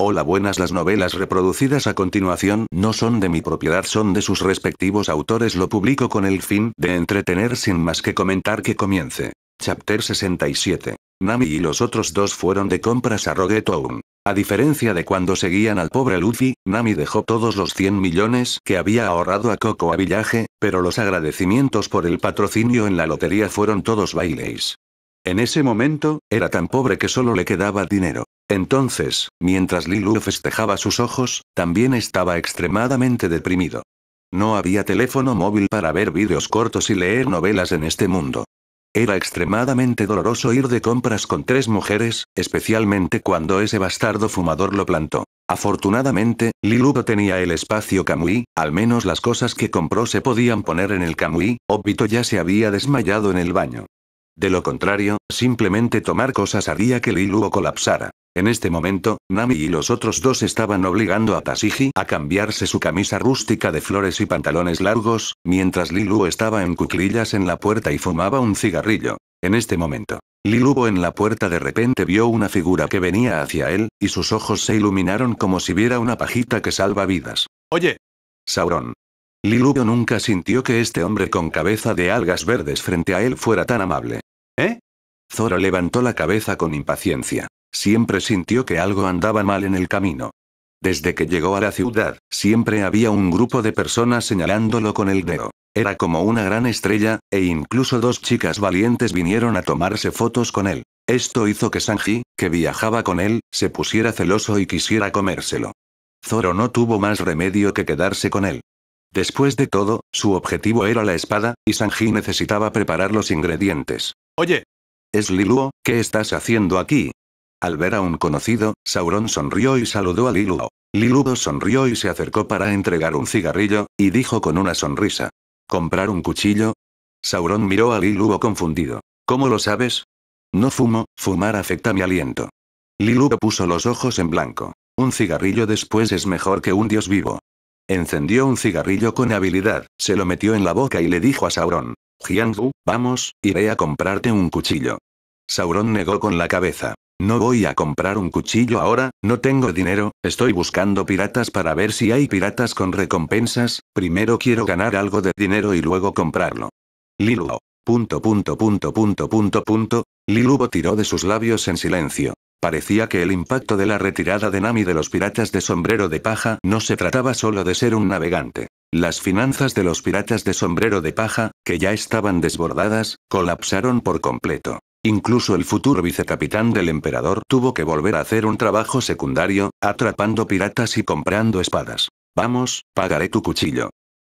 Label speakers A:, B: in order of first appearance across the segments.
A: Hola buenas las novelas reproducidas a continuación no son de mi propiedad son de sus respectivos autores lo publico con el fin de entretener sin más que comentar que comience. Chapter 67. Nami y los otros dos fueron de compras a Rogue A diferencia de cuando seguían al pobre Luffy, Nami dejó todos los 100 millones que había ahorrado a Coco a Villaje, pero los agradecimientos por el patrocinio en la lotería fueron todos bailes. En ese momento, era tan pobre que solo le quedaba dinero. Entonces, mientras Lilu festejaba sus ojos, también estaba extremadamente deprimido. No había teléfono móvil para ver vídeos cortos y leer novelas en este mundo. Era extremadamente doloroso ir de compras con tres mujeres, especialmente cuando ese bastardo fumador lo plantó. Afortunadamente, Lilu tenía el espacio Kamui, al menos las cosas que compró se podían poner en el Kamui, Obito ya se había desmayado en el baño. De lo contrario, simplemente tomar cosas haría que Lilu colapsara. En este momento, Nami y los otros dos estaban obligando a Tasiji a cambiarse su camisa rústica de flores y pantalones largos, mientras Lilu estaba en cuclillas en la puerta y fumaba un cigarrillo. En este momento, Lilubo en la puerta de repente vio una figura que venía hacia él, y sus ojos se iluminaron como si viera una pajita que salva vidas. Oye. Sauron. Lilubo nunca sintió que este hombre con cabeza de algas verdes frente a él fuera tan amable. ¿Eh? Zoro levantó la cabeza con impaciencia. Siempre sintió que algo andaba mal en el camino. Desde que llegó a la ciudad, siempre había un grupo de personas señalándolo con el dedo. Era como una gran estrella, e incluso dos chicas valientes vinieron a tomarse fotos con él. Esto hizo que Sanji, que viajaba con él, se pusiera celoso y quisiera comérselo. Zoro no tuvo más remedio que quedarse con él. Después de todo, su objetivo era la espada, y Sanji necesitaba preparar los ingredientes. Oye. Es Liluo, ¿qué estás haciendo aquí? Al ver a un conocido, Sauron sonrió y saludó a Liluo. Lilugo sonrió y se acercó para entregar un cigarrillo, y dijo con una sonrisa. ¿Comprar un cuchillo? Sauron miró a Liluo confundido. ¿Cómo lo sabes? No fumo, fumar afecta mi aliento. Liludo puso los ojos en blanco. Un cigarrillo después es mejor que un dios vivo. Encendió un cigarrillo con habilidad, se lo metió en la boca y le dijo a Sauron. Jiangdu, vamos, iré a comprarte un cuchillo. Sauron negó con la cabeza. No voy a comprar un cuchillo ahora, no tengo dinero, estoy buscando piratas para ver si hay piratas con recompensas, primero quiero ganar algo de dinero y luego comprarlo. Lilubo. Punto punto punto punto punto tiró de sus labios en silencio. Parecía que el impacto de la retirada de Nami de los piratas de sombrero de paja no se trataba solo de ser un navegante. Las finanzas de los piratas de sombrero de paja, que ya estaban desbordadas, colapsaron por completo. Incluso el futuro vicecapitán del emperador tuvo que volver a hacer un trabajo secundario, atrapando piratas y comprando espadas. Vamos, pagaré tu cuchillo.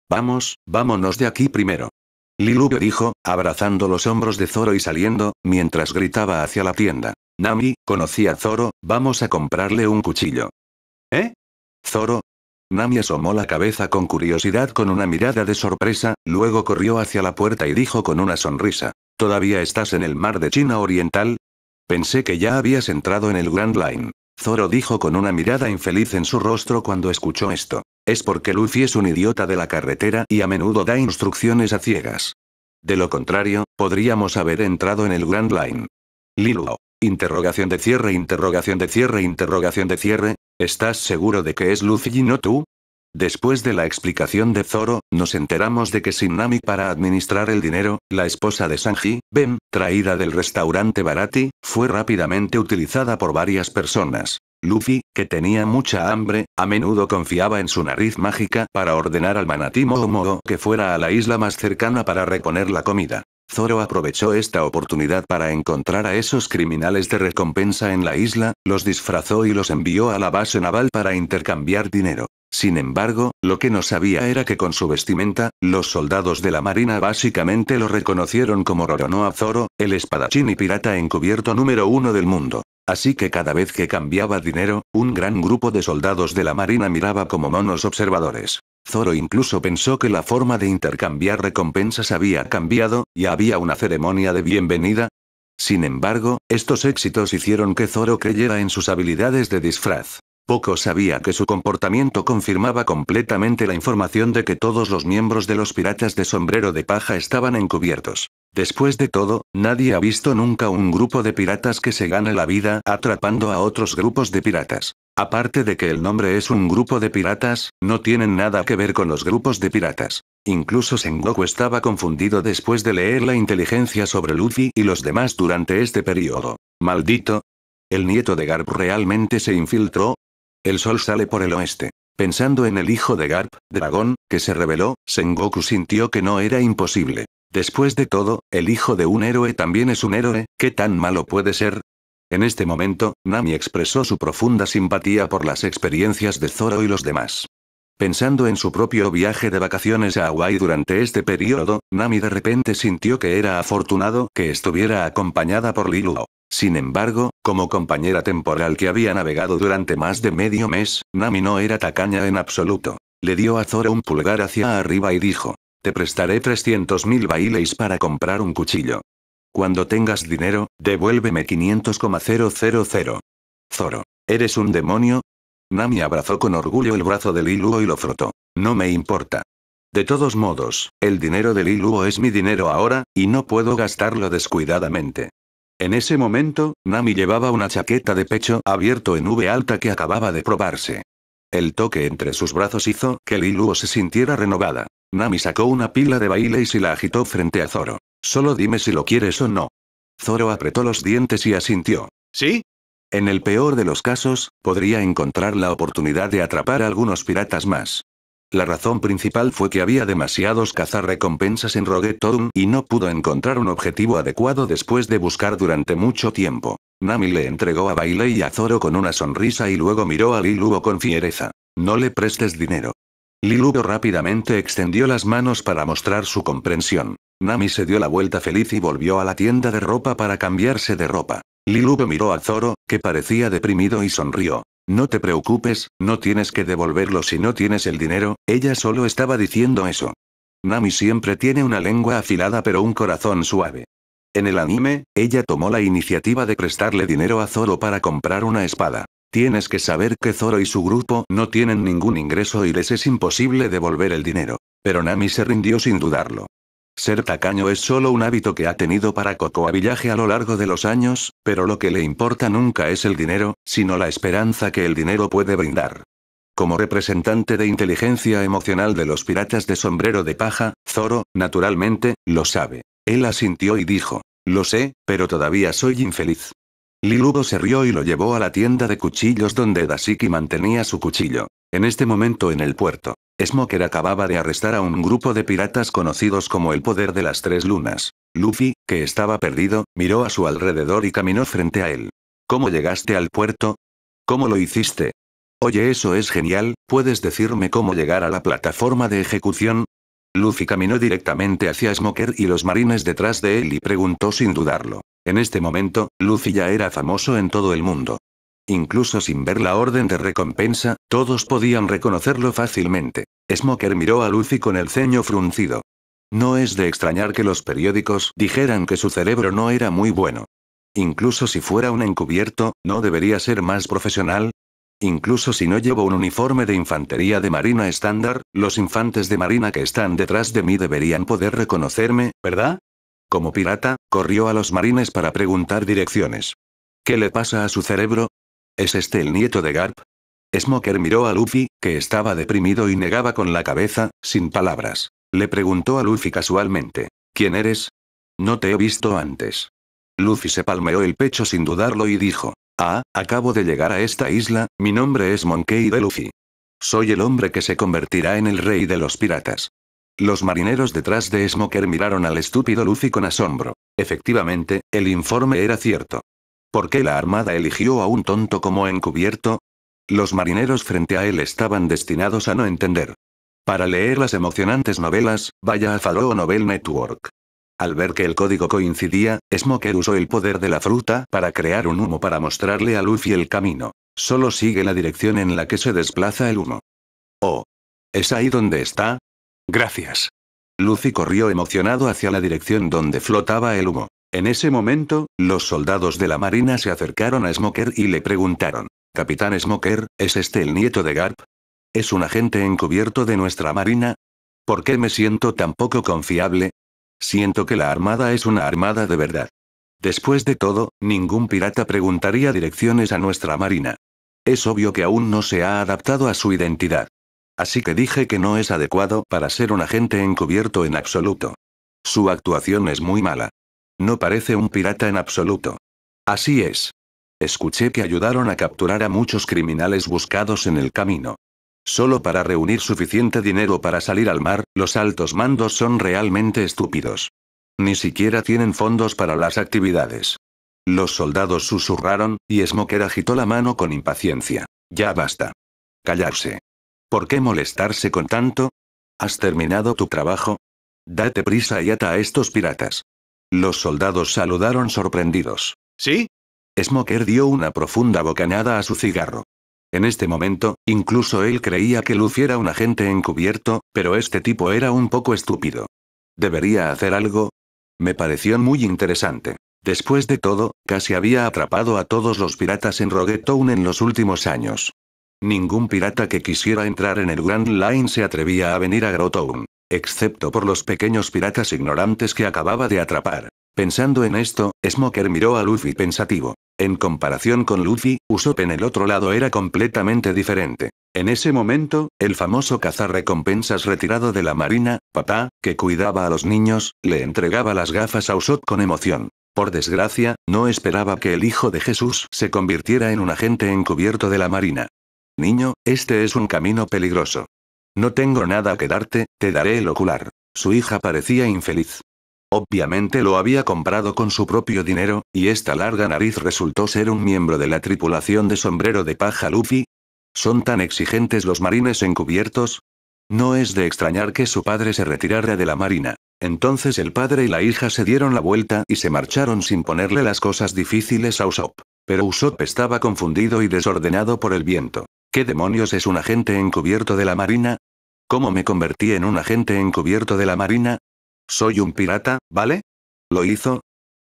A: Vamos, vámonos de aquí primero. Lilube dijo, abrazando los hombros de Zoro y saliendo, mientras gritaba hacia la tienda. Nami, conocí a Zoro, vamos a comprarle un cuchillo. ¿Eh? ¿Zoro? Nami asomó la cabeza con curiosidad con una mirada de sorpresa, luego corrió hacia la puerta y dijo con una sonrisa. ¿Todavía estás en el mar de China Oriental? Pensé que ya habías entrado en el Grand Line. Zoro dijo con una mirada infeliz en su rostro cuando escuchó esto. Es porque Luffy es un idiota de la carretera y a menudo da instrucciones a ciegas. De lo contrario, podríamos haber entrado en el Grand Line. Lilo. Interrogación de cierre, interrogación de cierre, interrogación de cierre. ¿Estás seguro de que es Luffy y no tú? Después de la explicación de Zoro, nos enteramos de que sin Nami para administrar el dinero, la esposa de Sanji, Bem, traída del restaurante Barati, fue rápidamente utilizada por varias personas. Luffy, que tenía mucha hambre, a menudo confiaba en su nariz mágica para ordenar al manatí Momo que fuera a la isla más cercana para reponer la comida. Zoro aprovechó esta oportunidad para encontrar a esos criminales de recompensa en la isla, los disfrazó y los envió a la base naval para intercambiar dinero. Sin embargo, lo que no sabía era que con su vestimenta, los soldados de la marina básicamente lo reconocieron como Roronoa Zoro, el espadachín y pirata encubierto número uno del mundo. Así que cada vez que cambiaba dinero, un gran grupo de soldados de la marina miraba como monos observadores. Zoro incluso pensó que la forma de intercambiar recompensas había cambiado, y había una ceremonia de bienvenida. Sin embargo, estos éxitos hicieron que Zoro creyera en sus habilidades de disfraz. Poco sabía que su comportamiento confirmaba completamente la información de que todos los miembros de los piratas de sombrero de paja estaban encubiertos. Después de todo, nadie ha visto nunca un grupo de piratas que se gane la vida atrapando a otros grupos de piratas. Aparte de que el nombre es un grupo de piratas, no tienen nada que ver con los grupos de piratas. Incluso Sengoku estaba confundido después de leer la inteligencia sobre Luffy y los demás durante este periodo. Maldito, el nieto de Garp realmente se infiltró, el sol sale por el oeste. Pensando en el hijo de Garp, dragón, que se reveló, Sengoku sintió que no era imposible. Después de todo, el hijo de un héroe también es un héroe, ¿qué tan malo puede ser? En este momento, Nami expresó su profunda simpatía por las experiencias de Zoro y los demás. Pensando en su propio viaje de vacaciones a Hawái durante este periodo, Nami de repente sintió que era afortunado que estuviera acompañada por Liluo. Sin embargo, como compañera temporal que había navegado durante más de medio mes, Nami no era tacaña en absoluto. Le dio a Zoro un pulgar hacia arriba y dijo, te prestaré 300.000 bailes para comprar un cuchillo. Cuando tengas dinero, devuélveme 500,000. Zoro. Eres un demonio, Nami abrazó con orgullo el brazo de Liluo y lo frotó. No me importa. De todos modos, el dinero de Liluo es mi dinero ahora, y no puedo gastarlo descuidadamente. En ese momento, Nami llevaba una chaqueta de pecho abierto en V alta que acababa de probarse. El toque entre sus brazos hizo que Liluo se sintiera renovada. Nami sacó una pila de baile y se la agitó frente a Zoro. Solo dime si lo quieres o no. Zoro apretó los dientes y asintió. ¿Sí? En el peor de los casos, podría encontrar la oportunidad de atrapar a algunos piratas más. La razón principal fue que había demasiados cazarrecompensas en Rogue Town y no pudo encontrar un objetivo adecuado después de buscar durante mucho tiempo. Nami le entregó a Bailey y a Zoro con una sonrisa y luego miró a Lilugo con fiereza. No le prestes dinero. Lilugo rápidamente extendió las manos para mostrar su comprensión. Nami se dio la vuelta feliz y volvió a la tienda de ropa para cambiarse de ropa. Lilupe miró a Zoro, que parecía deprimido y sonrió. No te preocupes, no tienes que devolverlo si no tienes el dinero, ella solo estaba diciendo eso. Nami siempre tiene una lengua afilada pero un corazón suave. En el anime, ella tomó la iniciativa de prestarle dinero a Zoro para comprar una espada. Tienes que saber que Zoro y su grupo no tienen ningún ingreso y les es imposible devolver el dinero. Pero Nami se rindió sin dudarlo. Ser tacaño es solo un hábito que ha tenido para Cocoa Village a lo largo de los años, pero lo que le importa nunca es el dinero, sino la esperanza que el dinero puede brindar. Como representante de inteligencia emocional de los piratas de sombrero de paja, Zoro, naturalmente, lo sabe. Él asintió y dijo, lo sé, pero todavía soy infeliz. Lilugo se rió y lo llevó a la tienda de cuchillos donde Dasiki mantenía su cuchillo. En este momento en el puerto, Smoker acababa de arrestar a un grupo de piratas conocidos como el Poder de las Tres Lunas. Luffy, que estaba perdido, miró a su alrededor y caminó frente a él. ¿Cómo llegaste al puerto? ¿Cómo lo hiciste? Oye, eso es genial, ¿puedes decirme cómo llegar a la plataforma de ejecución? Luffy caminó directamente hacia Smoker y los marines detrás de él y preguntó sin dudarlo. En este momento, Lucy ya era famoso en todo el mundo. Incluso sin ver la orden de recompensa, todos podían reconocerlo fácilmente. Smoker miró a Lucy con el ceño fruncido. No es de extrañar que los periódicos dijeran que su cerebro no era muy bueno. Incluso si fuera un encubierto, ¿no debería ser más profesional? Incluso si no llevo un uniforme de infantería de marina estándar, los infantes de marina que están detrás de mí deberían poder reconocerme, ¿verdad? como pirata, corrió a los marines para preguntar direcciones. ¿Qué le pasa a su cerebro? ¿Es este el nieto de Garp? Smoker miró a Luffy, que estaba deprimido y negaba con la cabeza, sin palabras. Le preguntó a Luffy casualmente. ¿Quién eres? No te he visto antes. Luffy se palmeó el pecho sin dudarlo y dijo. Ah, acabo de llegar a esta isla, mi nombre es Monkey de Luffy. Soy el hombre que se convertirá en el rey de los piratas. Los marineros detrás de Smoker miraron al estúpido Luffy con asombro. Efectivamente, el informe era cierto. ¿Por qué la Armada eligió a un tonto como encubierto? Los marineros frente a él estaban destinados a no entender. Para leer las emocionantes novelas, vaya a Faro Novel Network. Al ver que el código coincidía, Smoker usó el poder de la fruta para crear un humo para mostrarle a Luffy el camino. Solo sigue la dirección en la que se desplaza el humo. Oh. ¿Es ahí donde está? Gracias. Lucy corrió emocionado hacia la dirección donde flotaba el humo. En ese momento, los soldados de la marina se acercaron a Smoker y le preguntaron. Capitán Smoker, ¿es este el nieto de Garp? ¿Es un agente encubierto de nuestra marina? ¿Por qué me siento tan poco confiable? Siento que la armada es una armada de verdad. Después de todo, ningún pirata preguntaría direcciones a nuestra marina. Es obvio que aún no se ha adaptado a su identidad. Así que dije que no es adecuado para ser un agente encubierto en absoluto. Su actuación es muy mala. No parece un pirata en absoluto. Así es. Escuché que ayudaron a capturar a muchos criminales buscados en el camino. Solo para reunir suficiente dinero para salir al mar, los altos mandos son realmente estúpidos. Ni siquiera tienen fondos para las actividades. Los soldados susurraron, y Smoker agitó la mano con impaciencia. Ya basta. Callarse. ¿Por qué molestarse con tanto? ¿Has terminado tu trabajo? Date prisa y ata a estos piratas. Los soldados saludaron sorprendidos. ¿Sí? Smoker dio una profunda bocanada a su cigarro. En este momento, incluso él creía que luciera un agente encubierto, pero este tipo era un poco estúpido. ¿Debería hacer algo? Me pareció muy interesante. Después de todo, casi había atrapado a todos los piratas en Roguetown en los últimos años. Ningún pirata que quisiera entrar en el Grand Line se atrevía a venir a Grotown. Excepto por los pequeños piratas ignorantes que acababa de atrapar. Pensando en esto, Smoker miró a Luffy pensativo. En comparación con Luffy, Usopp en el otro lado era completamente diferente. En ese momento, el famoso cazarrecompensas retirado de la marina, papá, que cuidaba a los niños, le entregaba las gafas a Usopp con emoción. Por desgracia, no esperaba que el hijo de Jesús se convirtiera en un agente encubierto de la marina. Niño, este es un camino peligroso. No tengo nada que darte, te daré el ocular. Su hija parecía infeliz. Obviamente lo había comprado con su propio dinero, y esta larga nariz resultó ser un miembro de la tripulación de sombrero de paja Luffy. ¿Son tan exigentes los marines encubiertos? No es de extrañar que su padre se retirara de la marina. Entonces el padre y la hija se dieron la vuelta y se marcharon sin ponerle las cosas difíciles a Usopp. Pero Usopp estaba confundido y desordenado por el viento. ¿Qué demonios es un agente encubierto de la Marina? ¿Cómo me convertí en un agente encubierto de la Marina? Soy un pirata, ¿vale? ¿Lo hizo?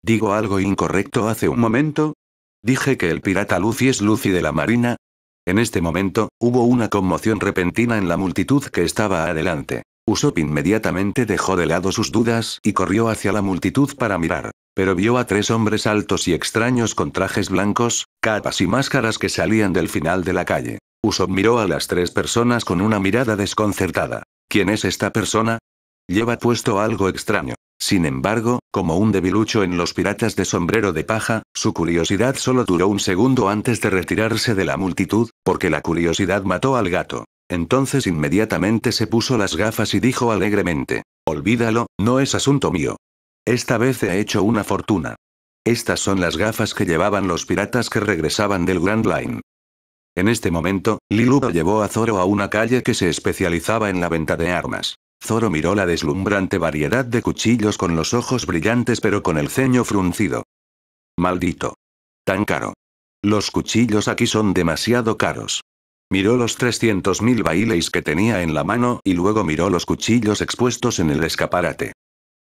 A: ¿Digo algo incorrecto hace un momento? ¿Dije que el pirata Lucy es Lucy de la Marina? En este momento, hubo una conmoción repentina en la multitud que estaba adelante. Usopp inmediatamente dejó de lado sus dudas y corrió hacia la multitud para mirar, pero vio a tres hombres altos y extraños con trajes blancos, capas y máscaras que salían del final de la calle. Usopp miró a las tres personas con una mirada desconcertada. ¿Quién es esta persona? Lleva puesto algo extraño. Sin embargo, como un debilucho en los piratas de sombrero de paja, su curiosidad solo duró un segundo antes de retirarse de la multitud, porque la curiosidad mató al gato. Entonces inmediatamente se puso las gafas y dijo alegremente, Olvídalo, no es asunto mío. Esta vez he hecho una fortuna. Estas son las gafas que llevaban los piratas que regresaban del Grand Line. En este momento, Lilu llevó a Zoro a una calle que se especializaba en la venta de armas. Zoro miró la deslumbrante variedad de cuchillos con los ojos brillantes pero con el ceño fruncido. Maldito. Tan caro. Los cuchillos aquí son demasiado caros. Miró los 300.000 bailes que tenía en la mano y luego miró los cuchillos expuestos en el escaparate.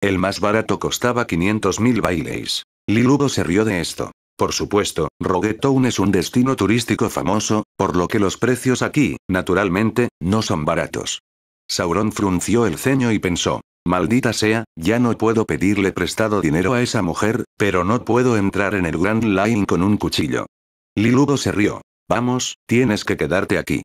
A: El más barato costaba 500.000 bailes. Lilugo se rió de esto. Por supuesto, Roguetown es un destino turístico famoso, por lo que los precios aquí, naturalmente, no son baratos. Sauron frunció el ceño y pensó, maldita sea, ya no puedo pedirle prestado dinero a esa mujer, pero no puedo entrar en el Grand Line con un cuchillo. Lilugo se rió. Vamos, tienes que quedarte aquí.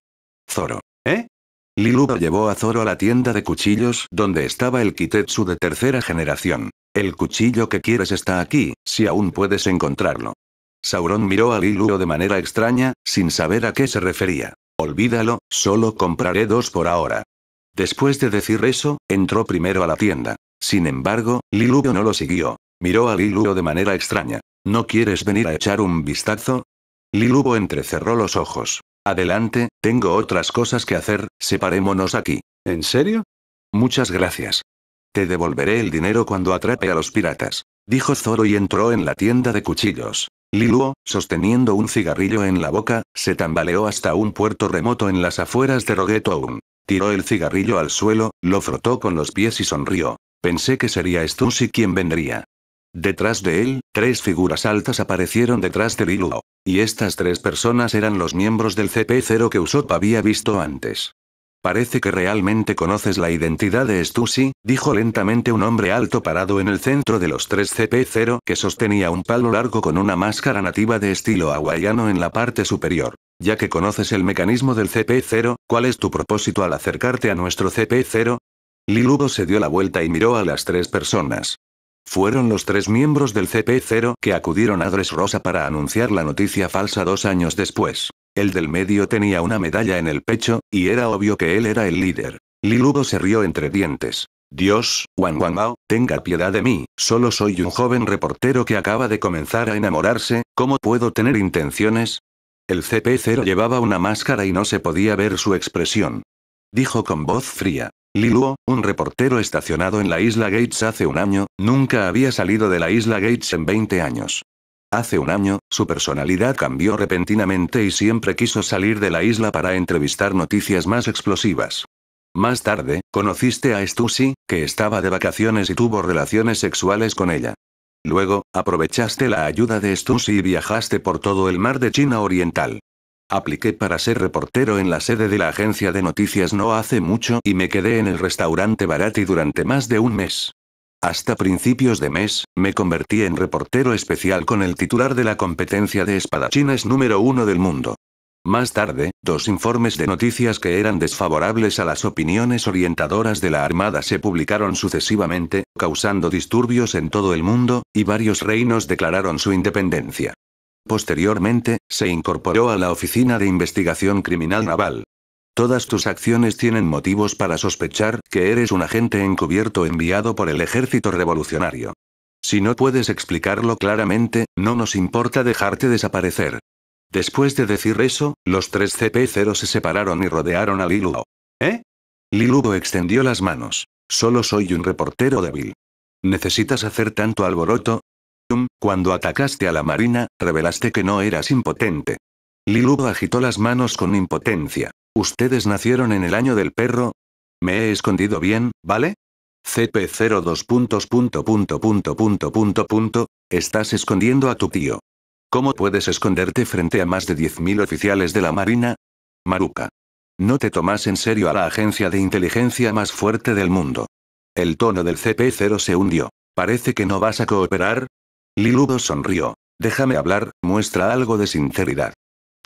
A: Zoro. ¿Eh? Lilugo llevó a Zoro a la tienda de cuchillos donde estaba el Kitetsu de tercera generación. El cuchillo que quieres está aquí, si aún puedes encontrarlo. Sauron miró a Liluo de manera extraña, sin saber a qué se refería. Olvídalo, solo compraré dos por ahora. Después de decir eso, entró primero a la tienda. Sin embargo, Liluo no lo siguió. Miró a Liluo de manera extraña. ¿No quieres venir a echar un vistazo? Liluo entrecerró los ojos. Adelante, tengo otras cosas que hacer, separémonos aquí. ¿En serio? Muchas gracias. Te devolveré el dinero cuando atrape a los piratas dijo Zoro y entró en la tienda de cuchillos. Liluo, sosteniendo un cigarrillo en la boca, se tambaleó hasta un puerto remoto en las afueras de Roguetown. Tiró el cigarrillo al suelo, lo frotó con los pies y sonrió. Pensé que sería Stunsi quien vendría. Detrás de él, tres figuras altas aparecieron detrás de Liluo. Y estas tres personas eran los miembros del CP0 que Usopp había visto antes. Parece que realmente conoces la identidad de Stussy, dijo lentamente un hombre alto parado en el centro de los tres CP0 que sostenía un palo largo con una máscara nativa de estilo hawaiano en la parte superior. Ya que conoces el mecanismo del CP0, ¿cuál es tu propósito al acercarte a nuestro CP0? Lilugo se dio la vuelta y miró a las tres personas. Fueron los tres miembros del CP0 que acudieron a Dres Rosa para anunciar la noticia falsa dos años después. El del medio tenía una medalla en el pecho, y era obvio que él era el líder. Lilugo se rió entre dientes. Dios, Wang Juan Mao, tenga piedad de mí, solo soy un joven reportero que acaba de comenzar a enamorarse, ¿cómo puedo tener intenciones? El CP0 llevaba una máscara y no se podía ver su expresión. Dijo con voz fría. Liluo, un reportero estacionado en la isla Gates hace un año, nunca había salido de la isla Gates en 20 años. Hace un año, su personalidad cambió repentinamente y siempre quiso salir de la isla para entrevistar noticias más explosivas. Más tarde, conociste a Stussy, que estaba de vacaciones y tuvo relaciones sexuales con ella. Luego, aprovechaste la ayuda de Stussy y viajaste por todo el mar de China Oriental. Apliqué para ser reportero en la sede de la agencia de noticias no hace mucho y me quedé en el restaurante Barati durante más de un mes. Hasta principios de mes, me convertí en reportero especial con el titular de la competencia de espadachines número uno del mundo. Más tarde, dos informes de noticias que eran desfavorables a las opiniones orientadoras de la Armada se publicaron sucesivamente, causando disturbios en todo el mundo, y varios reinos declararon su independencia. Posteriormente, se incorporó a la Oficina de Investigación Criminal Naval. Todas tus acciones tienen motivos para sospechar que eres un agente encubierto enviado por el ejército revolucionario. Si no puedes explicarlo claramente, no nos importa dejarte desaparecer. Después de decir eso, los tres CP0 se separaron y rodearon a Lilubo. ¿Eh? Lilubo extendió las manos. Solo soy un reportero débil. ¿Necesitas hacer tanto alboroto? Cuando atacaste a la marina, revelaste que no eras impotente. Lilubo agitó las manos con impotencia. Ustedes nacieron en el año del perro. Me he escondido bien, ¿vale? CP02. Estás escondiendo a tu tío. ¿Cómo puedes esconderte frente a más de 10.000 oficiales de la Marina? Maruca. No te tomas en serio a la agencia de inteligencia más fuerte del mundo. El tono del CP0 se hundió. Parece que no vas a cooperar. Liludo sonrió. Déjame hablar, muestra algo de sinceridad.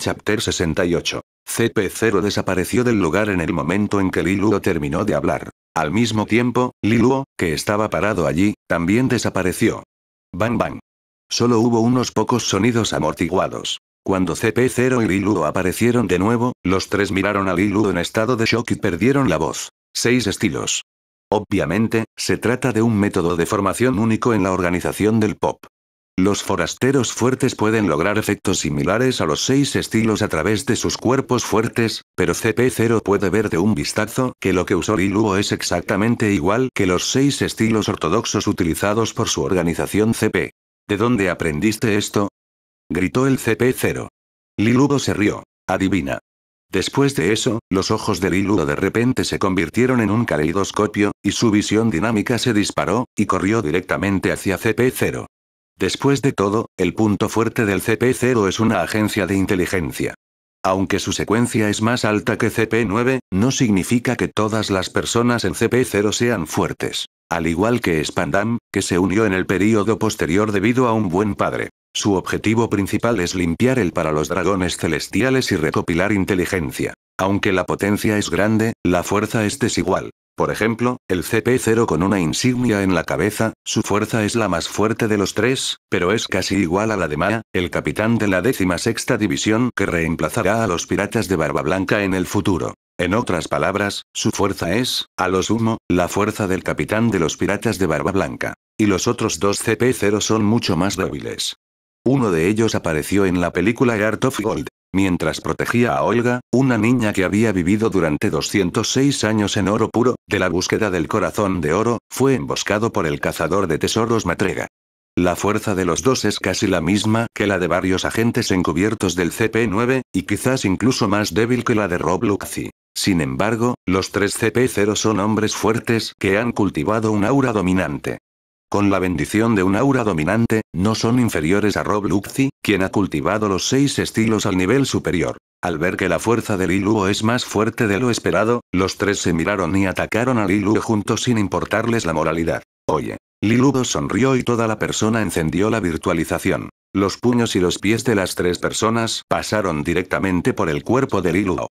A: Chapter 68. CP0 desapareció del lugar en el momento en que Liluo terminó de hablar. Al mismo tiempo, Liluo, que estaba parado allí, también desapareció. Bang bang. Solo hubo unos pocos sonidos amortiguados. Cuando CP0 y Liluo aparecieron de nuevo, los tres miraron a Liluo en estado de shock y perdieron la voz. Seis estilos. Obviamente, se trata de un método de formación único en la organización del pop. Los forasteros fuertes pueden lograr efectos similares a los seis estilos a través de sus cuerpos fuertes, pero CP0 puede ver de un vistazo que lo que usó Liluo es exactamente igual que los seis estilos ortodoxos utilizados por su organización CP. ¿De dónde aprendiste esto? gritó el CP0. Liluo se rió. Adivina. Después de eso, los ojos de Liludo de repente se convirtieron en un caleidoscopio, y su visión dinámica se disparó, y corrió directamente hacia CP0. Después de todo, el punto fuerte del CP0 es una agencia de inteligencia. Aunque su secuencia es más alta que CP9, no significa que todas las personas en CP0 sean fuertes. Al igual que Spandam, que se unió en el período posterior debido a un buen padre. Su objetivo principal es limpiar el para los dragones celestiales y recopilar inteligencia. Aunque la potencia es grande, la fuerza es desigual. Por ejemplo, el CP0 con una insignia en la cabeza, su fuerza es la más fuerte de los tres, pero es casi igual a la de Maya, el capitán de la sexta División que reemplazará a los piratas de Barba Blanca en el futuro. En otras palabras, su fuerza es, a lo sumo, la fuerza del capitán de los piratas de Barba Blanca. Y los otros dos CP0 son mucho más débiles. Uno de ellos apareció en la película Art of Gold mientras protegía a Olga, una niña que había vivido durante 206 años en oro puro, de la búsqueda del corazón de oro, fue emboscado por el cazador de tesoros Matrega. La fuerza de los dos es casi la misma que la de varios agentes encubiertos del CP9, y quizás incluso más débil que la de Rob Lucci. Sin embargo, los tres CP0 son hombres fuertes que han cultivado un aura dominante. Con la bendición de un aura dominante, no son inferiores a Rob quien ha cultivado los seis estilos al nivel superior. Al ver que la fuerza de Liluo es más fuerte de lo esperado, los tres se miraron y atacaron a Liluo juntos sin importarles la moralidad. Oye. Liluo sonrió y toda la persona encendió la virtualización. Los puños y los pies de las tres personas pasaron directamente por el cuerpo de Liluo.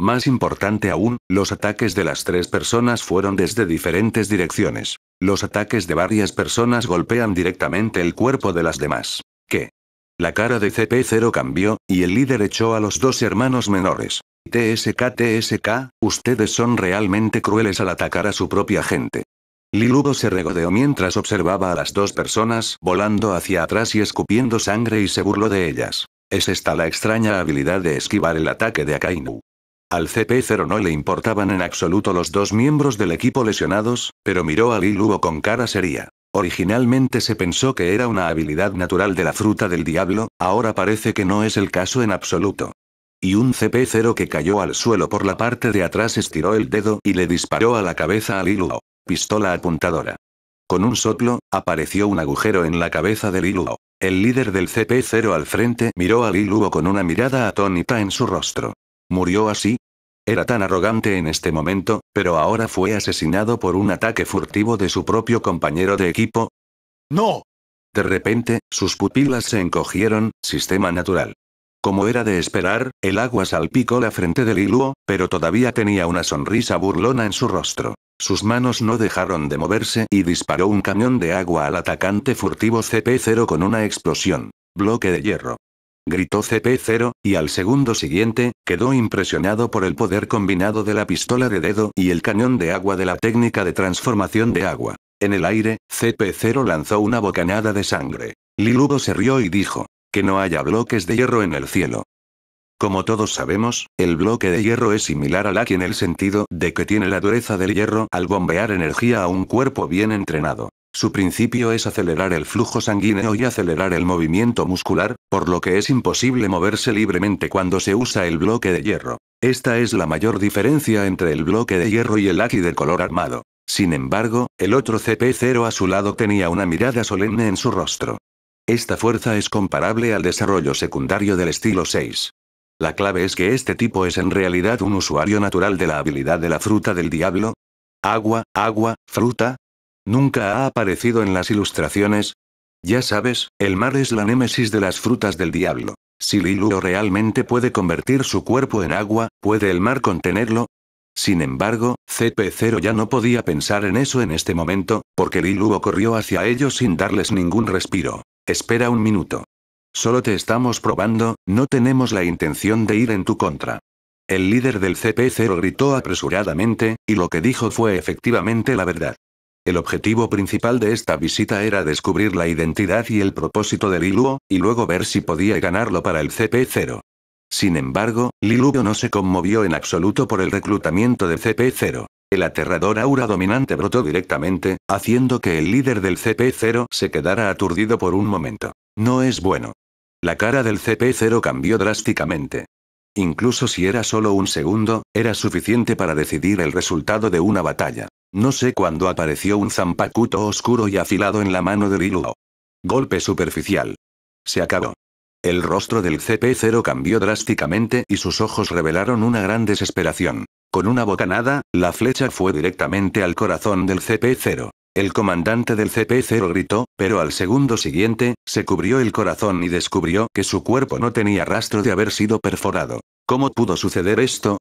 A: Más importante aún, los ataques de las tres personas fueron desde diferentes direcciones. Los ataques de varias personas golpean directamente el cuerpo de las demás. ¿Qué? La cara de CP0 cambió, y el líder echó a los dos hermanos menores. TSK TSK, ustedes son realmente crueles al atacar a su propia gente. Liludo se regodeó mientras observaba a las dos personas volando hacia atrás y escupiendo sangre y se burló de ellas. Es esta la extraña habilidad de esquivar el ataque de Akainu. Al CP0 no le importaban en absoluto los dos miembros del equipo lesionados, pero miró a Lilu con cara seria. Originalmente se pensó que era una habilidad natural de la fruta del diablo, ahora parece que no es el caso en absoluto. Y un CP0 que cayó al suelo por la parte de atrás estiró el dedo y le disparó a la cabeza a Liluo. Pistola apuntadora. Con un soplo, apareció un agujero en la cabeza de Liluo. El líder del CP0 al frente miró a Liluo con una mirada atónita en su rostro. ¿Murió así? Era tan arrogante en este momento, pero ahora fue asesinado por un ataque furtivo de su propio compañero de equipo. ¡No! De repente, sus pupilas se encogieron, sistema natural. Como era de esperar, el agua salpicó la frente de Liluo, pero todavía tenía una sonrisa burlona en su rostro. Sus manos no dejaron de moverse y disparó un cañón de agua al atacante furtivo CP0 con una explosión. Bloque de hierro gritó CP0, y al segundo siguiente, quedó impresionado por el poder combinado de la pistola de dedo y el cañón de agua de la técnica de transformación de agua. En el aire, CP0 lanzó una bocanada de sangre. Lilugo se rió y dijo, que no haya bloques de hierro en el cielo. Como todos sabemos, el bloque de hierro es similar la que en el sentido de que tiene la dureza del hierro al bombear energía a un cuerpo bien entrenado. Su principio es acelerar el flujo sanguíneo y acelerar el movimiento muscular, por lo que es imposible moverse libremente cuando se usa el bloque de hierro. Esta es la mayor diferencia entre el bloque de hierro y el Aki de color armado. Sin embargo, el otro CP0 a su lado tenía una mirada solemne en su rostro. Esta fuerza es comparable al desarrollo secundario del estilo 6. La clave es que este tipo es en realidad un usuario natural de la habilidad de la fruta del diablo. Agua, agua, fruta, Nunca ha aparecido en las ilustraciones. Ya sabes, el mar es la némesis de las frutas del diablo. Si Liluo realmente puede convertir su cuerpo en agua, ¿puede el mar contenerlo? Sin embargo, CP0 ya no podía pensar en eso en este momento, porque Liluo corrió hacia ellos sin darles ningún respiro. Espera un minuto. Solo te estamos probando, no tenemos la intención de ir en tu contra. El líder del CP0 gritó apresuradamente, y lo que dijo fue efectivamente la verdad. El objetivo principal de esta visita era descubrir la identidad y el propósito de Liluo, y luego ver si podía ganarlo para el CP0. Sin embargo, Liluo no se conmovió en absoluto por el reclutamiento de CP0. El aterrador aura dominante brotó directamente, haciendo que el líder del CP0 se quedara aturdido por un momento. No es bueno. La cara del CP0 cambió drásticamente. Incluso si era solo un segundo, era suficiente para decidir el resultado de una batalla. No sé cuándo apareció un zampacuto oscuro y afilado en la mano de Riluo. Golpe superficial. Se acabó. El rostro del CP0 cambió drásticamente y sus ojos revelaron una gran desesperación. Con una bocanada, la flecha fue directamente al corazón del CP0. El comandante del CP0 gritó, pero al segundo siguiente, se cubrió el corazón y descubrió que su cuerpo no tenía rastro de haber sido perforado. ¿Cómo pudo suceder esto?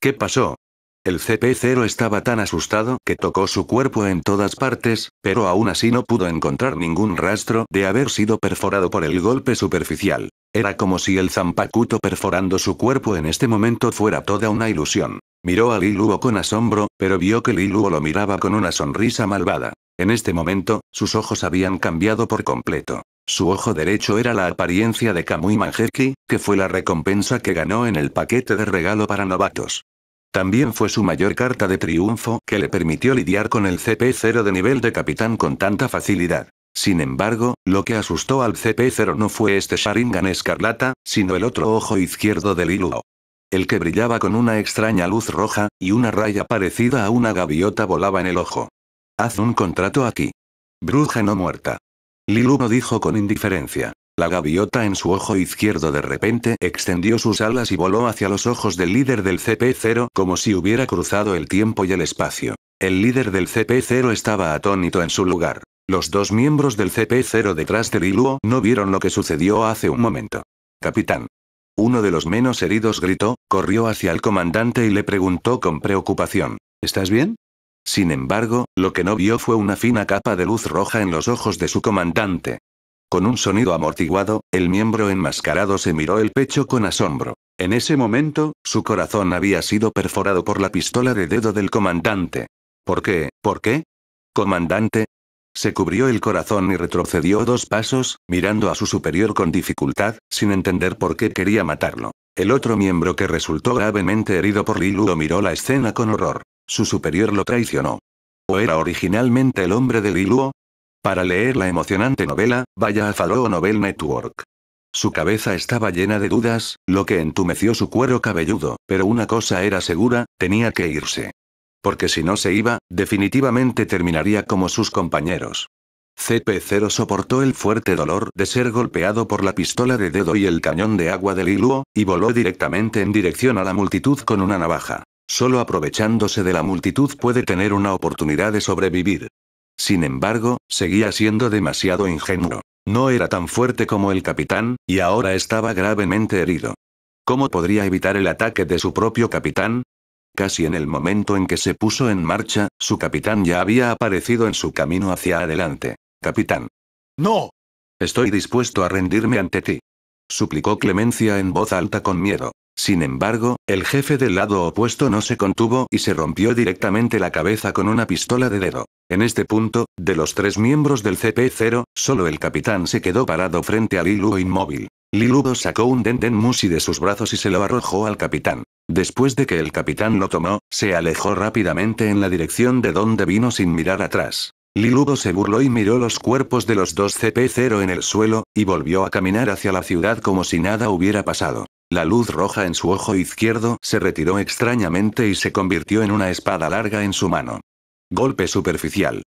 A: ¿Qué pasó? El CP0 estaba tan asustado que tocó su cuerpo en todas partes, pero aún así no pudo encontrar ningún rastro de haber sido perforado por el golpe superficial. Era como si el zampacuto perforando su cuerpo en este momento fuera toda una ilusión. Miró a Liluo con asombro, pero vio que Liluo lo miraba con una sonrisa malvada. En este momento, sus ojos habían cambiado por completo. Su ojo derecho era la apariencia de Kamui Manjeki, que fue la recompensa que ganó en el paquete de regalo para novatos. También fue su mayor carta de triunfo que le permitió lidiar con el CP0 de nivel de capitán con tanta facilidad. Sin embargo, lo que asustó al CP0 no fue este Sharingan escarlata, sino el otro ojo izquierdo de Liluo el que brillaba con una extraña luz roja, y una raya parecida a una gaviota volaba en el ojo. Haz un contrato aquí. Bruja no muerta. Liluo dijo con indiferencia. La gaviota en su ojo izquierdo de repente extendió sus alas y voló hacia los ojos del líder del CP0 como si hubiera cruzado el tiempo y el espacio. El líder del CP0 estaba atónito en su lugar. Los dos miembros del CP0 detrás de Liluo no vieron lo que sucedió hace un momento. Capitán, uno de los menos heridos gritó, corrió hacia el comandante y le preguntó con preocupación, ¿estás bien? Sin embargo, lo que no vio fue una fina capa de luz roja en los ojos de su comandante. Con un sonido amortiguado, el miembro enmascarado se miró el pecho con asombro. En ese momento, su corazón había sido perforado por la pistola de dedo del comandante. ¿Por qué? ¿Por qué? Comandante, se cubrió el corazón y retrocedió dos pasos, mirando a su superior con dificultad, sin entender por qué quería matarlo. El otro miembro que resultó gravemente herido por Liluo miró la escena con horror. Su superior lo traicionó. ¿O era originalmente el hombre de Liluo? Para leer la emocionante novela, vaya a Falou Novel Network. Su cabeza estaba llena de dudas, lo que entumeció su cuero cabelludo, pero una cosa era segura, tenía que irse. Porque si no se iba, definitivamente terminaría como sus compañeros. CP0 soportó el fuerte dolor de ser golpeado por la pistola de dedo y el cañón de agua del Iluo, y voló directamente en dirección a la multitud con una navaja. Solo aprovechándose de la multitud puede tener una oportunidad de sobrevivir. Sin embargo, seguía siendo demasiado ingenuo. No era tan fuerte como el capitán, y ahora estaba gravemente herido. ¿Cómo podría evitar el ataque de su propio capitán? Casi en el momento en que se puso en marcha, su capitán ya había aparecido en su camino hacia adelante. Capitán. No. Estoy dispuesto a rendirme ante ti. Suplicó Clemencia en voz alta con miedo. Sin embargo, el jefe del lado opuesto no se contuvo y se rompió directamente la cabeza con una pistola de dedo. En este punto, de los tres miembros del CP0, solo el capitán se quedó parado frente a Lilu inmóvil. Liludo sacó un denden musi de sus brazos y se lo arrojó al capitán. Después de que el capitán lo tomó, se alejó rápidamente en la dirección de donde vino sin mirar atrás. Lilugo se burló y miró los cuerpos de los dos CP0 en el suelo, y volvió a caminar hacia la ciudad como si nada hubiera pasado. La luz roja en su ojo izquierdo se retiró extrañamente y se convirtió en una espada larga en su mano. Golpe superficial.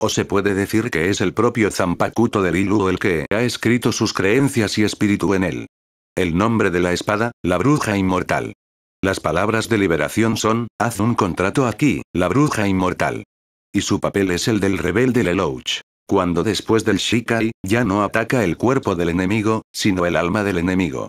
A: O se puede decir que es el propio Zampacuto de Lilugo el que ha escrito sus creencias y espíritu en él. El nombre de la espada, la bruja inmortal. Las palabras de liberación son, haz un contrato aquí, la bruja inmortal. Y su papel es el del rebelde Lelouch. Cuando después del Shikai, ya no ataca el cuerpo del enemigo, sino el alma del enemigo.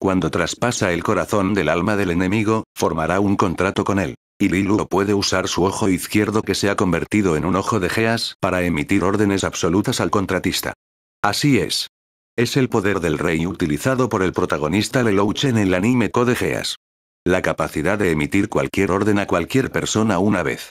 A: Cuando traspasa el corazón del alma del enemigo, formará un contrato con él. Y Lilu puede usar su ojo izquierdo que se ha convertido en un ojo de Geas para emitir órdenes absolutas al contratista. Así es. Es el poder del rey utilizado por el protagonista Lelouch en el anime Code Geass la capacidad de emitir cualquier orden a cualquier persona una vez.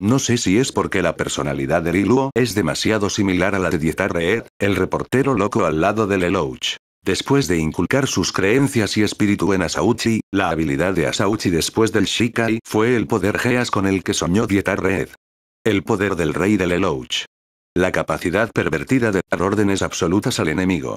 A: No sé si es porque la personalidad de Riluo es demasiado similar a la de Dieter Reed, el reportero loco al lado de Lelouch. Después de inculcar sus creencias y espíritu en Asauchi, la habilidad de Asauchi después del Shikai fue el poder Geas con el que soñó Dieter Reed. El poder del rey de Lelouch. La capacidad pervertida de dar órdenes absolutas al enemigo.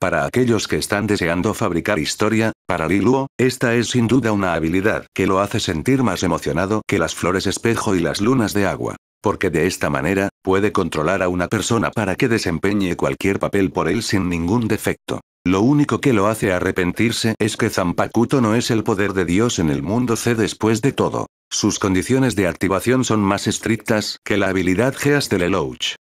A: Para aquellos que están deseando fabricar historia, para Liluo, esta es sin duda una habilidad que lo hace sentir más emocionado que las flores espejo y las lunas de agua. Porque de esta manera, puede controlar a una persona para que desempeñe cualquier papel por él sin ningún defecto. Lo único que lo hace arrepentirse es que Zampacuto no es el poder de Dios en el mundo C después de todo. Sus condiciones de activación son más estrictas que la habilidad Geas de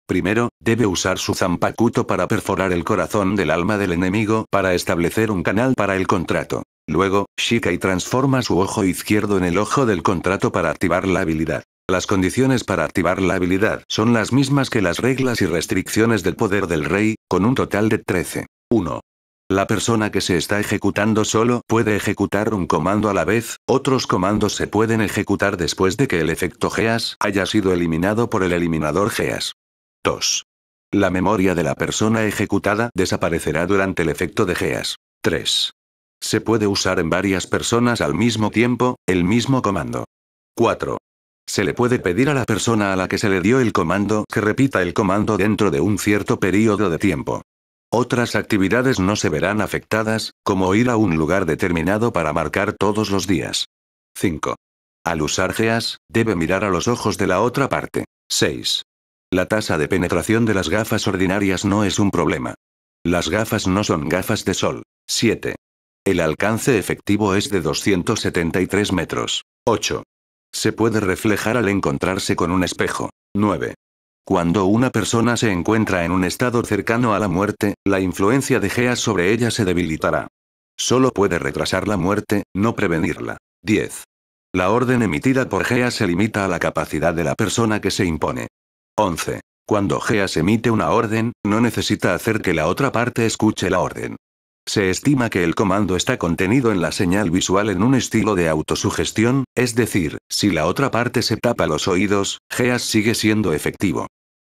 A: Primero, debe usar su zampacuto para perforar el corazón del alma del enemigo para establecer un canal para el contrato. Luego, y transforma su ojo izquierdo en el ojo del contrato para activar la habilidad. Las condiciones para activar la habilidad son las mismas que las reglas y restricciones del poder del rey, con un total de 13. 1. La persona que se está ejecutando solo puede ejecutar un comando a la vez, otros comandos se pueden ejecutar después de que el efecto GEAS haya sido eliminado por el eliminador GEAS. 2. La memoria de la persona ejecutada desaparecerá durante el efecto de GEAS. 3. Se puede usar en varias personas al mismo tiempo, el mismo comando. 4. Se le puede pedir a la persona a la que se le dio el comando que repita el comando dentro de un cierto periodo de tiempo. Otras actividades no se verán afectadas, como ir a un lugar determinado para marcar todos los días. 5. Al usar GEAS, debe mirar a los ojos de la otra parte. 6. La tasa de penetración de las gafas ordinarias no es un problema. Las gafas no son gafas de sol. 7. El alcance efectivo es de 273 metros. 8. Se puede reflejar al encontrarse con un espejo. 9. Cuando una persona se encuentra en un estado cercano a la muerte, la influencia de Gea sobre ella se debilitará. Solo puede retrasar la muerte, no prevenirla. 10. La orden emitida por Gea se limita a la capacidad de la persona que se impone. 11. Cuando Geas emite una orden, no necesita hacer que la otra parte escuche la orden. Se estima que el comando está contenido en la señal visual en un estilo de autosugestión, es decir, si la otra parte se tapa los oídos, Geas sigue siendo efectivo.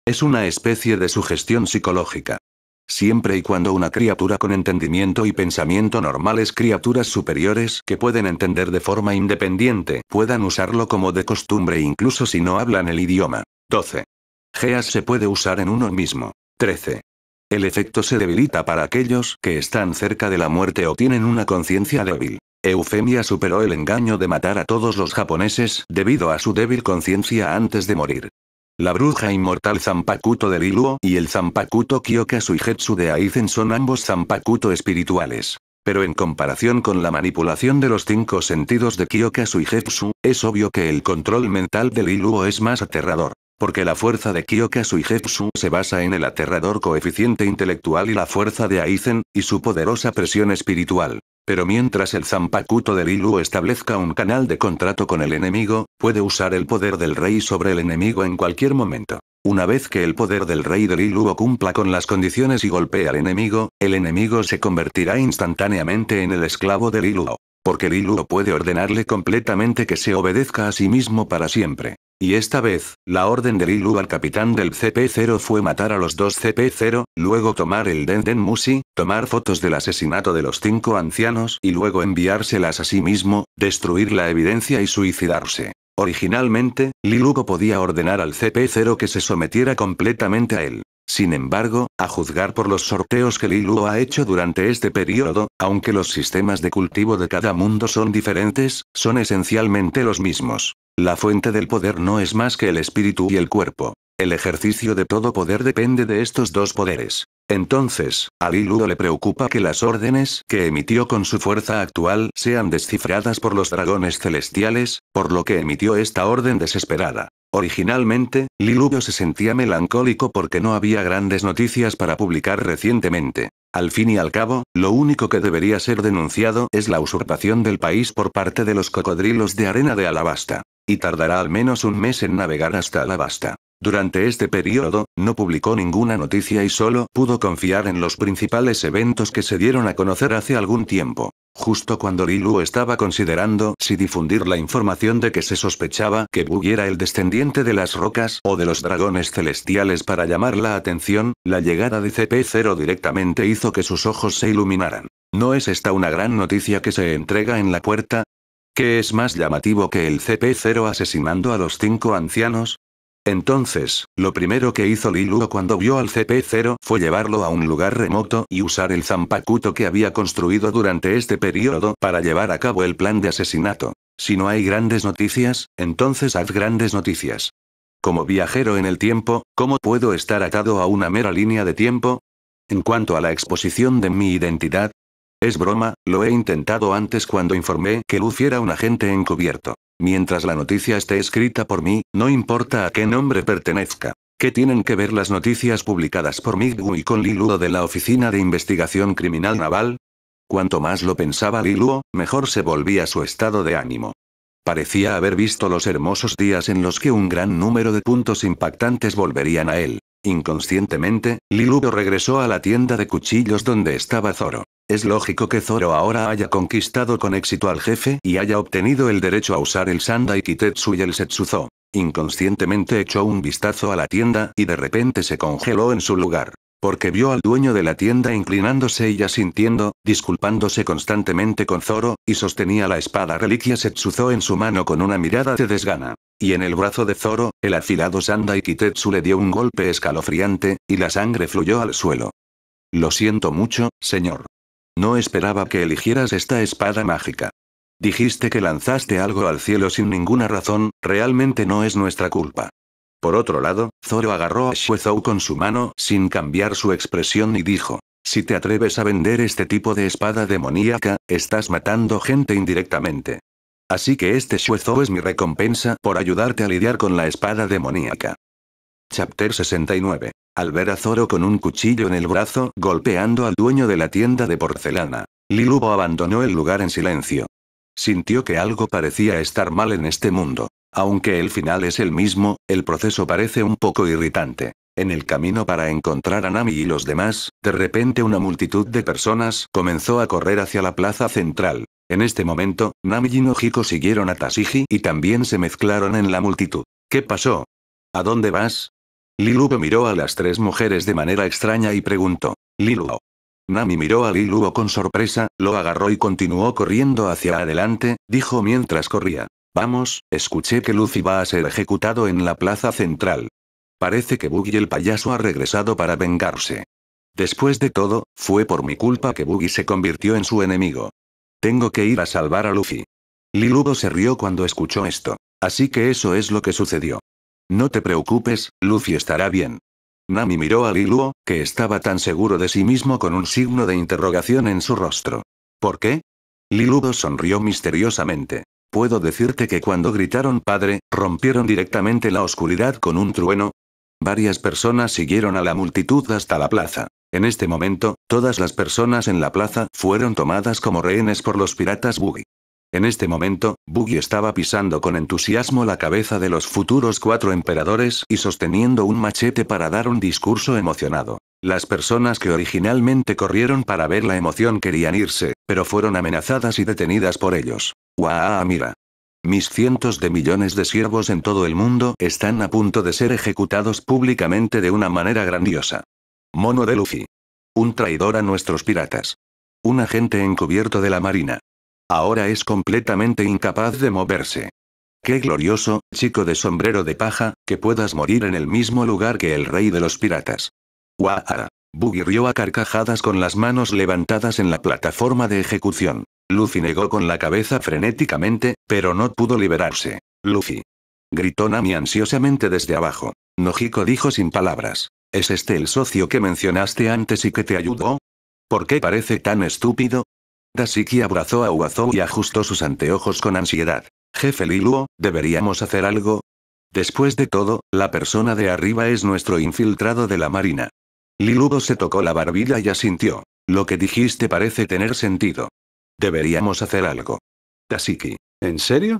A: Es una especie de sugestión psicológica. Siempre y cuando una criatura con entendimiento y pensamiento normales criaturas superiores que pueden entender de forma independiente puedan usarlo como de costumbre incluso si no hablan el idioma. 12. Geas se puede usar en uno mismo. 13. El efecto se debilita para aquellos que están cerca de la muerte o tienen una conciencia débil. Eufemia superó el engaño de matar a todos los japoneses debido a su débil conciencia antes de morir. La bruja inmortal Zampakuto de Liluo y el Zampakuto y Jetsu de Aizen son ambos Zampakuto espirituales. Pero en comparación con la manipulación de los cinco sentidos de y Jetsu, es obvio que el control mental de Liluo es más aterrador porque la fuerza de y Jetsu se basa en el aterrador coeficiente intelectual y la fuerza de Aizen, y su poderosa presión espiritual. Pero mientras el Zampakuto de Lilu establezca un canal de contrato con el enemigo, puede usar el poder del rey sobre el enemigo en cualquier momento. Una vez que el poder del rey de Lilu cumpla con las condiciones y golpee al enemigo, el enemigo se convertirá instantáneamente en el esclavo de Lilu. Porque Liluo puede ordenarle completamente que se obedezca a sí mismo para siempre. Y esta vez, la orden de Lilu al capitán del CP0 fue matar a los dos CP0, luego tomar el Denden Musi, tomar fotos del asesinato de los cinco ancianos y luego enviárselas a sí mismo, destruir la evidencia y suicidarse. Originalmente, Lilugo podía ordenar al CP0 que se sometiera completamente a él. Sin embargo, a juzgar por los sorteos que Liluo ha hecho durante este periodo, aunque los sistemas de cultivo de cada mundo son diferentes, son esencialmente los mismos. La fuente del poder no es más que el espíritu y el cuerpo. El ejercicio de todo poder depende de estos dos poderes. Entonces, a Liluo le preocupa que las órdenes que emitió con su fuerza actual sean descifradas por los dragones celestiales, por lo que emitió esta orden desesperada. Originalmente, Lilubio se sentía melancólico porque no había grandes noticias para publicar recientemente. Al fin y al cabo, lo único que debería ser denunciado es la usurpación del país por parte de los cocodrilos de arena de Alabasta. Y tardará al menos un mes en navegar hasta Alabasta. Durante este periodo, no publicó ninguna noticia y solo pudo confiar en los principales eventos que se dieron a conocer hace algún tiempo. Justo cuando Lilu estaba considerando si difundir la información de que se sospechaba que Bug era el descendiente de las rocas o de los dragones celestiales para llamar la atención, la llegada de CP0 directamente hizo que sus ojos se iluminaran. ¿No es esta una gran noticia que se entrega en la puerta? ¿Qué es más llamativo que el CP0 asesinando a los cinco ancianos? Entonces, lo primero que hizo Liluo cuando vio al CP0 fue llevarlo a un lugar remoto y usar el zampacuto que había construido durante este periodo para llevar a cabo el plan de asesinato. Si no hay grandes noticias, entonces haz grandes noticias. Como viajero en el tiempo, ¿cómo puedo estar atado a una mera línea de tiempo? En cuanto a la exposición de mi identidad, es broma, lo he intentado antes cuando informé que Luz era un agente encubierto. Mientras la noticia esté escrita por mí, no importa a qué nombre pertenezca. ¿Qué tienen que ver las noticias publicadas por Migui y con Liluo de la Oficina de Investigación Criminal Naval? Cuanto más lo pensaba Liluo, mejor se volvía su estado de ánimo. Parecía haber visto los hermosos días en los que un gran número de puntos impactantes volverían a él. Inconscientemente, Liluo regresó a la tienda de cuchillos donde estaba Zoro. Es lógico que Zoro ahora haya conquistado con éxito al jefe y haya obtenido el derecho a usar el Sandai Kitetsu y el Setsuzo. Inconscientemente echó un vistazo a la tienda y de repente se congeló en su lugar. Porque vio al dueño de la tienda inclinándose y asintiendo, disculpándose constantemente con Zoro, y sostenía la espada reliquia Setsuzo en su mano con una mirada de desgana. Y en el brazo de Zoro, el afilado Sandai Kitetsu le dio un golpe escalofriante, y la sangre fluyó al suelo. Lo siento mucho, señor. No esperaba que eligieras esta espada mágica. Dijiste que lanzaste algo al cielo sin ninguna razón, realmente no es nuestra culpa. Por otro lado, Zoro agarró a Shuezou con su mano, sin cambiar su expresión y dijo, si te atreves a vender este tipo de espada demoníaca, estás matando gente indirectamente. Así que este Shuezou es mi recompensa por ayudarte a lidiar con la espada demoníaca. Chapter 69 al ver a Zoro con un cuchillo en el brazo golpeando al dueño de la tienda de porcelana, Lilubo abandonó el lugar en silencio. Sintió que algo parecía estar mal en este mundo. Aunque el final es el mismo, el proceso parece un poco irritante. En el camino para encontrar a Nami y los demás, de repente una multitud de personas comenzó a correr hacia la plaza central. En este momento, Nami y Nojiko siguieron a Tashiji y también se mezclaron en la multitud. ¿Qué pasó? ¿A dónde vas? Lilugo miró a las tres mujeres de manera extraña y preguntó. Lilugo. Nami miró a Lilugo con sorpresa, lo agarró y continuó corriendo hacia adelante, dijo mientras corría. Vamos, escuché que Luffy va a ser ejecutado en la plaza central. Parece que Buggy el payaso ha regresado para vengarse. Después de todo, fue por mi culpa que Buggy se convirtió en su enemigo. Tengo que ir a salvar a Luffy. Lilugo se rió cuando escuchó esto. Así que eso es lo que sucedió. No te preocupes, Lucy estará bien. Nami miró a Liluo, que estaba tan seguro de sí mismo con un signo de interrogación en su rostro. ¿Por qué? Liluo sonrió misteriosamente. Puedo decirte que cuando gritaron padre, rompieron directamente la oscuridad con un trueno. Varias personas siguieron a la multitud hasta la plaza. En este momento, todas las personas en la plaza fueron tomadas como rehenes por los piratas Buggy. En este momento, Buggy estaba pisando con entusiasmo la cabeza de los futuros cuatro emperadores y sosteniendo un machete para dar un discurso emocionado. Las personas que originalmente corrieron para ver la emoción querían irse, pero fueron amenazadas y detenidas por ellos. ¡Guau, mira! Mis cientos de millones de siervos en todo el mundo están a punto de ser ejecutados públicamente de una manera grandiosa. Mono de Luffy. Un traidor a nuestros piratas. Un agente encubierto de la Marina. Ahora es completamente incapaz de moverse. Qué glorioso, chico de sombrero de paja, que puedas morir en el mismo lugar que el rey de los piratas. ¡Guau! Buggy rió a carcajadas con las manos levantadas en la plataforma de ejecución. Luffy negó con la cabeza frenéticamente, pero no pudo liberarse. Luffy. Gritó Nami ansiosamente desde abajo. Nojiko dijo sin palabras. ¿Es este el socio que mencionaste antes y que te ayudó? ¿Por qué parece tan estúpido? Dasiki abrazó a Uazou y ajustó sus anteojos con ansiedad. Jefe Liluo, ¿deberíamos hacer algo? Después de todo, la persona de arriba es nuestro infiltrado de la marina. Liluo se tocó la barbilla y asintió. Lo que dijiste parece tener sentido. Deberíamos hacer algo. Dasiki. ¿En serio?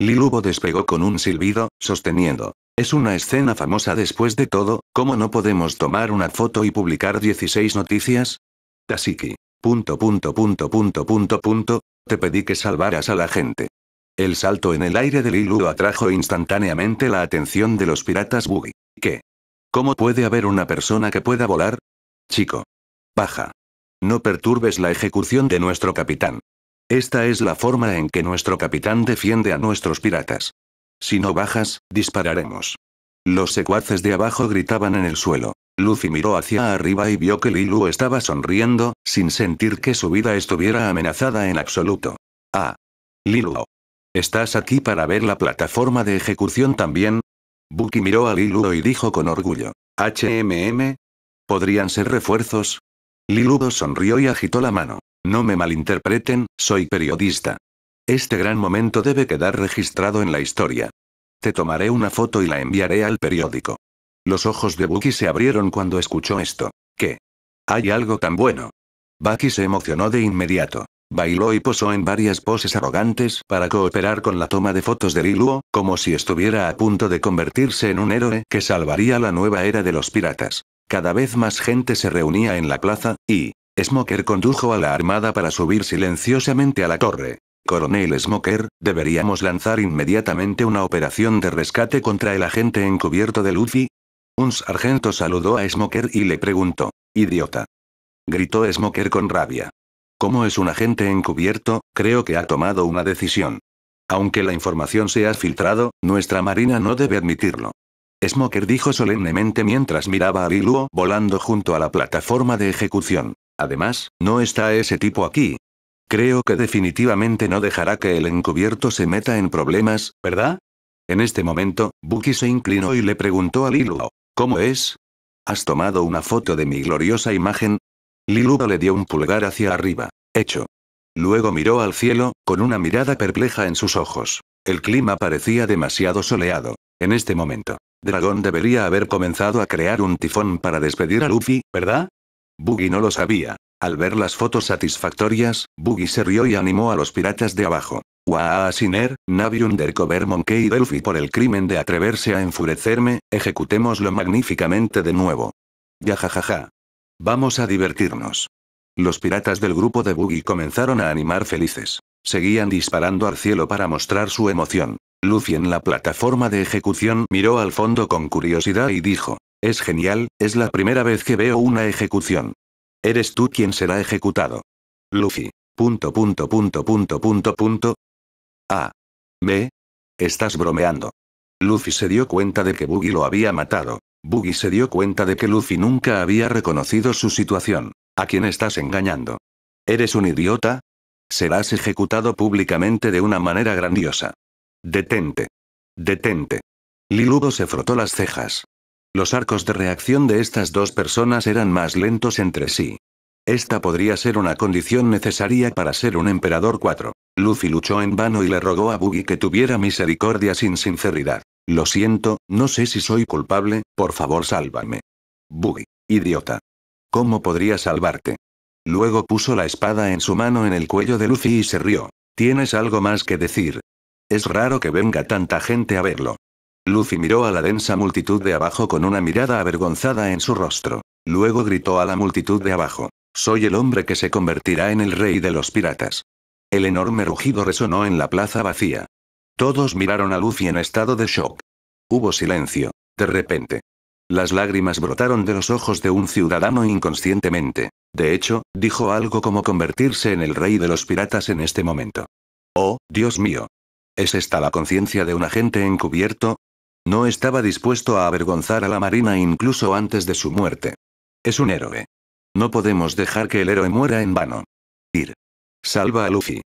A: Lilubo despegó con un silbido, sosteniendo. Es una escena famosa después de todo, ¿cómo no podemos tomar una foto y publicar 16 noticias? Tasiki. Punto punto punto punto punto punto. Te pedí que salvaras a la gente. El salto en el aire de Lilu atrajo instantáneamente la atención de los piratas Buggy. ¿Qué? ¿Cómo puede haber una persona que pueda volar? Chico. Baja. No perturbes la ejecución de nuestro capitán. Esta es la forma en que nuestro capitán defiende a nuestros piratas. Si no bajas, dispararemos. Los secuaces de abajo gritaban en el suelo. Lucy miró hacia arriba y vio que Lilu estaba sonriendo, sin sentir que su vida estuviera amenazada en absoluto. Ah. Lilu. ¿Estás aquí para ver la plataforma de ejecución también? Buki miró a Lilu y dijo con orgullo. HMM. ¿Podrían ser refuerzos? Lilu sonrió y agitó la mano. No me malinterpreten, soy periodista. Este gran momento debe quedar registrado en la historia. Te tomaré una foto y la enviaré al periódico. Los ojos de Bucky se abrieron cuando escuchó esto. ¿Qué? Hay algo tan bueno. Bucky se emocionó de inmediato. Bailó y posó en varias poses arrogantes para cooperar con la toma de fotos de Liluo, como si estuviera a punto de convertirse en un héroe que salvaría la nueva era de los piratas. Cada vez más gente se reunía en la plaza, y Smoker condujo a la armada para subir silenciosamente a la torre. Coronel Smoker, deberíamos lanzar inmediatamente una operación de rescate contra el agente encubierto de Luffy, un sargento saludó a Smoker y le preguntó. Idiota. Gritó Smoker con rabia. Como es un agente encubierto, creo que ha tomado una decisión. Aunque la información se ha filtrado, nuestra marina no debe admitirlo. Smoker dijo solemnemente mientras miraba a Liluo volando junto a la plataforma de ejecución. Además, no está ese tipo aquí. Creo que definitivamente no dejará que el encubierto se meta en problemas, ¿verdad? En este momento, Bucky se inclinó y le preguntó a Liluo. ¿Cómo es? ¿Has tomado una foto de mi gloriosa imagen? Liluba le dio un pulgar hacia arriba. Hecho. Luego miró al cielo, con una mirada perpleja en sus ojos. El clima parecía demasiado soleado. En este momento, Dragón debería haber comenzado a crear un tifón para despedir a Luffy, ¿verdad? Buggy no lo sabía. Al ver las fotos satisfactorias, Buggy se rió y animó a los piratas de abajo. Waa Siner, Navi Undercover Monkey y Delphi por el crimen de atreverse a enfurecerme, ejecutémoslo magníficamente de nuevo. Yajajaja. Vamos a divertirnos. Los piratas del grupo de Buggy comenzaron a animar felices. Seguían disparando al cielo para mostrar su emoción. Luffy en la plataforma de ejecución miró al fondo con curiosidad y dijo, es genial, es la primera vez que veo una ejecución. Eres tú quien será ejecutado. Luffy. Punto punto punto punto punto punto. Ah. B. Estás bromeando. Luffy se dio cuenta de que Buggy lo había matado. Buggy se dio cuenta de que Luffy nunca había reconocido su situación. ¿A quién estás engañando? ¿Eres un idiota? Serás ejecutado públicamente de una manera grandiosa. Detente. Detente. Lilugo se frotó las cejas. Los arcos de reacción de estas dos personas eran más lentos entre sí. Esta podría ser una condición necesaria para ser un emperador 4. Luffy luchó en vano y le rogó a Buggy que tuviera misericordia sin sinceridad. Lo siento, no sé si soy culpable, por favor sálvame. Buggy. Idiota. ¿Cómo podría salvarte? Luego puso la espada en su mano en el cuello de Luffy y se rió. ¿Tienes algo más que decir? Es raro que venga tanta gente a verlo. Luffy miró a la densa multitud de abajo con una mirada avergonzada en su rostro. Luego gritó a la multitud de abajo. Soy el hombre que se convertirá en el rey de los piratas. El enorme rugido resonó en la plaza vacía. Todos miraron a Luffy en estado de shock. Hubo silencio. De repente. Las lágrimas brotaron de los ojos de un ciudadano inconscientemente. De hecho, dijo algo como convertirse en el rey de los piratas en este momento. Oh, Dios mío. ¿Es esta la conciencia de un agente encubierto? No estaba dispuesto a avergonzar a la Marina incluso antes de su muerte. Es un héroe. No podemos dejar que el héroe muera en vano. Ir. Salva a Luffy.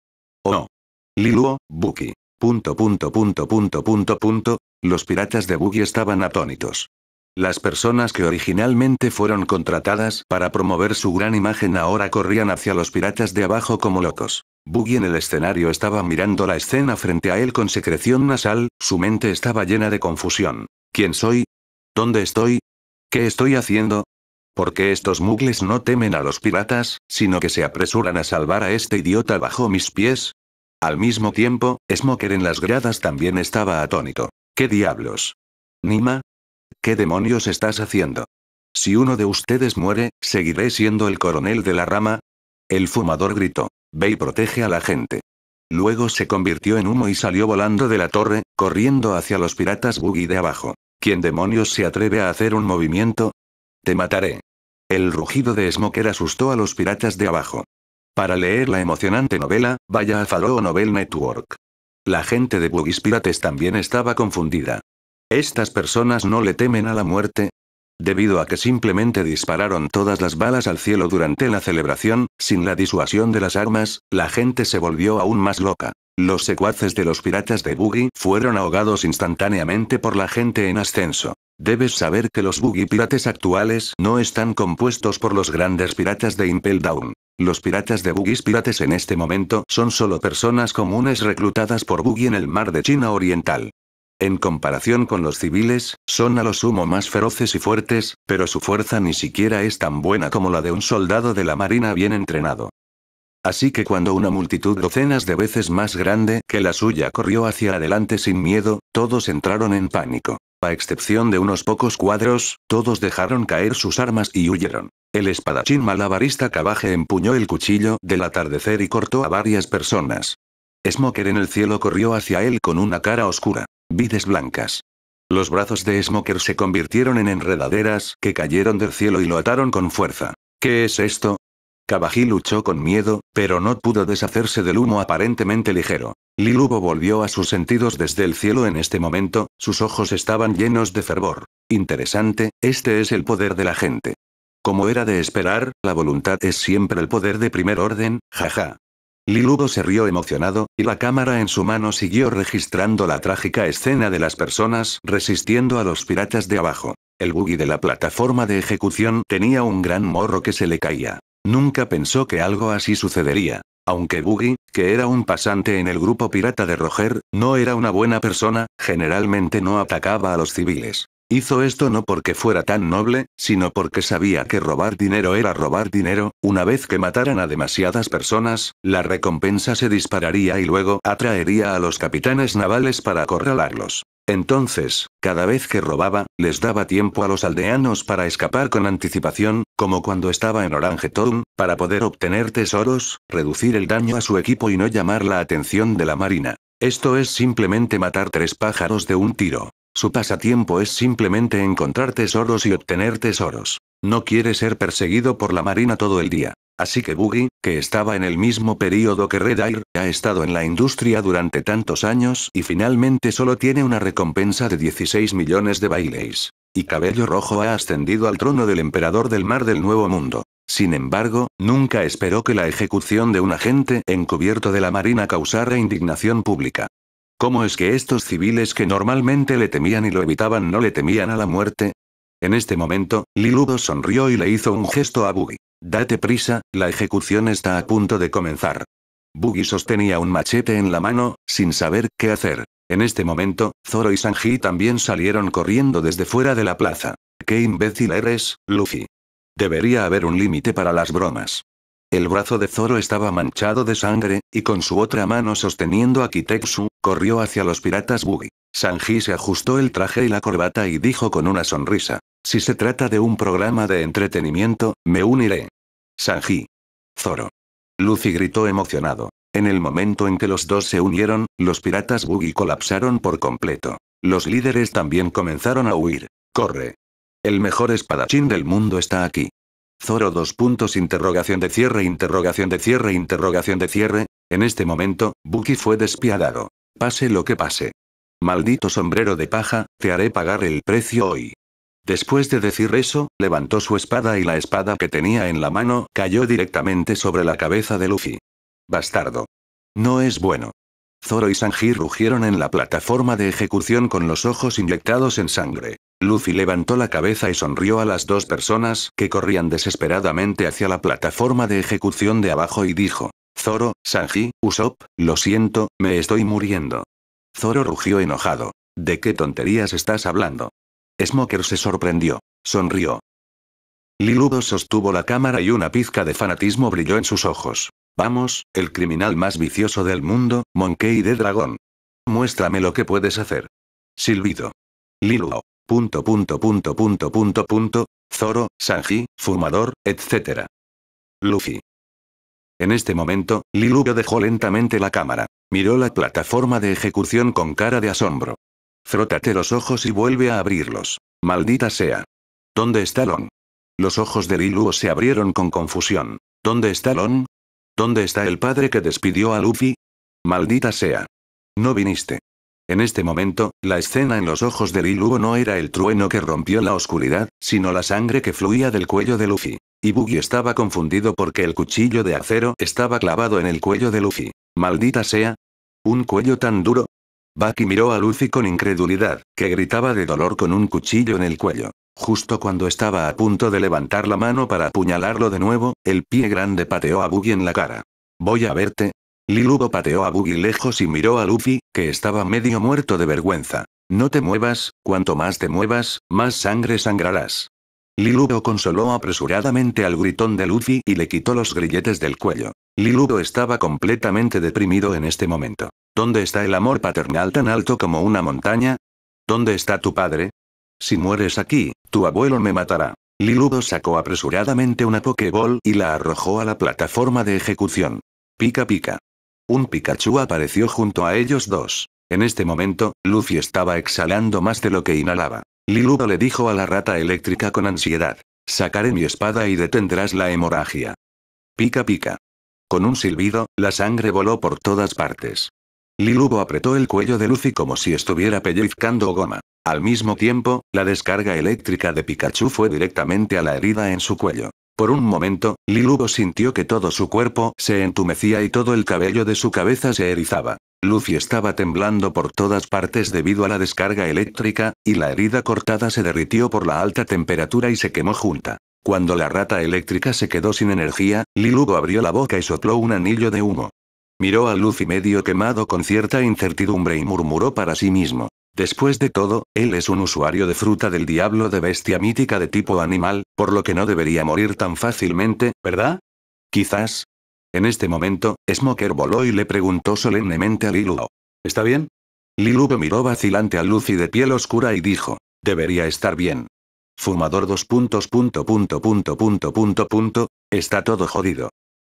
A: oh, no. Liluo, Buki. Punto punto punto punto punto punto. Los piratas de Buggy estaban atónitos. Las personas que originalmente fueron contratadas para promover su gran imagen ahora corrían hacia los piratas de abajo como locos. Buggy en el escenario estaba mirando la escena frente a él con secreción nasal, su mente estaba llena de confusión. ¿Quién soy? ¿Dónde estoy? ¿Qué estoy haciendo? ¿Por qué estos mugles no temen a los piratas, sino que se apresuran a salvar a este idiota bajo mis pies. Al mismo tiempo, Smoker en las gradas también estaba atónito. ¿Qué diablos? Nima? ¿Qué demonios estás haciendo? Si uno de ustedes muere, ¿seguiré siendo el coronel de la rama? El fumador gritó. Ve y protege a la gente. Luego se convirtió en humo y salió volando de la torre, corriendo hacia los piratas Buggy de abajo. ¿Quién demonios se atreve a hacer un movimiento? Te mataré. El rugido de Smoker asustó a los piratas de abajo. Para leer la emocionante novela, vaya a Faro Novel Network. La gente de Boogies Pirates también estaba confundida. ¿Estas personas no le temen a la muerte? Debido a que simplemente dispararon todas las balas al cielo durante la celebración, sin la disuasión de las armas, la gente se volvió aún más loca. Los secuaces de los piratas de Boogie fueron ahogados instantáneamente por la gente en ascenso. Debes saber que los buggy pirates actuales no están compuestos por los grandes piratas de Impel Down. Los piratas de Buggy pirates en este momento son solo personas comunes reclutadas por buggy en el mar de China Oriental. En comparación con los civiles, son a lo sumo más feroces y fuertes, pero su fuerza ni siquiera es tan buena como la de un soldado de la marina bien entrenado. Así que cuando una multitud docenas de veces más grande que la suya corrió hacia adelante sin miedo, todos entraron en pánico. A excepción de unos pocos cuadros, todos dejaron caer sus armas y huyeron. El espadachín malabarista Cabaje empuñó el cuchillo del atardecer y cortó a varias personas. Smoker en el cielo corrió hacia él con una cara oscura, vides blancas. Los brazos de Smoker se convirtieron en enredaderas que cayeron del cielo y lo ataron con fuerza. ¿Qué es esto? Kabaji luchó con miedo, pero no pudo deshacerse del humo aparentemente ligero. Lilubo volvió a sus sentidos desde el cielo en este momento, sus ojos estaban llenos de fervor. Interesante, este es el poder de la gente. Como era de esperar, la voluntad es siempre el poder de primer orden, jaja. Lilubo se rió emocionado, y la cámara en su mano siguió registrando la trágica escena de las personas resistiendo a los piratas de abajo. El buggy de la plataforma de ejecución tenía un gran morro que se le caía. Nunca pensó que algo así sucedería. Aunque Boogie, que era un pasante en el grupo pirata de Roger, no era una buena persona, generalmente no atacaba a los civiles. Hizo esto no porque fuera tan noble, sino porque sabía que robar dinero era robar dinero, una vez que mataran a demasiadas personas, la recompensa se dispararía y luego atraería a los capitanes navales para acorralarlos. Entonces, cada vez que robaba, les daba tiempo a los aldeanos para escapar con anticipación, como cuando estaba en Orange para poder obtener tesoros, reducir el daño a su equipo y no llamar la atención de la marina. Esto es simplemente matar tres pájaros de un tiro. Su pasatiempo es simplemente encontrar tesoros y obtener tesoros. No quiere ser perseguido por la marina todo el día. Así que Boogie, que estaba en el mismo periodo que Red Air, ha estado en la industria durante tantos años y finalmente solo tiene una recompensa de 16 millones de bailes. Y Cabello Rojo ha ascendido al trono del emperador del mar del Nuevo Mundo. Sin embargo, nunca esperó que la ejecución de un agente encubierto de la Marina causara indignación pública. ¿Cómo es que estos civiles que normalmente le temían y lo evitaban no le temían a la muerte? En este momento, Liludo sonrió y le hizo un gesto a Boogie. Date prisa, la ejecución está a punto de comenzar. Buggy sostenía un machete en la mano, sin saber qué hacer. En este momento, Zoro y Sanji también salieron corriendo desde fuera de la plaza. ¡Qué imbécil eres, Luffy! Debería haber un límite para las bromas. El brazo de Zoro estaba manchado de sangre, y con su otra mano sosteniendo a Kitetsu, corrió hacia los piratas Buggy. Sanji se ajustó el traje y la corbata y dijo con una sonrisa. Si se trata de un programa de entretenimiento, me uniré. Sanji. Zoro. Lucy gritó emocionado. En el momento en que los dos se unieron, los piratas Buggy colapsaron por completo. Los líderes también comenzaron a huir. ¡Corre! El mejor espadachín del mundo está aquí. Zoro dos puntos interrogación de cierre interrogación de cierre interrogación de cierre. En este momento, Buki fue despiadado. Pase lo que pase. Maldito sombrero de paja, te haré pagar el precio hoy. Después de decir eso, levantó su espada y la espada que tenía en la mano cayó directamente sobre la cabeza de Luffy. Bastardo. No es bueno. Zoro y Sanji rugieron en la plataforma de ejecución con los ojos inyectados en sangre. Luffy levantó la cabeza y sonrió a las dos personas que corrían desesperadamente hacia la plataforma de ejecución de abajo y dijo: Zoro, Sanji, Usopp, lo siento, me estoy muriendo. Zoro rugió enojado. ¿De qué tonterías estás hablando? Smoker se sorprendió. Sonrió. Liludo sostuvo la cámara y una pizca de fanatismo brilló en sus ojos. Vamos, el criminal más vicioso del mundo, Monkey de Dragón. Muéstrame lo que puedes hacer. Silbido. Liludo. Punto punto punto punto punto punto. Zoro, Sanji, fumador, etc. Luffy. En este momento, Lilugo dejó lentamente la cámara. Miró la plataforma de ejecución con cara de asombro. Frótate los ojos y vuelve a abrirlos. Maldita sea. ¿Dónde está Lon? Los ojos de Liluo se abrieron con confusión. ¿Dónde está Lon? ¿Dónde está el padre que despidió a Luffy? Maldita sea. No viniste. En este momento, la escena en los ojos de Liluo no era el trueno que rompió la oscuridad, sino la sangre que fluía del cuello de Luffy. Y Buggy estaba confundido porque el cuchillo de acero estaba clavado en el cuello de Luffy. Maldita sea. Un cuello tan duro, Bucky miró a Luffy con incredulidad, que gritaba de dolor con un cuchillo en el cuello. Justo cuando estaba a punto de levantar la mano para apuñalarlo de nuevo, el pie grande pateó a Buggy en la cara. Voy a verte. Lilugo pateó a Buggy lejos y miró a Luffy, que estaba medio muerto de vergüenza. No te muevas, cuanto más te muevas, más sangre sangrarás. Liludo consoló apresuradamente al gritón de Luffy y le quitó los grilletes del cuello. Liludo estaba completamente deprimido en este momento. ¿Dónde está el amor paternal tan alto como una montaña? ¿Dónde está tu padre? Si mueres aquí, tu abuelo me matará. Liludo sacó apresuradamente una pokeball y la arrojó a la plataforma de ejecución. Pica pica. Un Pikachu apareció junto a ellos dos. En este momento, Luffy estaba exhalando más de lo que inhalaba. Lilugo le dijo a la rata eléctrica con ansiedad. Sacaré mi espada y detendrás la hemorragia. Pica pica. Con un silbido, la sangre voló por todas partes. Lilugo apretó el cuello de Lucy como si estuviera pellizcando goma. Al mismo tiempo, la descarga eléctrica de Pikachu fue directamente a la herida en su cuello. Por un momento, Lilugo sintió que todo su cuerpo se entumecía y todo el cabello de su cabeza se erizaba. Lucy estaba temblando por todas partes debido a la descarga eléctrica, y la herida cortada se derritió por la alta temperatura y se quemó junta. Cuando la rata eléctrica se quedó sin energía, Lilugo abrió la boca y sopló un anillo de humo. Miró a Lucy medio quemado con cierta incertidumbre y murmuró para sí mismo. Después de todo, él es un usuario de fruta del diablo de bestia mítica de tipo animal, por lo que no debería morir tan fácilmente, ¿verdad? Quizás, en este momento, Smoker voló y le preguntó solemnemente a Lilu: ¿Está bien? Lilu miró vacilante a Lucy de piel oscura y dijo. Debería estar bien. Fumador 2. está todo jodido.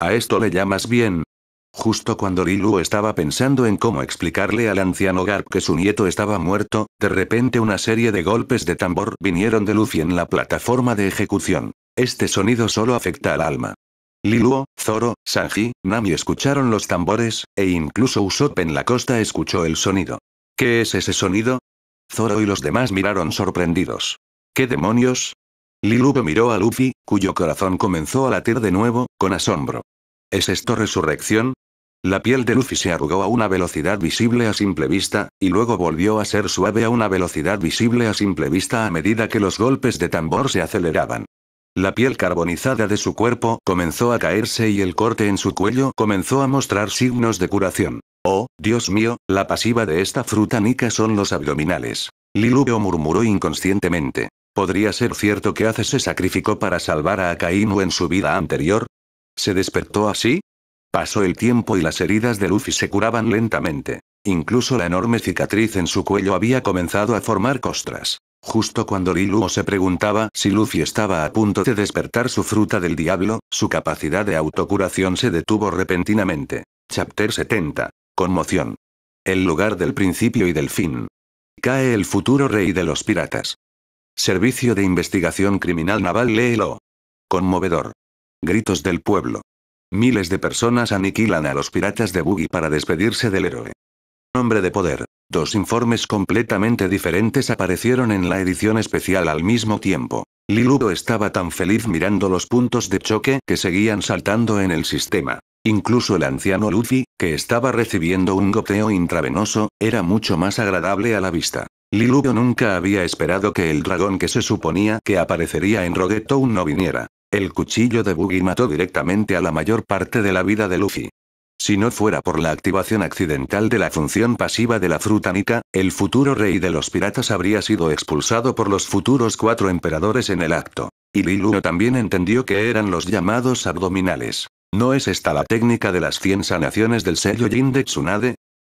A: ¿A esto le llamas bien? Justo cuando Lilu estaba pensando en cómo explicarle al anciano Garp que su nieto estaba muerto, de repente una serie de golpes de tambor vinieron de Lucy en la plataforma de ejecución. Este sonido solo afecta al alma. Liluo, Zoro, Sanji, Nami escucharon los tambores, e incluso Usopp en la costa escuchó el sonido. ¿Qué es ese sonido? Zoro y los demás miraron sorprendidos. ¿Qué demonios? Liluo miró a Luffy, cuyo corazón comenzó a latir de nuevo, con asombro. ¿Es esto resurrección? La piel de Luffy se arrugó a una velocidad visible a simple vista, y luego volvió a ser suave a una velocidad visible a simple vista a medida que los golpes de tambor se aceleraban. La piel carbonizada de su cuerpo comenzó a caerse y el corte en su cuello comenzó a mostrar signos de curación. Oh, Dios mío, la pasiva de esta fruta nica son los abdominales. Liluvio murmuró inconscientemente. ¿Podría ser cierto que Ace se sacrificó para salvar a Akainu en su vida anterior? ¿Se despertó así? Pasó el tiempo y las heridas de Luffy se curaban lentamente. Incluso la enorme cicatriz en su cuello había comenzado a formar costras. Justo cuando Riluo se preguntaba si Luffy estaba a punto de despertar su fruta del diablo, su capacidad de autocuración se detuvo repentinamente. Chapter 70. Conmoción. El lugar del principio y del fin. Cae el futuro rey de los piratas. Servicio de Investigación Criminal Naval léelo. Conmovedor. Gritos del pueblo. Miles de personas aniquilan a los piratas de Buggy para despedirse del héroe hombre de poder. Dos informes completamente diferentes aparecieron en la edición especial al mismo tiempo. Liludo estaba tan feliz mirando los puntos de choque que seguían saltando en el sistema. Incluso el anciano Luffy, que estaba recibiendo un goteo intravenoso, era mucho más agradable a la vista. Lilugo nunca había esperado que el dragón que se suponía que aparecería en Town no viniera. El cuchillo de Buggy mató directamente a la mayor parte de la vida de Luffy. Si no fuera por la activación accidental de la función pasiva de la frutánica, el futuro rey de los piratas habría sido expulsado por los futuros cuatro emperadores en el acto. Y Liluno también entendió que eran los llamados abdominales. ¿No es esta la técnica de las 100 sanaciones del sello Jin de Tsunade?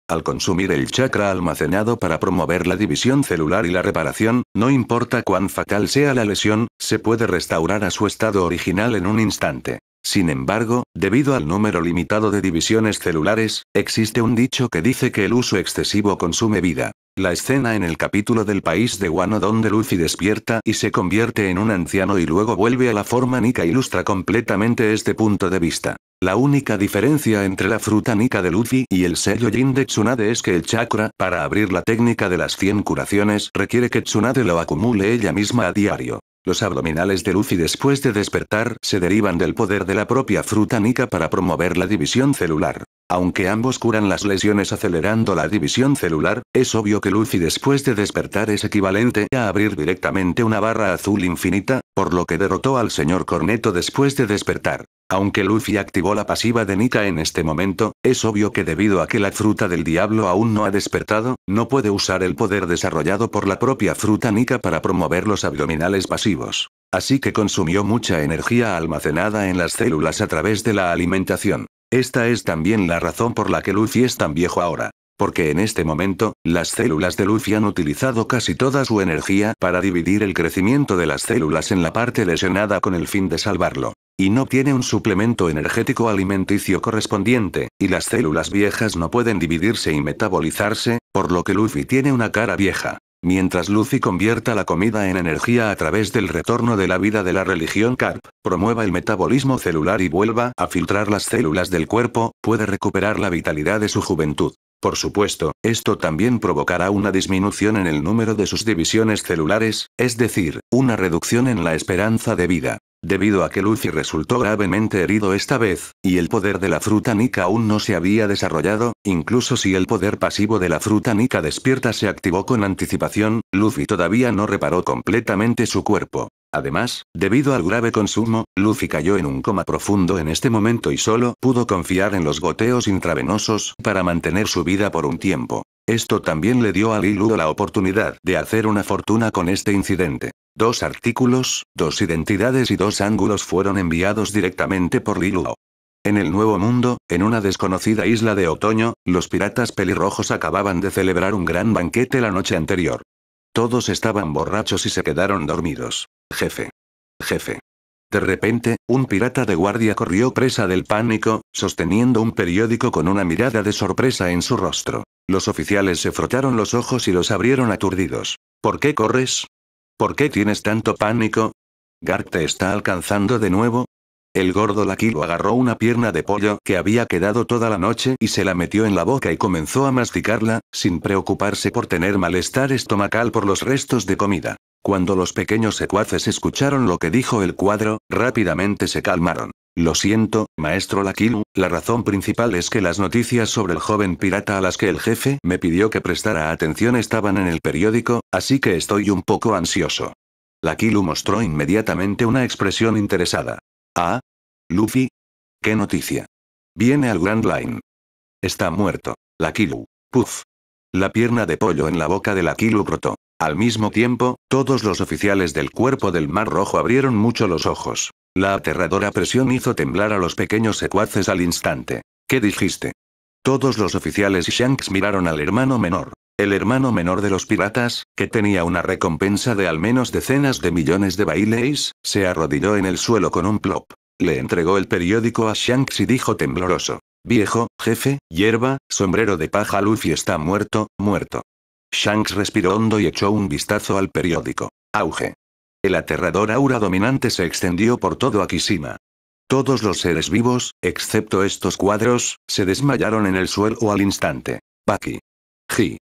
A: Al consumir el chakra almacenado para promover la división celular y la reparación, no importa cuán fatal sea la lesión, se puede restaurar a su estado original en un instante. Sin embargo, debido al número limitado de divisiones celulares, existe un dicho que dice que el uso excesivo consume vida. La escena en el capítulo del país de Wano donde Luffy despierta y se convierte en un anciano y luego vuelve a la forma Nika ilustra completamente este punto de vista. La única diferencia entre la fruta Nika de Luffy y el sello Jin de Tsunade es que el chakra, para abrir la técnica de las 100 curaciones, requiere que Tsunade lo acumule ella misma a diario. Los abdominales de Lucy después de despertar se derivan del poder de la propia fruta nica para promover la división celular. Aunque ambos curan las lesiones acelerando la división celular, es obvio que Lucy después de despertar es equivalente a abrir directamente una barra azul infinita, por lo que derrotó al señor Corneto después de despertar. Aunque Luffy activó la pasiva de Nika en este momento, es obvio que debido a que la fruta del diablo aún no ha despertado, no puede usar el poder desarrollado por la propia fruta Nika para promover los abdominales pasivos. Así que consumió mucha energía almacenada en las células a través de la alimentación. Esta es también la razón por la que Luffy es tan viejo ahora. Porque en este momento, las células de Luffy han utilizado casi toda su energía para dividir el crecimiento de las células en la parte lesionada con el fin de salvarlo. Y no tiene un suplemento energético alimenticio correspondiente, y las células viejas no pueden dividirse y metabolizarse, por lo que Luffy tiene una cara vieja. Mientras Luffy convierta la comida en energía a través del retorno de la vida de la religión CARP, promueva el metabolismo celular y vuelva a filtrar las células del cuerpo, puede recuperar la vitalidad de su juventud. Por supuesto, esto también provocará una disminución en el número de sus divisiones celulares, es decir, una reducción en la esperanza de vida. Debido a que Luffy resultó gravemente herido esta vez, y el poder de la fruta Nika aún no se había desarrollado, incluso si el poder pasivo de la fruta Nika despierta se activó con anticipación, Luffy todavía no reparó completamente su cuerpo. Además, debido al grave consumo, Luffy cayó en un coma profundo en este momento y solo pudo confiar en los goteos intravenosos para mantener su vida por un tiempo. Esto también le dio a Lilu la oportunidad de hacer una fortuna con este incidente. Dos artículos, dos identidades y dos ángulos fueron enviados directamente por Liluo. En el Nuevo Mundo, en una desconocida isla de otoño, los piratas pelirrojos acababan de celebrar un gran banquete la noche anterior. Todos estaban borrachos y se quedaron dormidos. Jefe. Jefe. De repente, un pirata de guardia corrió presa del pánico, sosteniendo un periódico con una mirada de sorpresa en su rostro. Los oficiales se frotaron los ojos y los abrieron aturdidos. ¿Por qué corres? ¿Por qué tienes tanto pánico? Gark te está alcanzando de nuevo, el gordo Lakilu agarró una pierna de pollo que había quedado toda la noche y se la metió en la boca y comenzó a masticarla, sin preocuparse por tener malestar estomacal por los restos de comida. Cuando los pequeños secuaces escucharon lo que dijo el cuadro, rápidamente se calmaron. Lo siento, maestro Lakilu, la razón principal es que las noticias sobre el joven pirata a las que el jefe me pidió que prestara atención estaban en el periódico, así que estoy un poco ansioso. Laquilu mostró inmediatamente una expresión interesada. Ah. Luffy. ¿Qué noticia? Viene al Grand Line. Está muerto. La Kilu. Puf. La pierna de pollo en la boca de la Kilu brotó. Al mismo tiempo, todos los oficiales del cuerpo del Mar Rojo abrieron mucho los ojos. La aterradora presión hizo temblar a los pequeños secuaces al instante. ¿Qué dijiste? Todos los oficiales y Shanks miraron al hermano menor. El hermano menor de los piratas, que tenía una recompensa de al menos decenas de millones de baileys, se arrodilló en el suelo con un plop. Le entregó el periódico a Shanks y dijo tembloroso. Viejo, jefe, hierba, sombrero de paja Luffy está muerto, muerto. Shanks respiró hondo y echó un vistazo al periódico. Auge. El aterrador aura dominante se extendió por todo Akishima. Todos los seres vivos, excepto estos cuadros, se desmayaron en el suelo al instante. Paki. He.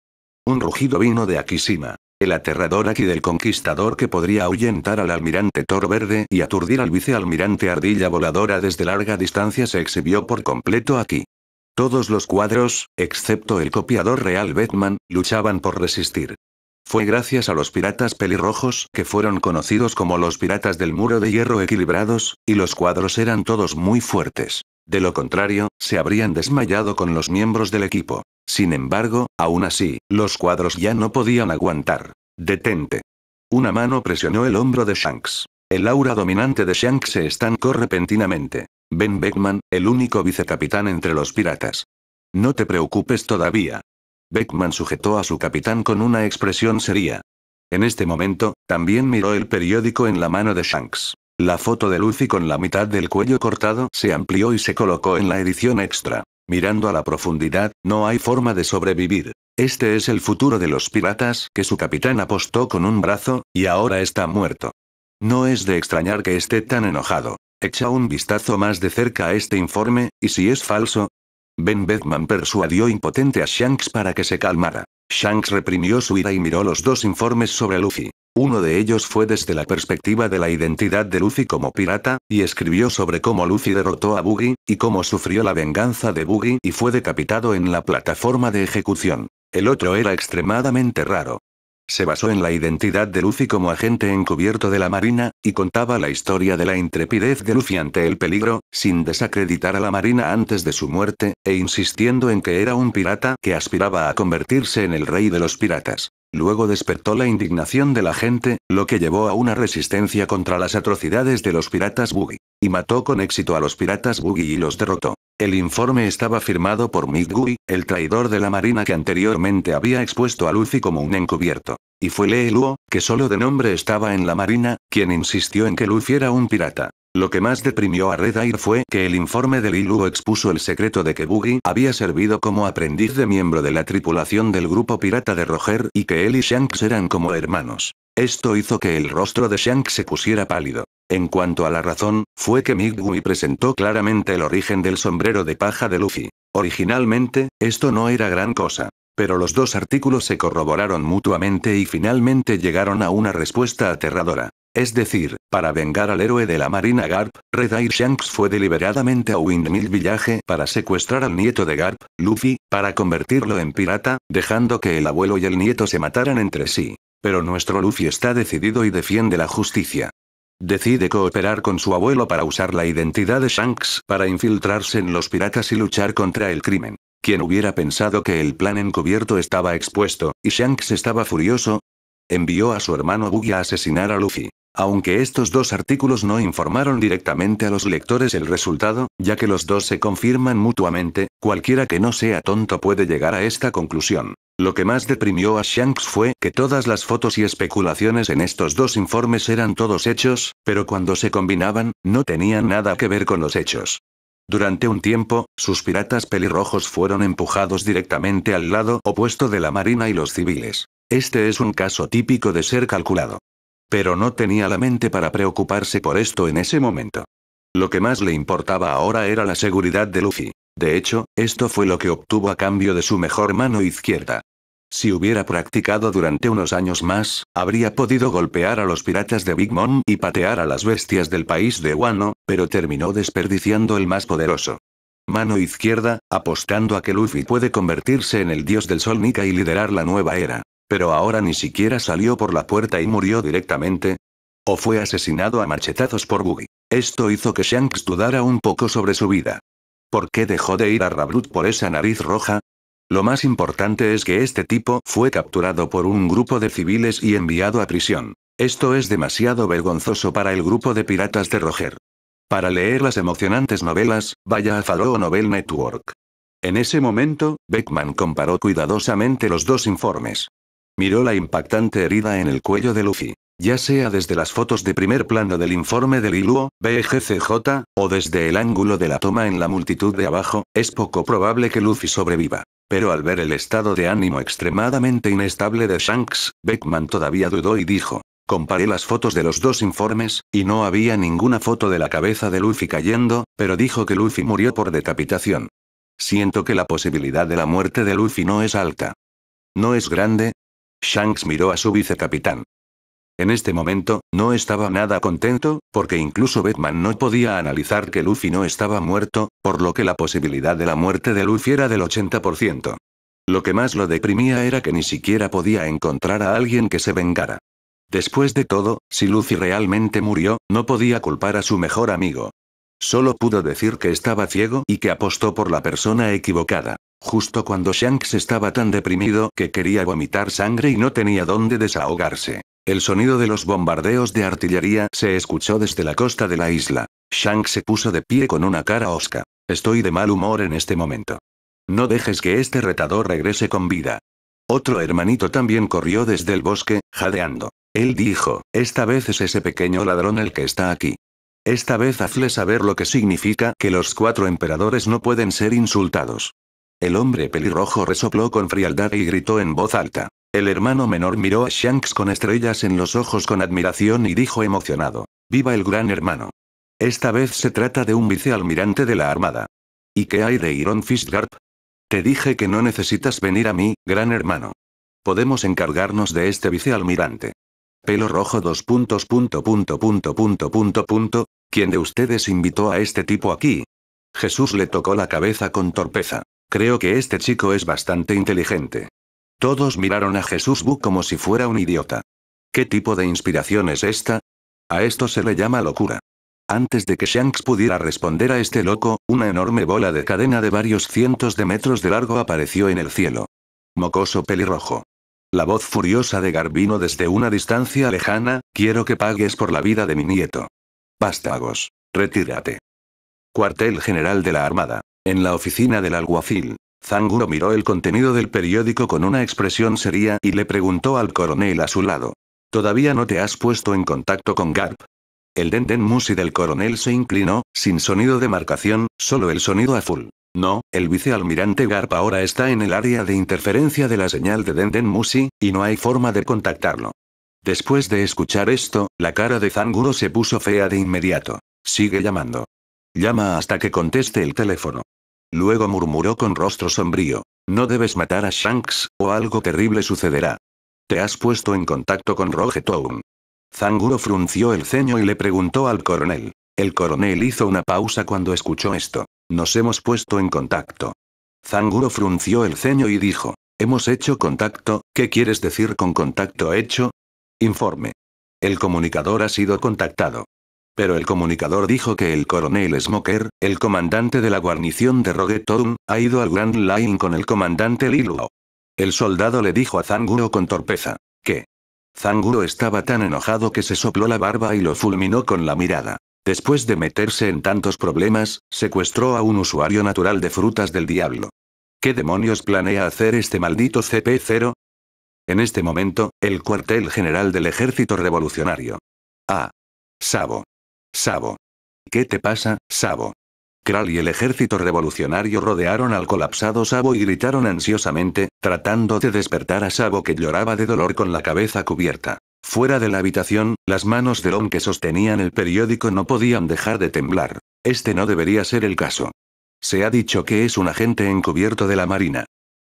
A: Un rugido vino de aquí cima. El aterrador aquí del conquistador que podría ahuyentar al almirante Toro Verde y aturdir al vicealmirante Ardilla Voladora desde larga distancia se exhibió por completo aquí. Todos los cuadros, excepto el copiador real Batman, luchaban por resistir. Fue gracias a los piratas pelirrojos, que fueron conocidos como los piratas del muro de hierro equilibrados, y los cuadros eran todos muy fuertes. De lo contrario, se habrían desmayado con los miembros del equipo. Sin embargo, aún así, los cuadros ya no podían aguantar. Detente. Una mano presionó el hombro de Shanks. El aura dominante de Shanks se estancó repentinamente. Ben Beckman, el único vicecapitán entre los piratas. No te preocupes todavía. Beckman sujetó a su capitán con una expresión seria. En este momento, también miró el periódico en la mano de Shanks. La foto de Lucy con la mitad del cuello cortado se amplió y se colocó en la edición extra. Mirando a la profundidad, no hay forma de sobrevivir. Este es el futuro de los piratas que su capitán apostó con un brazo, y ahora está muerto. No es de extrañar que esté tan enojado. Echa un vistazo más de cerca a este informe, y si es falso. Ben bethman persuadió impotente a Shanks para que se calmara. Shanks reprimió su ira y miró los dos informes sobre Luffy. Uno de ellos fue desde la perspectiva de la identidad de Luffy como pirata, y escribió sobre cómo Luffy derrotó a Boogie, y cómo sufrió la venganza de Boogie y fue decapitado en la plataforma de ejecución. El otro era extremadamente raro. Se basó en la identidad de Luffy como agente encubierto de la Marina, y contaba la historia de la intrepidez de Luffy ante el peligro, sin desacreditar a la Marina antes de su muerte, e insistiendo en que era un pirata que aspiraba a convertirse en el rey de los piratas. Luego despertó la indignación de la gente, lo que llevó a una resistencia contra las atrocidades de los piratas Boogie. Y mató con éxito a los piratas Boogie y los derrotó. El informe estaba firmado por Midgui, el traidor de la marina que anteriormente había expuesto a Luffy como un encubierto. Y fue Lee Luo, que solo de nombre estaba en la marina, quien insistió en que Luffy era un pirata. Lo que más deprimió a Red fue que el informe de Lee Luo expuso el secreto de que Boogie había servido como aprendiz de miembro de la tripulación del grupo pirata de Roger y que él y Shanks eran como hermanos. Esto hizo que el rostro de Shanks se pusiera pálido. En cuanto a la razón, fue que Migui presentó claramente el origen del sombrero de paja de Luffy. Originalmente, esto no era gran cosa. Pero los dos artículos se corroboraron mutuamente y finalmente llegaron a una respuesta aterradora. Es decir, para vengar al héroe de la Marina Garp, Red Shanks fue deliberadamente a Windmill Village para secuestrar al nieto de Garp, Luffy, para convertirlo en pirata, dejando que el abuelo y el nieto se mataran entre sí. Pero nuestro Luffy está decidido y defiende la justicia. Decide cooperar con su abuelo para usar la identidad de Shanks para infiltrarse en los piratas y luchar contra el crimen. Quien hubiera pensado que el plan encubierto estaba expuesto, y Shanks estaba furioso? Envió a su hermano Buggy a asesinar a Luffy. Aunque estos dos artículos no informaron directamente a los lectores el resultado, ya que los dos se confirman mutuamente, cualquiera que no sea tonto puede llegar a esta conclusión. Lo que más deprimió a Shanks fue que todas las fotos y especulaciones en estos dos informes eran todos hechos, pero cuando se combinaban, no tenían nada que ver con los hechos. Durante un tiempo, sus piratas pelirrojos fueron empujados directamente al lado opuesto de la marina y los civiles. Este es un caso típico de ser calculado. Pero no tenía la mente para preocuparse por esto en ese momento. Lo que más le importaba ahora era la seguridad de Luffy. De hecho, esto fue lo que obtuvo a cambio de su mejor mano izquierda. Si hubiera practicado durante unos años más, habría podido golpear a los piratas de Big Mom y patear a las bestias del país de Wano, pero terminó desperdiciando el más poderoso. Mano izquierda, apostando a que Luffy puede convertirse en el dios del sol Nika y liderar la nueva era. Pero ahora ni siquiera salió por la puerta y murió directamente. O fue asesinado a machetazos por Buggy. Esto hizo que Shanks dudara un poco sobre su vida. ¿Por qué dejó de ir a Rabrut por esa nariz roja? Lo más importante es que este tipo fue capturado por un grupo de civiles y enviado a prisión. Esto es demasiado vergonzoso para el grupo de piratas de Roger. Para leer las emocionantes novelas, vaya a Faro Novel Network. En ese momento, Beckman comparó cuidadosamente los dos informes miró la impactante herida en el cuello de Luffy. Ya sea desde las fotos de primer plano del informe del ILUO, BGCJ, o desde el ángulo de la toma en la multitud de abajo, es poco probable que Luffy sobreviva. Pero al ver el estado de ánimo extremadamente inestable de Shanks, Beckman todavía dudó y dijo, Comparé las fotos de los dos informes, y no había ninguna foto de la cabeza de Luffy cayendo, pero dijo que Luffy murió por decapitación. Siento que la posibilidad de la muerte de Luffy no es alta. No es grande, Shanks miró a su vicecapitán. En este momento, no estaba nada contento, porque incluso Batman no podía analizar que Luffy no estaba muerto, por lo que la posibilidad de la muerte de Luffy era del 80%. Lo que más lo deprimía era que ni siquiera podía encontrar a alguien que se vengara. Después de todo, si Luffy realmente murió, no podía culpar a su mejor amigo. Solo pudo decir que estaba ciego y que apostó por la persona equivocada. Justo cuando Shanks estaba tan deprimido que quería vomitar sangre y no tenía dónde desahogarse. El sonido de los bombardeos de artillería se escuchó desde la costa de la isla. Shanks se puso de pie con una cara osca. Estoy de mal humor en este momento. No dejes que este retador regrese con vida. Otro hermanito también corrió desde el bosque, jadeando. Él dijo, esta vez es ese pequeño ladrón el que está aquí. Esta vez hazle saber lo que significa que los cuatro emperadores no pueden ser insultados. El hombre pelirrojo resopló con frialdad y gritó en voz alta. El hermano menor miró a Shanks con estrellas en los ojos con admiración y dijo emocionado. Viva el gran hermano. Esta vez se trata de un vicealmirante de la Armada. ¿Y qué hay de Iron Fistgarp? Te dije que no necesitas venir a mí, gran hermano. Podemos encargarnos de este vicealmirante. Pelo rojo dos puntos punto punto punto punto punto punto, ¿quién de ustedes invitó a este tipo aquí? Jesús le tocó la cabeza con torpeza. Creo que este chico es bastante inteligente. Todos miraron a Jesús Bu como si fuera un idiota. ¿Qué tipo de inspiración es esta? A esto se le llama locura. Antes de que Shanks pudiera responder a este loco, una enorme bola de cadena de varios cientos de metros de largo apareció en el cielo. Mocoso pelirrojo. La voz furiosa de Garbino desde una distancia lejana, quiero que pagues por la vida de mi nieto. Vástagos. Retírate. Cuartel General de la Armada. En la oficina del alguacil, Zanguro miró el contenido del periódico con una expresión seria y le preguntó al coronel a su lado. ¿Todavía no te has puesto en contacto con Garp? El Denden Musi del coronel se inclinó, sin sonido de marcación, solo el sonido azul. No, el vicealmirante Garp ahora está en el área de interferencia de la señal de Denden Musi, y no hay forma de contactarlo. Después de escuchar esto, la cara de Zanguro se puso fea de inmediato. Sigue llamando. Llama hasta que conteste el teléfono. Luego murmuró con rostro sombrío. No debes matar a Shanks, o algo terrible sucederá. Te has puesto en contacto con Roger Town. Zanguro frunció el ceño y le preguntó al coronel. El coronel hizo una pausa cuando escuchó esto. Nos hemos puesto en contacto. Zanguro frunció el ceño y dijo. Hemos hecho contacto, ¿qué quieres decir con contacto hecho? Informe. El comunicador ha sido contactado pero el comunicador dijo que el coronel Smoker, el comandante de la guarnición de Rogetown, ha ido al Grand Line con el comandante Lilo. El soldado le dijo a Zanguro con torpeza. ¿Qué? Zanguro estaba tan enojado que se sopló la barba y lo fulminó con la mirada. Después de meterse en tantos problemas, secuestró a un usuario natural de frutas del diablo. ¿Qué demonios planea hacer este maldito CP0? En este momento, el cuartel general del ejército revolucionario. Ah. Sabo. Sabo. ¿Qué te pasa, Sabo? Kral y el ejército revolucionario rodearon al colapsado Sabo y gritaron ansiosamente, tratando de despertar a Sabo que lloraba de dolor con la cabeza cubierta. Fuera de la habitación, las manos de Ron que sostenían el periódico no podían dejar de temblar. Este no debería ser el caso. Se ha dicho que es un agente encubierto de la Marina.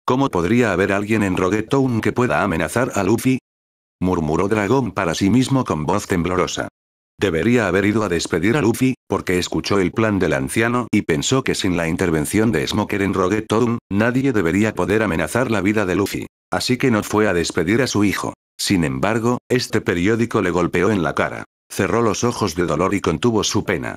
A: ¿Cómo podría haber alguien en Town que pueda amenazar a Luffy? murmuró Dragón para sí mismo con voz temblorosa. Debería haber ido a despedir a Luffy, porque escuchó el plan del anciano y pensó que sin la intervención de Smoker en Rogue Town, nadie debería poder amenazar la vida de Luffy. Así que no fue a despedir a su hijo. Sin embargo, este periódico le golpeó en la cara. Cerró los ojos de dolor y contuvo su pena.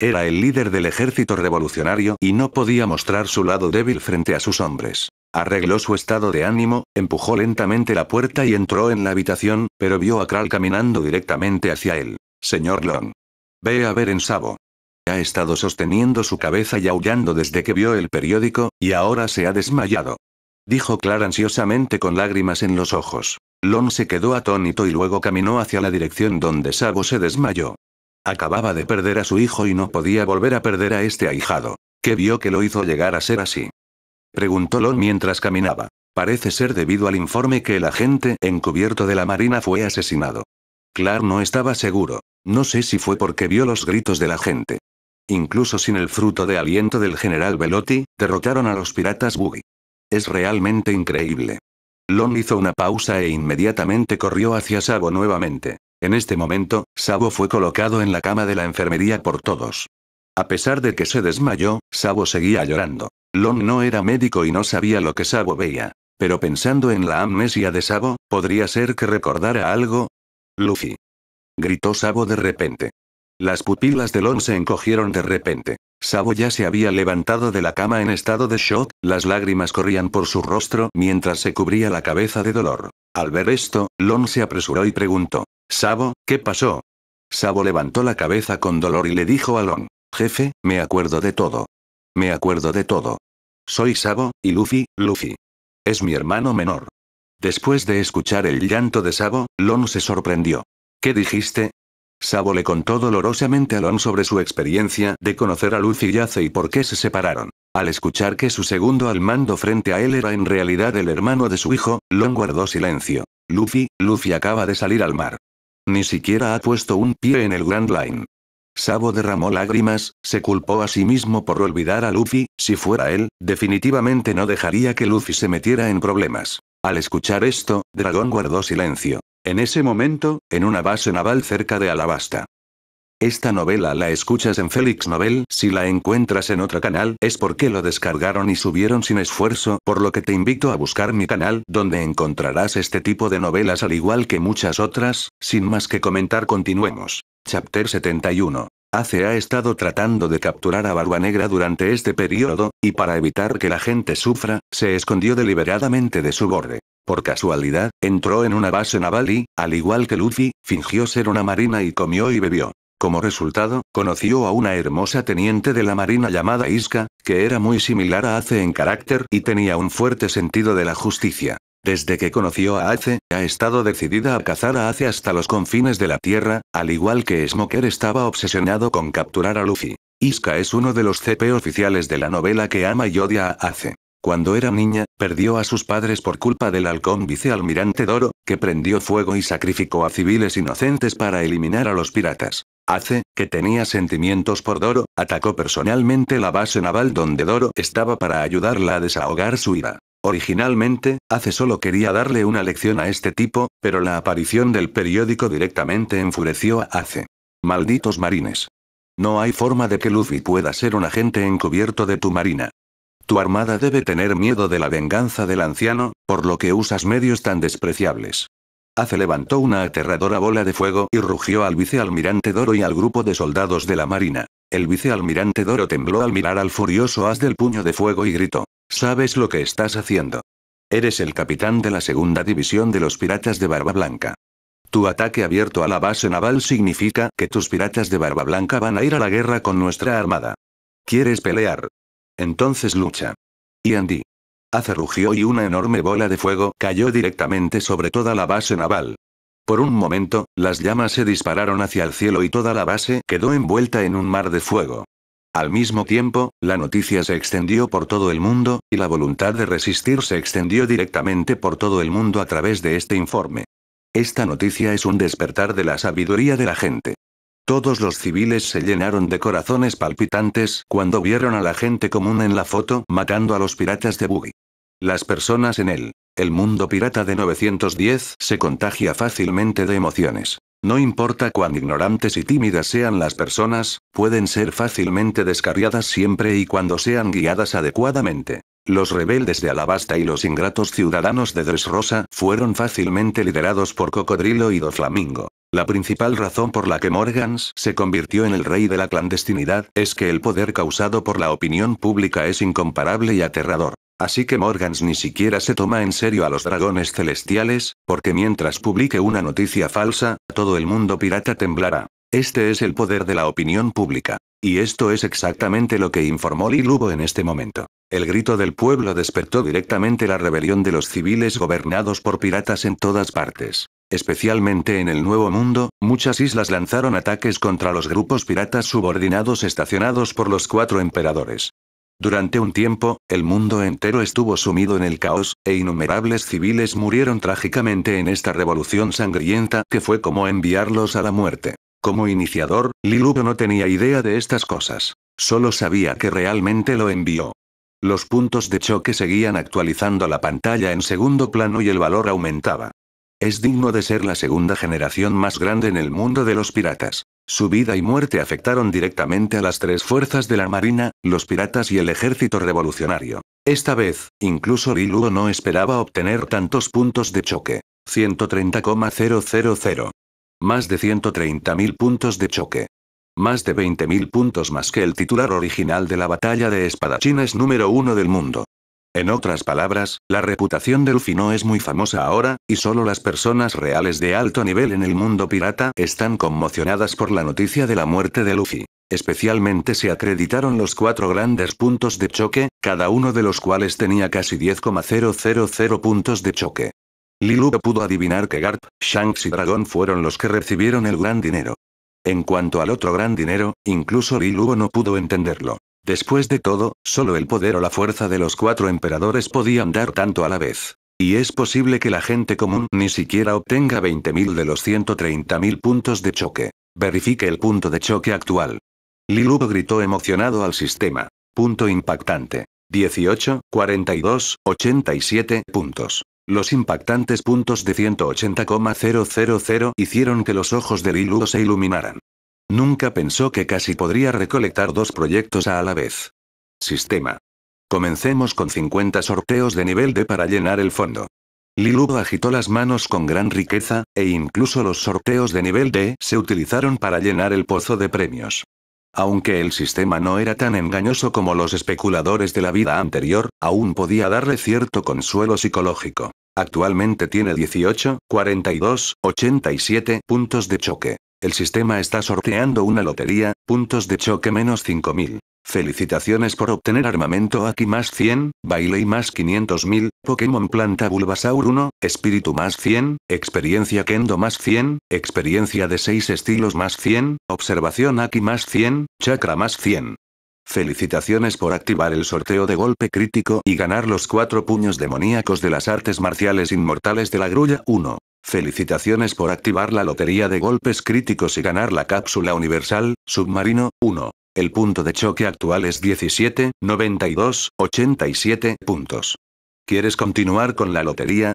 A: Era el líder del ejército revolucionario y no podía mostrar su lado débil frente a sus hombres. Arregló su estado de ánimo, empujó lentamente la puerta y entró en la habitación, pero vio a Kral caminando directamente hacia él. Señor Long. Ve a ver en Sabo. Ha estado sosteniendo su cabeza y aullando desde que vio el periódico, y ahora se ha desmayado. Dijo Clara ansiosamente con lágrimas en los ojos. Lon se quedó atónito y luego caminó hacia la dirección donde Sabo se desmayó. Acababa de perder a su hijo y no podía volver a perder a este ahijado. ¿Qué vio que lo hizo llegar a ser así? Preguntó Lon mientras caminaba. Parece ser debido al informe que el agente encubierto de la Marina fue asesinado. Clark no estaba seguro, no sé si fue porque vio los gritos de la gente. Incluso sin el fruto de aliento del general Velotti, derrotaron a los piratas Buggy. Es realmente increíble. Lon hizo una pausa e inmediatamente corrió hacia Sabo nuevamente. En este momento, Sabo fue colocado en la cama de la enfermería por todos. A pesar de que se desmayó, Sabo seguía llorando. Lon no era médico y no sabía lo que Sabo veía. Pero pensando en la amnesia de Sabo, ¿podría ser que recordara algo? Luffy gritó Sabo de repente. Las pupilas de Lon se encogieron de repente. Sabo ya se había levantado de la cama en estado de shock, las lágrimas corrían por su rostro mientras se cubría la cabeza de dolor. Al ver esto, Lon se apresuró y preguntó, Sabo, ¿qué pasó? Sabo levantó la cabeza con dolor y le dijo a Lon, Jefe, me acuerdo de todo. Me acuerdo de todo. Soy Sabo, y Luffy, Luffy. Es mi hermano menor. Después de escuchar el llanto de Sabo, Lon se sorprendió. ¿Qué dijiste? Sabo le contó dolorosamente a Lon sobre su experiencia de conocer a Lucy Yace y por qué se separaron. Al escuchar que su segundo al mando frente a él era en realidad el hermano de su hijo, Lon guardó silencio. Luffy, Luffy acaba de salir al mar. Ni siquiera ha puesto un pie en el Grand Line. Sabo derramó lágrimas, se culpó a sí mismo por olvidar a Luffy, si fuera él, definitivamente no dejaría que Luffy se metiera en problemas. Al escuchar esto, Dragón guardó silencio. En ese momento, en una base naval cerca de Alabasta, esta novela la escuchas en Félix Novel. si la encuentras en otro canal, es porque lo descargaron y subieron sin esfuerzo, por lo que te invito a buscar mi canal, donde encontrarás este tipo de novelas al igual que muchas otras, sin más que comentar continuemos. Chapter 71. ACE ha estado tratando de capturar a Barba Negra durante este periodo, y para evitar que la gente sufra, se escondió deliberadamente de su borde. Por casualidad, entró en una base naval y, al igual que Luffy, fingió ser una marina y comió y bebió. Como resultado, conoció a una hermosa teniente de la Marina llamada Iska, que era muy similar a Ace en carácter y tenía un fuerte sentido de la justicia. Desde que conoció a Ace, ha estado decidida a cazar a Ace hasta los confines de la Tierra, al igual que Smoker estaba obsesionado con capturar a Luffy. Iska es uno de los CP oficiales de la novela que ama y odia a Ace. Cuando era niña, perdió a sus padres por culpa del halcón vicealmirante Doro, que prendió fuego y sacrificó a civiles inocentes para eliminar a los piratas. Ace, que tenía sentimientos por Doro, atacó personalmente la base naval donde Doro estaba para ayudarla a desahogar su ira. Originalmente, Ace solo quería darle una lección a este tipo, pero la aparición del periódico directamente enfureció a Ace. Malditos marines. No hay forma de que Luffy pueda ser un agente encubierto de tu marina. Tu armada debe tener miedo de la venganza del anciano, por lo que usas medios tan despreciables. Ace levantó una aterradora bola de fuego y rugió al vicealmirante Doro y al grupo de soldados de la marina. El vicealmirante Doro tembló al mirar al furioso haz del puño de fuego y gritó. Sabes lo que estás haciendo. Eres el capitán de la segunda división de los piratas de Barba Blanca. Tu ataque abierto a la base naval significa que tus piratas de Barba Blanca van a ir a la guerra con nuestra armada. ¿Quieres pelear? Entonces lucha. Y Andy. hace rugió y una enorme bola de fuego cayó directamente sobre toda la base naval. Por un momento, las llamas se dispararon hacia el cielo y toda la base quedó envuelta en un mar de fuego. Al mismo tiempo, la noticia se extendió por todo el mundo, y la voluntad de resistir se extendió directamente por todo el mundo a través de este informe. Esta noticia es un despertar de la sabiduría de la gente. Todos los civiles se llenaron de corazones palpitantes cuando vieron a la gente común en la foto matando a los piratas de Buggy. Las personas en él, el mundo pirata de 910 se contagia fácilmente de emociones. No importa cuán ignorantes y tímidas sean las personas, pueden ser fácilmente descarriadas siempre y cuando sean guiadas adecuadamente. Los rebeldes de Alabasta y los ingratos ciudadanos de Dressrosa fueron fácilmente liderados por Cocodrilo y Doflamingo. La principal razón por la que Morgans se convirtió en el rey de la clandestinidad es que el poder causado por la opinión pública es incomparable y aterrador. Así que Morgans ni siquiera se toma en serio a los dragones celestiales, porque mientras publique una noticia falsa, todo el mundo pirata temblará. Este es el poder de la opinión pública. Y esto es exactamente lo que informó Lilubo en este momento. El grito del pueblo despertó directamente la rebelión de los civiles gobernados por piratas en todas partes. Especialmente en el Nuevo Mundo, muchas islas lanzaron ataques contra los grupos piratas subordinados estacionados por los cuatro emperadores. Durante un tiempo, el mundo entero estuvo sumido en el caos, e innumerables civiles murieron trágicamente en esta revolución sangrienta que fue como enviarlos a la muerte. Como iniciador, Lilupo no tenía idea de estas cosas. Solo sabía que realmente lo envió. Los puntos de choque seguían actualizando la pantalla en segundo plano y el valor aumentaba. Es digno de ser la segunda generación más grande en el mundo de los piratas. Su vida y muerte afectaron directamente a las tres fuerzas de la Marina, los piratas y el ejército revolucionario. Esta vez, incluso Liluo no esperaba obtener tantos puntos de choque. 130,000. Más de 130.000 puntos de choque. Más de 20.000 puntos más que el titular original de la batalla de espadachines número uno del mundo. En otras palabras, la reputación de Luffy no es muy famosa ahora, y solo las personas reales de alto nivel en el mundo pirata están conmocionadas por la noticia de la muerte de Luffy. Especialmente se acreditaron los cuatro grandes puntos de choque, cada uno de los cuales tenía casi 10,000 puntos de choque. Lilugo pudo adivinar que Garp, Shanks y Dragón fueron los que recibieron el gran dinero. En cuanto al otro gran dinero, incluso Lilugo no pudo entenderlo. Después de todo, solo el poder o la fuerza de los cuatro emperadores podían dar tanto a la vez. Y es posible que la gente común ni siquiera obtenga 20.000 de los 130.000 puntos de choque. Verifique el punto de choque actual. Lilugo gritó emocionado al sistema. Punto impactante. 18, 42, 87 puntos. Los impactantes puntos de 180,000 hicieron que los ojos de Lilu se iluminaran. Nunca pensó que casi podría recolectar dos proyectos a la vez. Sistema. Comencemos con 50 sorteos de nivel D para llenar el fondo. Lilu agitó las manos con gran riqueza, e incluso los sorteos de nivel D se utilizaron para llenar el pozo de premios. Aunque el sistema no era tan engañoso como los especuladores de la vida anterior, aún podía darle cierto consuelo psicológico. Actualmente tiene 18, 42, 87 puntos de choque. El sistema está sorteando una lotería, puntos de choque menos 5.000. Felicitaciones por obtener armamento Aki más 100, Bailey más 500.000, Pokémon Planta Bulbasaur 1, Espíritu más 100, Experiencia Kendo más 100, Experiencia de 6 estilos más 100, Observación Aki más 100, Chakra más 100. Felicitaciones por activar el sorteo de golpe crítico y ganar los 4 puños demoníacos de las artes marciales inmortales de la grulla 1. Felicitaciones por activar la lotería de golpes críticos y ganar la cápsula universal, submarino 1. El punto de choque actual es 17, 92, 87 puntos. ¿Quieres continuar con la lotería?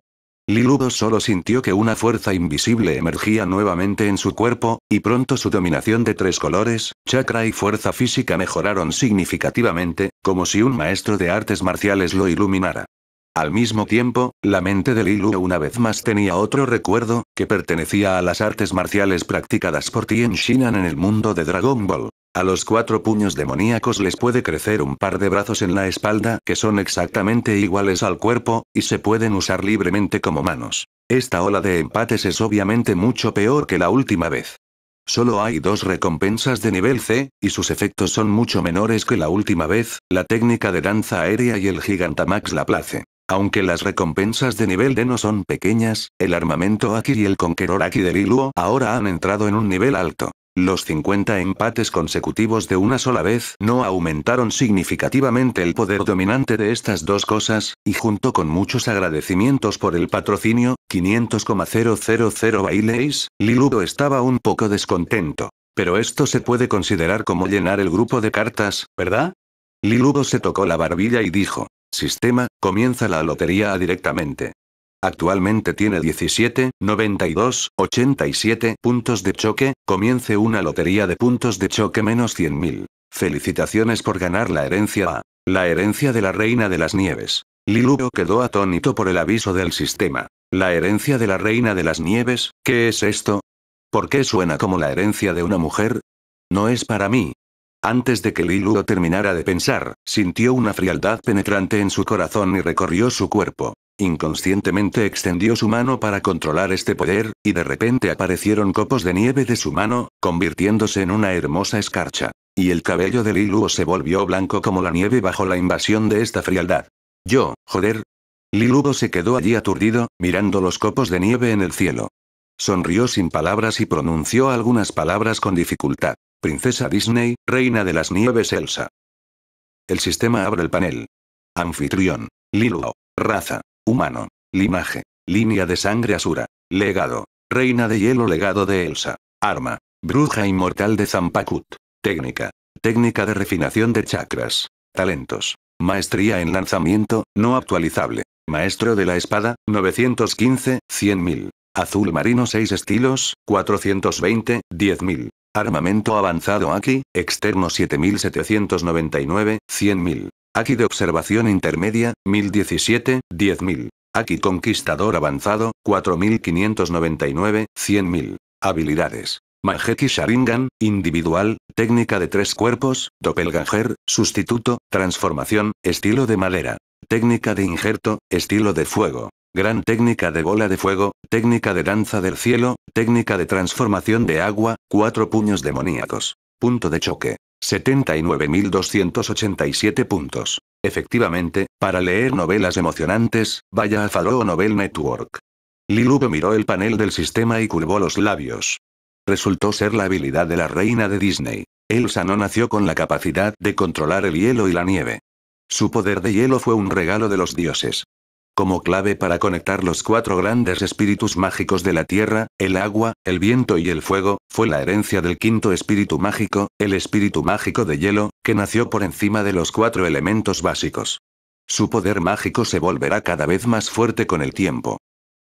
A: Lilu solo sintió que una fuerza invisible emergía nuevamente en su cuerpo, y pronto su dominación de tres colores, chakra y fuerza física mejoraron significativamente, como si un maestro de artes marciales lo iluminara. Al mismo tiempo, la mente de Lilu una vez más tenía otro recuerdo, que pertenecía a las artes marciales practicadas por Tien Shinan en el mundo de Dragon Ball. A los cuatro puños demoníacos les puede crecer un par de brazos en la espalda que son exactamente iguales al cuerpo, y se pueden usar libremente como manos. Esta ola de empates es obviamente mucho peor que la última vez. Solo hay dos recompensas de nivel C, y sus efectos son mucho menores que la última vez, la técnica de danza aérea y el Gigantamax Laplace. Aunque las recompensas de nivel D no son pequeñas, el armamento Aki y el Conqueror Aki de Liluo ahora han entrado en un nivel alto. Los 50 empates consecutivos de una sola vez no aumentaron significativamente el poder dominante de estas dos cosas, y junto con muchos agradecimientos por el patrocinio, 500,000 baileis, Lilugo estaba un poco descontento. Pero esto se puede considerar como llenar el grupo de cartas, ¿verdad? Lilugo se tocó la barbilla y dijo, Sistema, comienza la lotería directamente. Actualmente tiene 17, 92, 87 puntos de choque, comience una lotería de puntos de choque menos 100.000. Felicitaciones por ganar la herencia A. La herencia de la Reina de las Nieves. Liluo quedó atónito por el aviso del sistema. La herencia de la Reina de las Nieves, ¿qué es esto? ¿Por qué suena como la herencia de una mujer? No es para mí. Antes de que Liluo terminara de pensar, sintió una frialdad penetrante en su corazón y recorrió su cuerpo. Inconscientemente extendió su mano para controlar este poder, y de repente aparecieron copos de nieve de su mano, convirtiéndose en una hermosa escarcha. Y el cabello de Liluo se volvió blanco como la nieve bajo la invasión de esta frialdad. Yo, joder. Liluo se quedó allí aturdido, mirando los copos de nieve en el cielo. Sonrió sin palabras y pronunció algunas palabras con dificultad. Princesa Disney, reina de las nieves Elsa. El sistema abre el panel. Anfitrión. Liluo. Raza. Humano. Linaje. Línea de sangre Asura. Legado. Reina de hielo legado de Elsa. Arma. Bruja inmortal de Zampakut. Técnica. Técnica de refinación de chakras. Talentos. Maestría en lanzamiento, no actualizable. Maestro de la espada, 915, 100.000. Azul marino 6 estilos, 420, 10.000. Armamento avanzado aquí, externo 7799, 100.000. Aki de observación intermedia, 1017, 10.000. Aki conquistador avanzado, 4599, 100.000. Habilidades. Majeki Sharingan, individual, técnica de tres cuerpos, doppelganger, sustituto, transformación, estilo de madera. Técnica de injerto, estilo de fuego. Gran técnica de bola de fuego, técnica de danza del cielo, técnica de transformación de agua, cuatro puños demoníacos. Punto de choque. 79.287 puntos. Efectivamente, para leer novelas emocionantes, vaya a Faro Novel Network. Lilube miró el panel del sistema y curvó los labios. Resultó ser la habilidad de la reina de Disney. Elsa no nació con la capacidad de controlar el hielo y la nieve. Su poder de hielo fue un regalo de los dioses como clave para conectar los cuatro grandes espíritus mágicos de la tierra, el agua, el viento y el fuego, fue la herencia del quinto espíritu mágico, el espíritu mágico de hielo, que nació por encima de los cuatro elementos básicos. Su poder mágico se volverá cada vez más fuerte con el tiempo.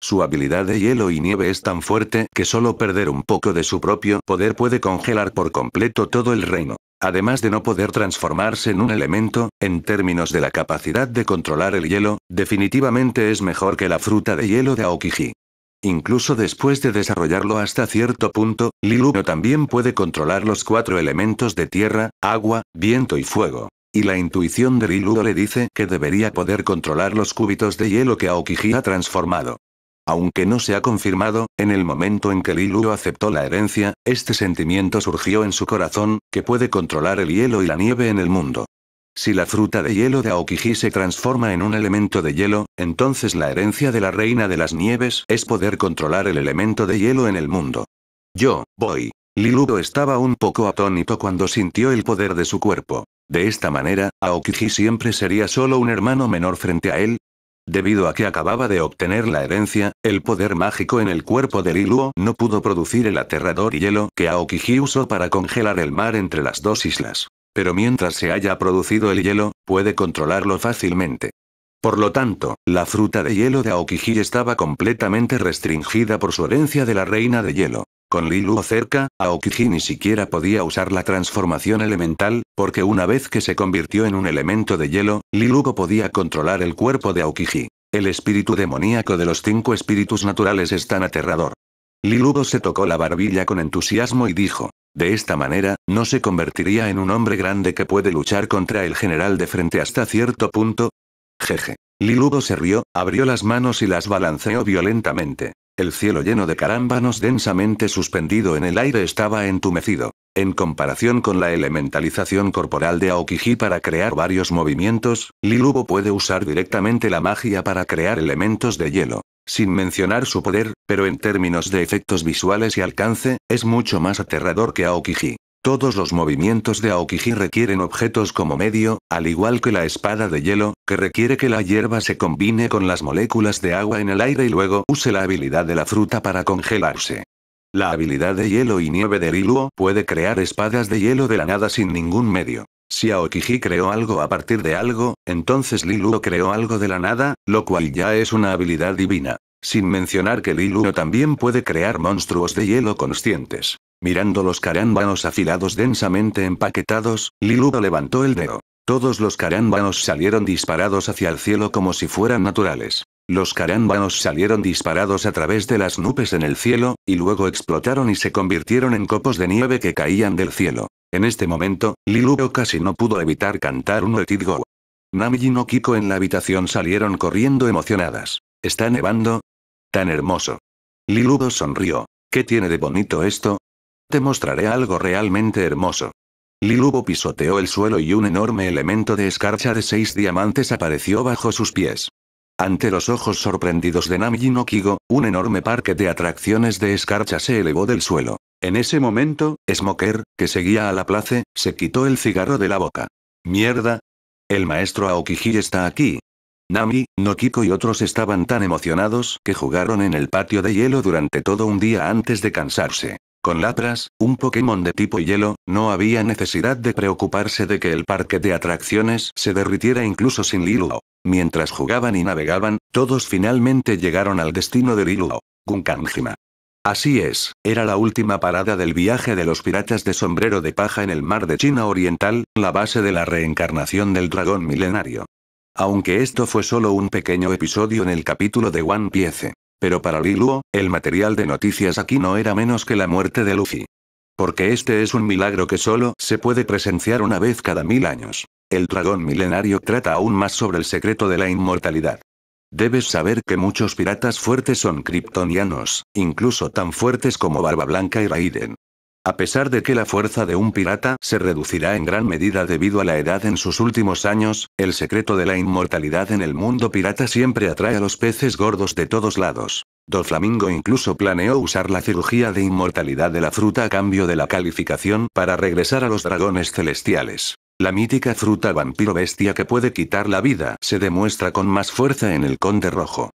A: Su habilidad de hielo y nieve es tan fuerte que solo perder un poco de su propio poder puede congelar por completo todo el reino además de no poder transformarse en un elemento, en términos de la capacidad de controlar el hielo, definitivamente es mejor que la fruta de hielo de Aokiji. Incluso después de desarrollarlo hasta cierto punto, Liluno también puede controlar los cuatro elementos de tierra, agua, viento y fuego. Y la intuición de Liluno le dice que debería poder controlar los cúbitos de hielo que Aokiji ha transformado. Aunque no se ha confirmado, en el momento en que Lilu aceptó la herencia, este sentimiento surgió en su corazón, que puede controlar el hielo y la nieve en el mundo. Si la fruta de hielo de Aokiji se transforma en un elemento de hielo, entonces la herencia de la reina de las nieves es poder controlar el elemento de hielo en el mundo. Yo, voy. Liludo estaba un poco atónito cuando sintió el poder de su cuerpo. De esta manera, Aokiji siempre sería solo un hermano menor frente a él, Debido a que acababa de obtener la herencia, el poder mágico en el cuerpo de Liluo no pudo producir el aterrador hielo que Aokiji usó para congelar el mar entre las dos islas. Pero mientras se haya producido el hielo, puede controlarlo fácilmente. Por lo tanto, la fruta de hielo de Aokiji estaba completamente restringida por su herencia de la reina de hielo. Con Lilugo cerca, Aokiji ni siquiera podía usar la transformación elemental, porque una vez que se convirtió en un elemento de hielo, Lilugo podía controlar el cuerpo de Aokiji. El espíritu demoníaco de los cinco espíritus naturales es tan aterrador. Lilugo se tocó la barbilla con entusiasmo y dijo, de esta manera, no se convertiría en un hombre grande que puede luchar contra el general de frente hasta cierto punto. Jeje. Lilugo se rió, abrió las manos y las balanceó violentamente. El cielo lleno de carámbanos densamente suspendido en el aire estaba entumecido. En comparación con la elementalización corporal de Aokiji para crear varios movimientos, Lilubo puede usar directamente la magia para crear elementos de hielo. Sin mencionar su poder, pero en términos de efectos visuales y alcance, es mucho más aterrador que Aokiji. Todos los movimientos de Aokiji requieren objetos como medio, al igual que la espada de hielo, que requiere que la hierba se combine con las moléculas de agua en el aire y luego use la habilidad de la fruta para congelarse. La habilidad de hielo y nieve de Liluo puede crear espadas de hielo de la nada sin ningún medio. Si Aokiji creó algo a partir de algo, entonces Liluo creó algo de la nada, lo cual ya es una habilidad divina. Sin mencionar que Liluo también puede crear monstruos de hielo conscientes. Mirando los carámbanos afilados densamente empaquetados, Liludo levantó el dedo. Todos los carámbanos salieron disparados hacia el cielo como si fueran naturales. Los carámbanos salieron disparados a través de las nubes en el cielo, y luego explotaron y se convirtieron en copos de nieve que caían del cielo. En este momento, Liludo casi no pudo evitar cantar un Let Nami y Nokiko Kiko en la habitación salieron corriendo emocionadas. ¿Está nevando? Tan hermoso. Liludo sonrió. ¿Qué tiene de bonito esto? Te mostraré algo realmente hermoso. Lilubo pisoteó el suelo y un enorme elemento de escarcha de seis diamantes apareció bajo sus pies. Ante los ojos sorprendidos de Nami y Nokigo, un enorme parque de atracciones de escarcha se elevó del suelo. En ese momento, Smoker, que seguía a la place, se quitó el cigarro de la boca. ¡Mierda! El maestro Aokiji está aquí. Nami, Nokiko y otros estaban tan emocionados que jugaron en el patio de hielo durante todo un día antes de cansarse. Con Lapras, un Pokémon de tipo hielo, no había necesidad de preocuparse de que el parque de atracciones se derritiera incluso sin Liluo. Mientras jugaban y navegaban, todos finalmente llegaron al destino de Liluo, Gunkanjima. Así es, era la última parada del viaje de los piratas de sombrero de paja en el mar de China Oriental, la base de la reencarnación del dragón milenario. Aunque esto fue solo un pequeño episodio en el capítulo de One Piece. Pero para Liluo, el material de noticias aquí no era menos que la muerte de Luffy. Porque este es un milagro que solo se puede presenciar una vez cada mil años. El dragón milenario trata aún más sobre el secreto de la inmortalidad. Debes saber que muchos piratas fuertes son kryptonianos, incluso tan fuertes como Barba Blanca y Raiden. A pesar de que la fuerza de un pirata se reducirá en gran medida debido a la edad en sus últimos años, el secreto de la inmortalidad en el mundo pirata siempre atrae a los peces gordos de todos lados. Doflamingo incluso planeó usar la cirugía de inmortalidad de la fruta a cambio de la calificación para regresar a los dragones celestiales. La mítica fruta vampiro bestia que puede quitar la vida se demuestra con más fuerza en el Conde Rojo.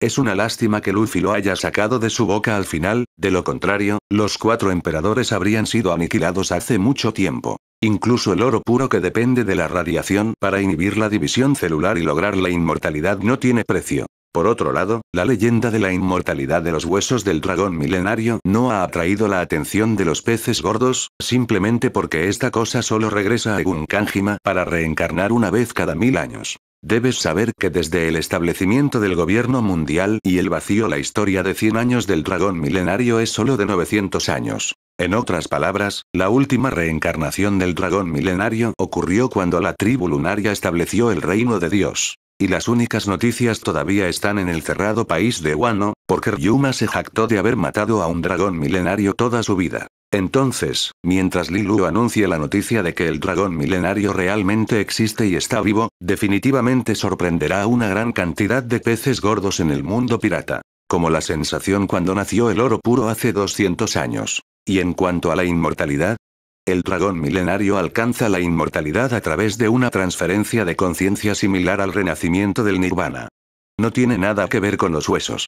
A: Es una lástima que Luffy lo haya sacado de su boca al final, de lo contrario, los cuatro emperadores habrían sido aniquilados hace mucho tiempo. Incluso el oro puro que depende de la radiación para inhibir la división celular y lograr la inmortalidad no tiene precio. Por otro lado, la leyenda de la inmortalidad de los huesos del dragón milenario no ha atraído la atención de los peces gordos, simplemente porque esta cosa solo regresa a Gunkanjima para reencarnar una vez cada mil años. Debes saber que desde el establecimiento del gobierno mundial y el vacío la historia de 100 años del dragón milenario es solo de 900 años. En otras palabras, la última reencarnación del dragón milenario ocurrió cuando la tribu lunaria estableció el reino de Dios. Y las únicas noticias todavía están en el cerrado país de Wano, porque Ryuma se jactó de haber matado a un dragón milenario toda su vida. Entonces, mientras Lilu anuncia la noticia de que el dragón milenario realmente existe y está vivo, definitivamente sorprenderá a una gran cantidad de peces gordos en el mundo pirata. Como la sensación cuando nació el oro puro hace 200 años. Y en cuanto a la inmortalidad, el dragón milenario alcanza la inmortalidad a través de una transferencia de conciencia similar al renacimiento del nirvana. No tiene nada que ver con los huesos.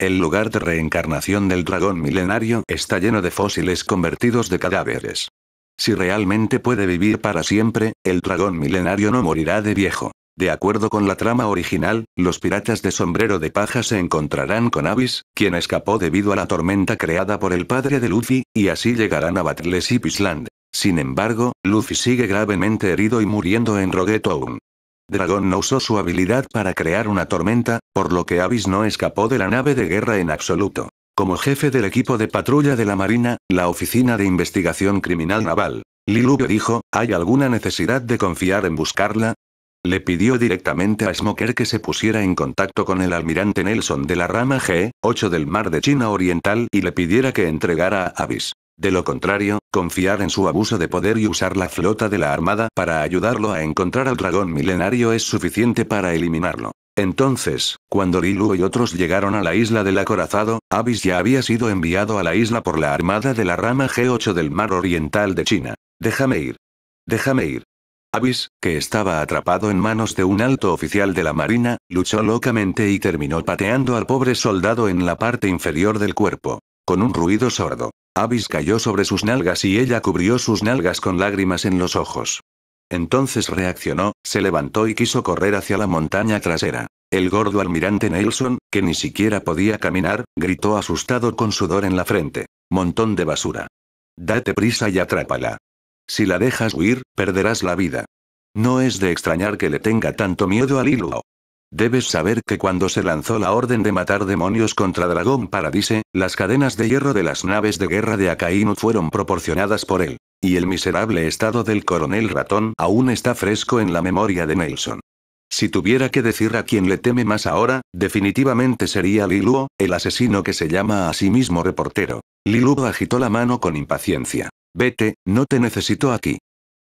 A: El lugar de reencarnación del dragón milenario está lleno de fósiles convertidos de cadáveres. Si realmente puede vivir para siempre, el dragón milenario no morirá de viejo. De acuerdo con la trama original, los piratas de sombrero de paja se encontrarán con Avis, quien escapó debido a la tormenta creada por el padre de Luffy, y así llegarán a Battleship Island. Sin embargo, Luffy sigue gravemente herido y muriendo en Rogue Dragón no usó su habilidad para crear una tormenta, por lo que Avis no escapó de la nave de guerra en absoluto. Como jefe del equipo de patrulla de la Marina, la Oficina de Investigación Criminal Naval, Lilubio dijo, ¿hay alguna necesidad de confiar en buscarla? Le pidió directamente a Smoker que se pusiera en contacto con el almirante Nelson de la rama G, 8 del Mar de China Oriental y le pidiera que entregara a Avis. De lo contrario, confiar en su abuso de poder y usar la flota de la Armada para ayudarlo a encontrar al dragón milenario es suficiente para eliminarlo. Entonces, cuando Lilu y otros llegaron a la isla del acorazado, Abyss ya había sido enviado a la isla por la armada de la rama G8 del mar oriental de China. Déjame ir. Déjame ir. Abyss, que estaba atrapado en manos de un alto oficial de la marina, luchó locamente y terminó pateando al pobre soldado en la parte inferior del cuerpo. Con un ruido sordo. Avis cayó sobre sus nalgas y ella cubrió sus nalgas con lágrimas en los ojos. Entonces reaccionó, se levantó y quiso correr hacia la montaña trasera. El gordo almirante Nelson, que ni siquiera podía caminar, gritó asustado con sudor en la frente. Montón de basura. Date prisa y atrápala. Si la dejas huir, perderás la vida. No es de extrañar que le tenga tanto miedo al hilo. Debes saber que cuando se lanzó la orden de matar demonios contra Dragón Paradise, las cadenas de hierro de las naves de guerra de Akainu fueron proporcionadas por él. Y el miserable estado del coronel ratón aún está fresco en la memoria de Nelson. Si tuviera que decir a quien le teme más ahora, definitivamente sería Liluo, el asesino que se llama a sí mismo reportero. Liluo agitó la mano con impaciencia. Vete, no te necesito aquí.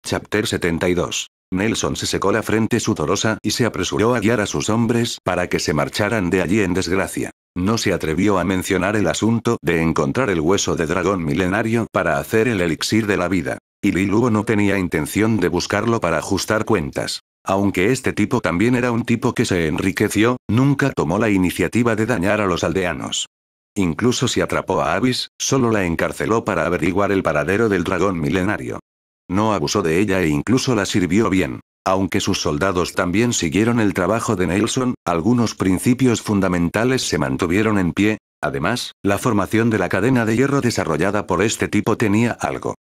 A: Chapter 72 Nelson se secó la frente sudorosa y se apresuró a guiar a sus hombres para que se marcharan de allí en desgracia. No se atrevió a mencionar el asunto de encontrar el hueso de dragón milenario para hacer el elixir de la vida. Y Lilubo no tenía intención de buscarlo para ajustar cuentas. Aunque este tipo también era un tipo que se enriqueció, nunca tomó la iniciativa de dañar a los aldeanos. Incluso si atrapó a Avis, solo la encarceló para averiguar el paradero del dragón milenario. No abusó de ella e incluso la sirvió bien. Aunque sus soldados también siguieron el trabajo de Nelson, algunos principios fundamentales se mantuvieron en pie. Además, la formación de la cadena de hierro desarrollada por este tipo tenía algo.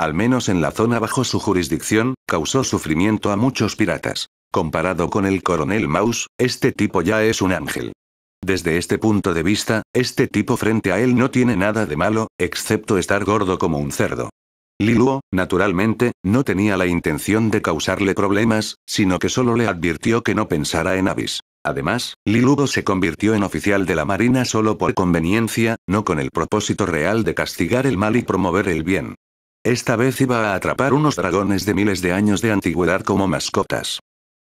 A: Al menos en la zona bajo su jurisdicción, causó sufrimiento a muchos piratas. Comparado con el coronel Mouse, este tipo ya es un ángel. Desde este punto de vista, este tipo frente a él no tiene nada de malo, excepto estar gordo como un cerdo. Liluo, naturalmente, no tenía la intención de causarle problemas, sino que solo le advirtió que no pensara en Avis. Además, Liluo se convirtió en oficial de la Marina solo por conveniencia, no con el propósito real de castigar el mal y promover el bien. Esta vez iba a atrapar unos dragones de miles de años de antigüedad como mascotas.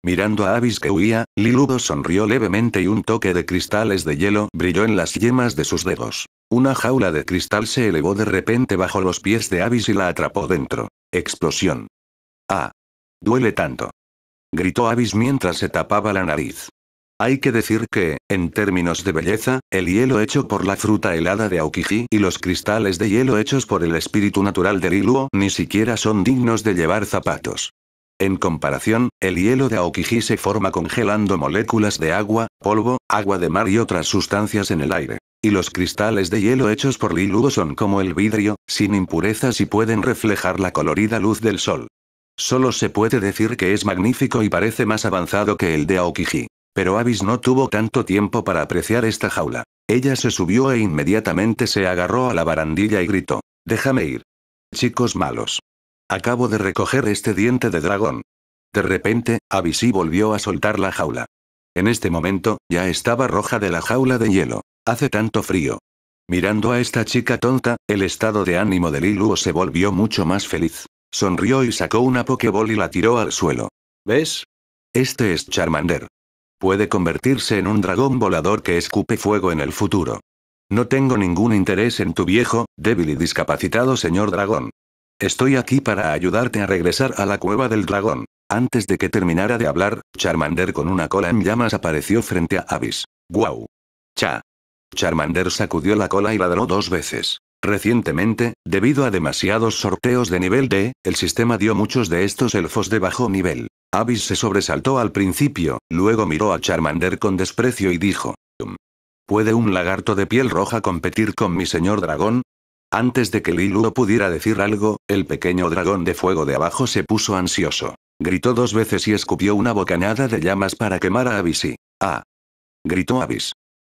A: Mirando a Avis que huía, Lilu'o sonrió levemente y un toque de cristales de hielo brilló en las yemas de sus dedos. Una jaula de cristal se elevó de repente bajo los pies de Avis y la atrapó dentro. Explosión. Ah. Duele tanto. Gritó Avis mientras se tapaba la nariz. Hay que decir que, en términos de belleza, el hielo hecho por la fruta helada de Aokiji y los cristales de hielo hechos por el espíritu natural del Iluo ni siquiera son dignos de llevar zapatos. En comparación, el hielo de Aokiji se forma congelando moléculas de agua, polvo, agua de mar y otras sustancias en el aire. Y los cristales de hielo hechos por Lilugo son como el vidrio, sin impurezas y pueden reflejar la colorida luz del sol. Solo se puede decir que es magnífico y parece más avanzado que el de Aokiji. Pero Avis no tuvo tanto tiempo para apreciar esta jaula. Ella se subió e inmediatamente se agarró a la barandilla y gritó. Déjame ir. Chicos malos. Acabo de recoger este diente de dragón. De repente, y volvió a soltar la jaula. En este momento, ya estaba roja de la jaula de hielo. Hace tanto frío. Mirando a esta chica tonta, el estado de ánimo de Lilu se volvió mucho más feliz. Sonrió y sacó una Pokéball y la tiró al suelo. ¿Ves? Este es Charmander. Puede convertirse en un dragón volador que escupe fuego en el futuro. No tengo ningún interés en tu viejo, débil y discapacitado señor dragón. Estoy aquí para ayudarte a regresar a la cueva del dragón. Antes de que terminara de hablar, Charmander con una cola en llamas apareció frente a Avis. ¡Guau! ¡Cha! Charmander sacudió la cola y ladró dos veces. Recientemente, debido a demasiados sorteos de nivel D, el sistema dio muchos de estos elfos de bajo nivel. Abyss se sobresaltó al principio, luego miró a Charmander con desprecio y dijo. Mm, ¿Puede un lagarto de piel roja competir con mi señor dragón? Antes de que Lilu pudiera decir algo, el pequeño dragón de fuego de abajo se puso ansioso. Gritó dos veces y escupió una bocanada de llamas para quemar a Avis ¡Ah! Gritó Abyss.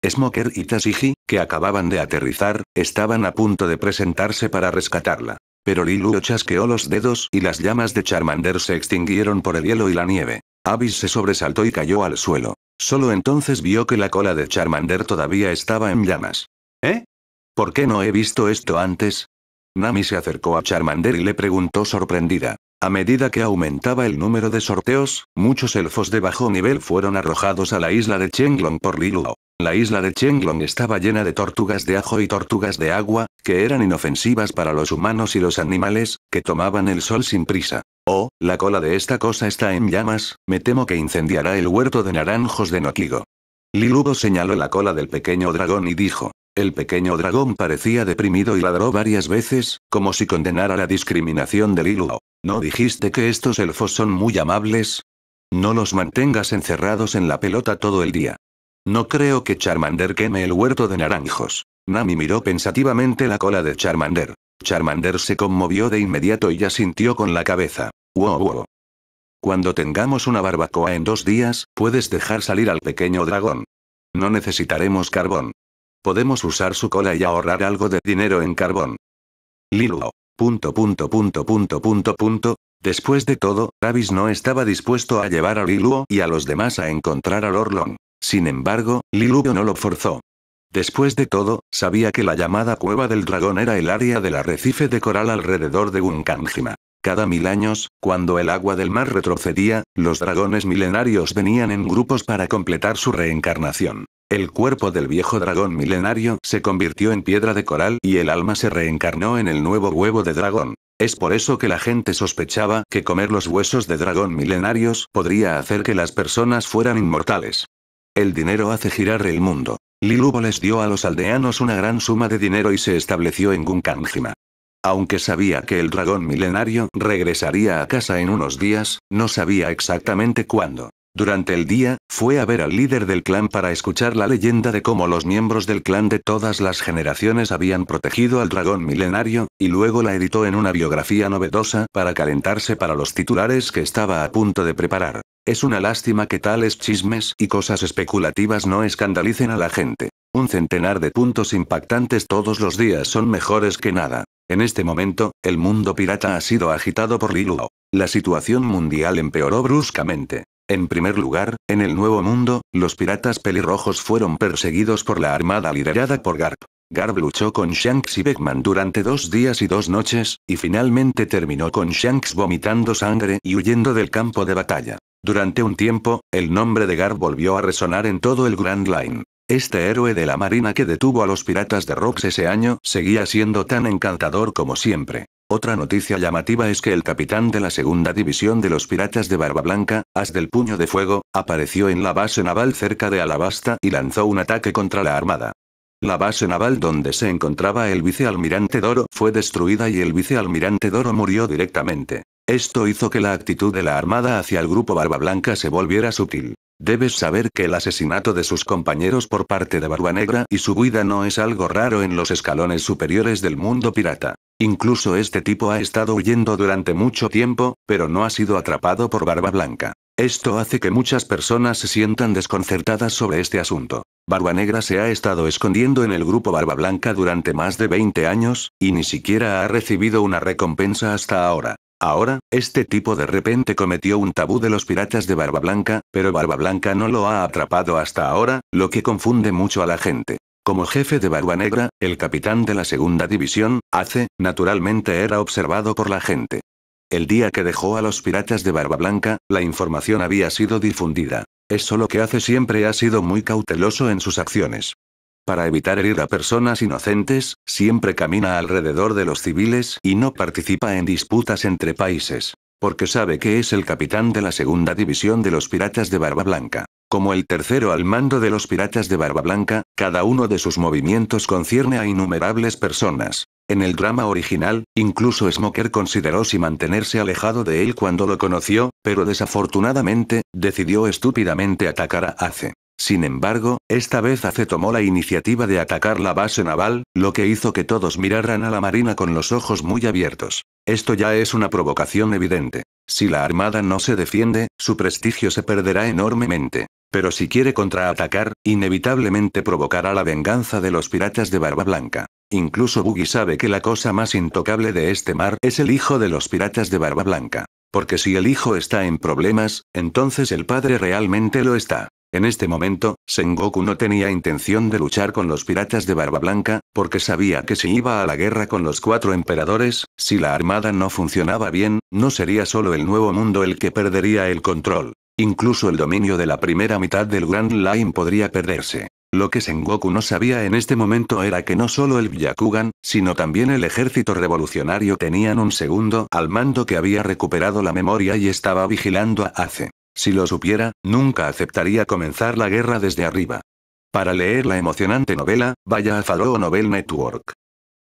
A: Smoker y Tasiji, que acababan de aterrizar, estaban a punto de presentarse para rescatarla. Pero Lilu chasqueó los dedos y las llamas de Charmander se extinguieron por el hielo y la nieve. Avis se sobresaltó y cayó al suelo. Solo entonces vio que la cola de Charmander todavía estaba en llamas. ¿Eh? ¿Por qué no he visto esto antes? Nami se acercó a Charmander y le preguntó sorprendida. A medida que aumentaba el número de sorteos, muchos elfos de bajo nivel fueron arrojados a la isla de Chenglong por Liluo. La isla de Chenglong estaba llena de tortugas de ajo y tortugas de agua, que eran inofensivas para los humanos y los animales, que tomaban el sol sin prisa. Oh, la cola de esta cosa está en llamas, me temo que incendiará el huerto de naranjos de Nokigo. Lilugo señaló la cola del pequeño dragón y dijo, el pequeño dragón parecía deprimido y ladró varias veces, como si condenara la discriminación de Lilugo. ¿No dijiste que estos elfos son muy amables? No los mantengas encerrados en la pelota todo el día. No creo que Charmander queme el huerto de naranjos. Nami miró pensativamente la cola de Charmander. Charmander se conmovió de inmediato y ya sintió con la cabeza. Wow, wow. Cuando tengamos una barbacoa en dos días, puedes dejar salir al pequeño dragón. No necesitaremos carbón. Podemos usar su cola y ahorrar algo de dinero en carbón. Liluo. Punto punto punto punto punto punto. Después de todo, Travis no estaba dispuesto a llevar a Liluo y a los demás a encontrar al orlon sin embargo, Lilubio no lo forzó. Después de todo, sabía que la llamada Cueva del Dragón era el área del arrecife de coral alrededor de Gunkanjima. Cada mil años, cuando el agua del mar retrocedía, los dragones milenarios venían en grupos para completar su reencarnación. El cuerpo del viejo dragón milenario se convirtió en piedra de coral y el alma se reencarnó en el nuevo huevo de dragón. Es por eso que la gente sospechaba que comer los huesos de dragón milenarios podría hacer que las personas fueran inmortales. El dinero hace girar el mundo. Lilubo les dio a los aldeanos una gran suma de dinero y se estableció en Gunkanjima. Aunque sabía que el dragón milenario regresaría a casa en unos días, no sabía exactamente cuándo. Durante el día, fue a ver al líder del clan para escuchar la leyenda de cómo los miembros del clan de todas las generaciones habían protegido al dragón milenario, y luego la editó en una biografía novedosa para calentarse para los titulares que estaba a punto de preparar. Es una lástima que tales chismes y cosas especulativas no escandalicen a la gente. Un centenar de puntos impactantes todos los días son mejores que nada. En este momento, el mundo pirata ha sido agitado por Liluo. La situación mundial empeoró bruscamente. En primer lugar, en el Nuevo Mundo, los piratas pelirrojos fueron perseguidos por la armada liderada por Garp. Garp luchó con Shanks y Beckman durante dos días y dos noches, y finalmente terminó con Shanks vomitando sangre y huyendo del campo de batalla. Durante un tiempo, el nombre de Garp volvió a resonar en todo el Grand Line. Este héroe de la marina que detuvo a los piratas de Rocks ese año seguía siendo tan encantador como siempre. Otra noticia llamativa es que el capitán de la segunda división de los piratas de Barba Blanca, As del Puño de Fuego, apareció en la base naval cerca de Alabasta y lanzó un ataque contra la armada. La base naval donde se encontraba el vicealmirante Doro fue destruida y el vicealmirante Doro murió directamente. Esto hizo que la actitud de la Armada hacia el grupo Barba Blanca se volviera sutil. Debes saber que el asesinato de sus compañeros por parte de Barba Negra y su huida no es algo raro en los escalones superiores del mundo pirata. Incluso este tipo ha estado huyendo durante mucho tiempo, pero no ha sido atrapado por Barba Blanca. Esto hace que muchas personas se sientan desconcertadas sobre este asunto. Barba Negra se ha estado escondiendo en el grupo Barba Blanca durante más de 20 años, y ni siquiera ha recibido una recompensa hasta ahora. Ahora, este tipo de repente cometió un tabú de los piratas de Barba Blanca, pero Barba Blanca no lo ha atrapado hasta ahora, lo que confunde mucho a la gente. Como jefe de Barba Negra, el capitán de la segunda división, Ace, naturalmente era observado por la gente. El día que dejó a los piratas de Barba Blanca, la información había sido difundida. Eso lo que hace siempre ha sido muy cauteloso en sus acciones. Para evitar herir a personas inocentes, siempre camina alrededor de los civiles y no participa en disputas entre países porque sabe que es el capitán de la segunda división de los piratas de Barba Blanca. Como el tercero al mando de los piratas de Barba Blanca, cada uno de sus movimientos concierne a innumerables personas. En el drama original, incluso Smoker consideró si mantenerse alejado de él cuando lo conoció, pero desafortunadamente, decidió estúpidamente atacar a Ace. Sin embargo, esta vez Ace tomó la iniciativa de atacar la base naval, lo que hizo que todos miraran a la marina con los ojos muy abiertos. Esto ya es una provocación evidente. Si la armada no se defiende, su prestigio se perderá enormemente. Pero si quiere contraatacar, inevitablemente provocará la venganza de los piratas de Barba Blanca. Incluso Buggy sabe que la cosa más intocable de este mar es el hijo de los piratas de Barba Blanca. Porque si el hijo está en problemas, entonces el padre realmente lo está. En este momento, Sengoku no tenía intención de luchar con los piratas de Barba Blanca, porque sabía que si iba a la guerra con los cuatro emperadores, si la armada no funcionaba bien, no sería solo el nuevo mundo el que perdería el control. Incluso el dominio de la primera mitad del Grand Line podría perderse. Lo que Sengoku no sabía en este momento era que no solo el Byakugan, sino también el ejército revolucionario tenían un segundo al mando que había recuperado la memoria y estaba vigilando a Ace. Si lo supiera, nunca aceptaría comenzar la guerra desde arriba. Para leer la emocionante novela, vaya a Faro Novel Network.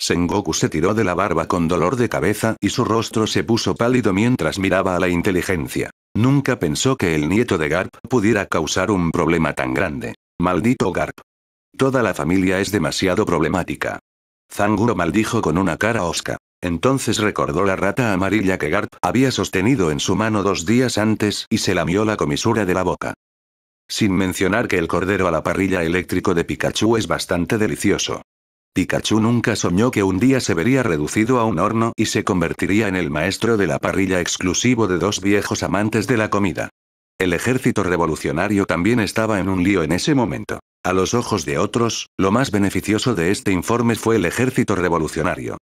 A: Sengoku se tiró de la barba con dolor de cabeza y su rostro se puso pálido mientras miraba a la inteligencia. Nunca pensó que el nieto de Garp pudiera causar un problema tan grande. Maldito Garp. Toda la familia es demasiado problemática. Zanguro maldijo con una cara osca. Entonces recordó la rata amarilla que Garp había sostenido en su mano dos días antes y se lamió la comisura de la boca. Sin mencionar que el cordero a la parrilla eléctrico de Pikachu es bastante delicioso. Pikachu nunca soñó que un día se vería reducido a un horno y se convertiría en el maestro de la parrilla exclusivo de dos viejos amantes de la comida. El ejército revolucionario también estaba en un lío en ese momento. A los ojos de otros, lo más beneficioso de este informe fue el ejército revolucionario.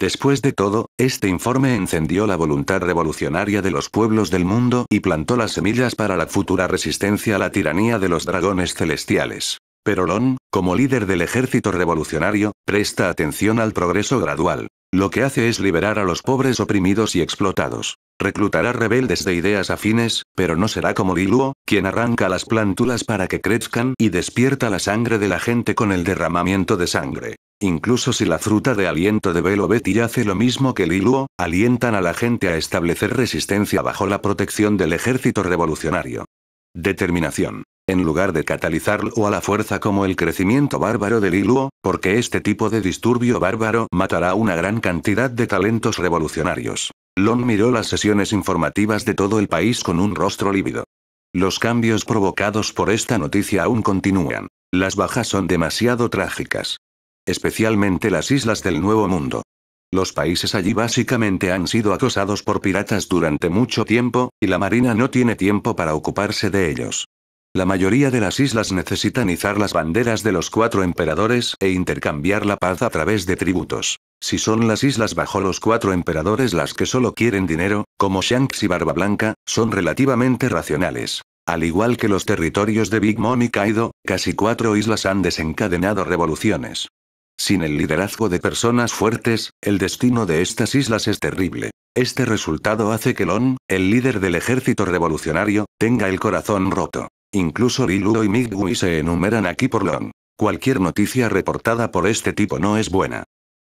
A: Después de todo, este informe encendió la voluntad revolucionaria de los pueblos del mundo y plantó las semillas para la futura resistencia a la tiranía de los dragones celestiales. Pero Lon, como líder del ejército revolucionario, presta atención al progreso gradual. Lo que hace es liberar a los pobres oprimidos y explotados. Reclutará rebeldes de ideas afines, pero no será como Liluo, quien arranca las plántulas para que crezcan y despierta la sangre de la gente con el derramamiento de sangre. Incluso si la fruta de aliento de Belobeti hace lo mismo que Liluo, alientan a la gente a establecer resistencia bajo la protección del ejército revolucionario. Determinación. En lugar de catalizarlo a la fuerza como el crecimiento bárbaro de Liluo, porque este tipo de disturbio bárbaro matará una gran cantidad de talentos revolucionarios. Lon miró las sesiones informativas de todo el país con un rostro lívido. Los cambios provocados por esta noticia aún continúan. Las bajas son demasiado trágicas. Especialmente las islas del Nuevo Mundo. Los países allí básicamente han sido acosados por piratas durante mucho tiempo, y la Marina no tiene tiempo para ocuparse de ellos. La mayoría de las islas necesitan izar las banderas de los cuatro emperadores e intercambiar la paz a través de tributos. Si son las islas bajo los cuatro emperadores las que solo quieren dinero, como Shanks y Barba Blanca, son relativamente racionales. Al igual que los territorios de Big Mom y Kaido, casi cuatro islas han desencadenado revoluciones. Sin el liderazgo de personas fuertes, el destino de estas islas es terrible. Este resultado hace que Lon, el líder del ejército revolucionario, tenga el corazón roto. Incluso Riluo y Migui se enumeran aquí por Lon. Cualquier noticia reportada por este tipo no es buena.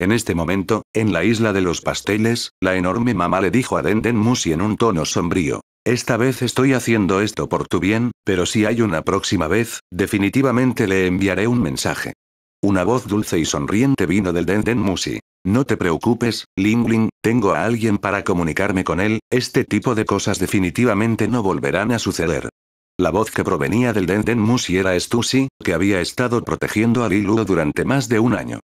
A: En este momento, en la isla de los pasteles, la enorme mamá le dijo a Denden Musi en un tono sombrío. Esta vez estoy haciendo esto por tu bien, pero si hay una próxima vez, definitivamente le enviaré un mensaje. Una voz dulce y sonriente vino del Denden Musi. No te preocupes, Lingling, tengo a alguien para comunicarme con él, este tipo de cosas definitivamente no volverán a suceder. La voz que provenía del Denden Musi era Stussy, que había estado protegiendo a Lilu durante más de un año.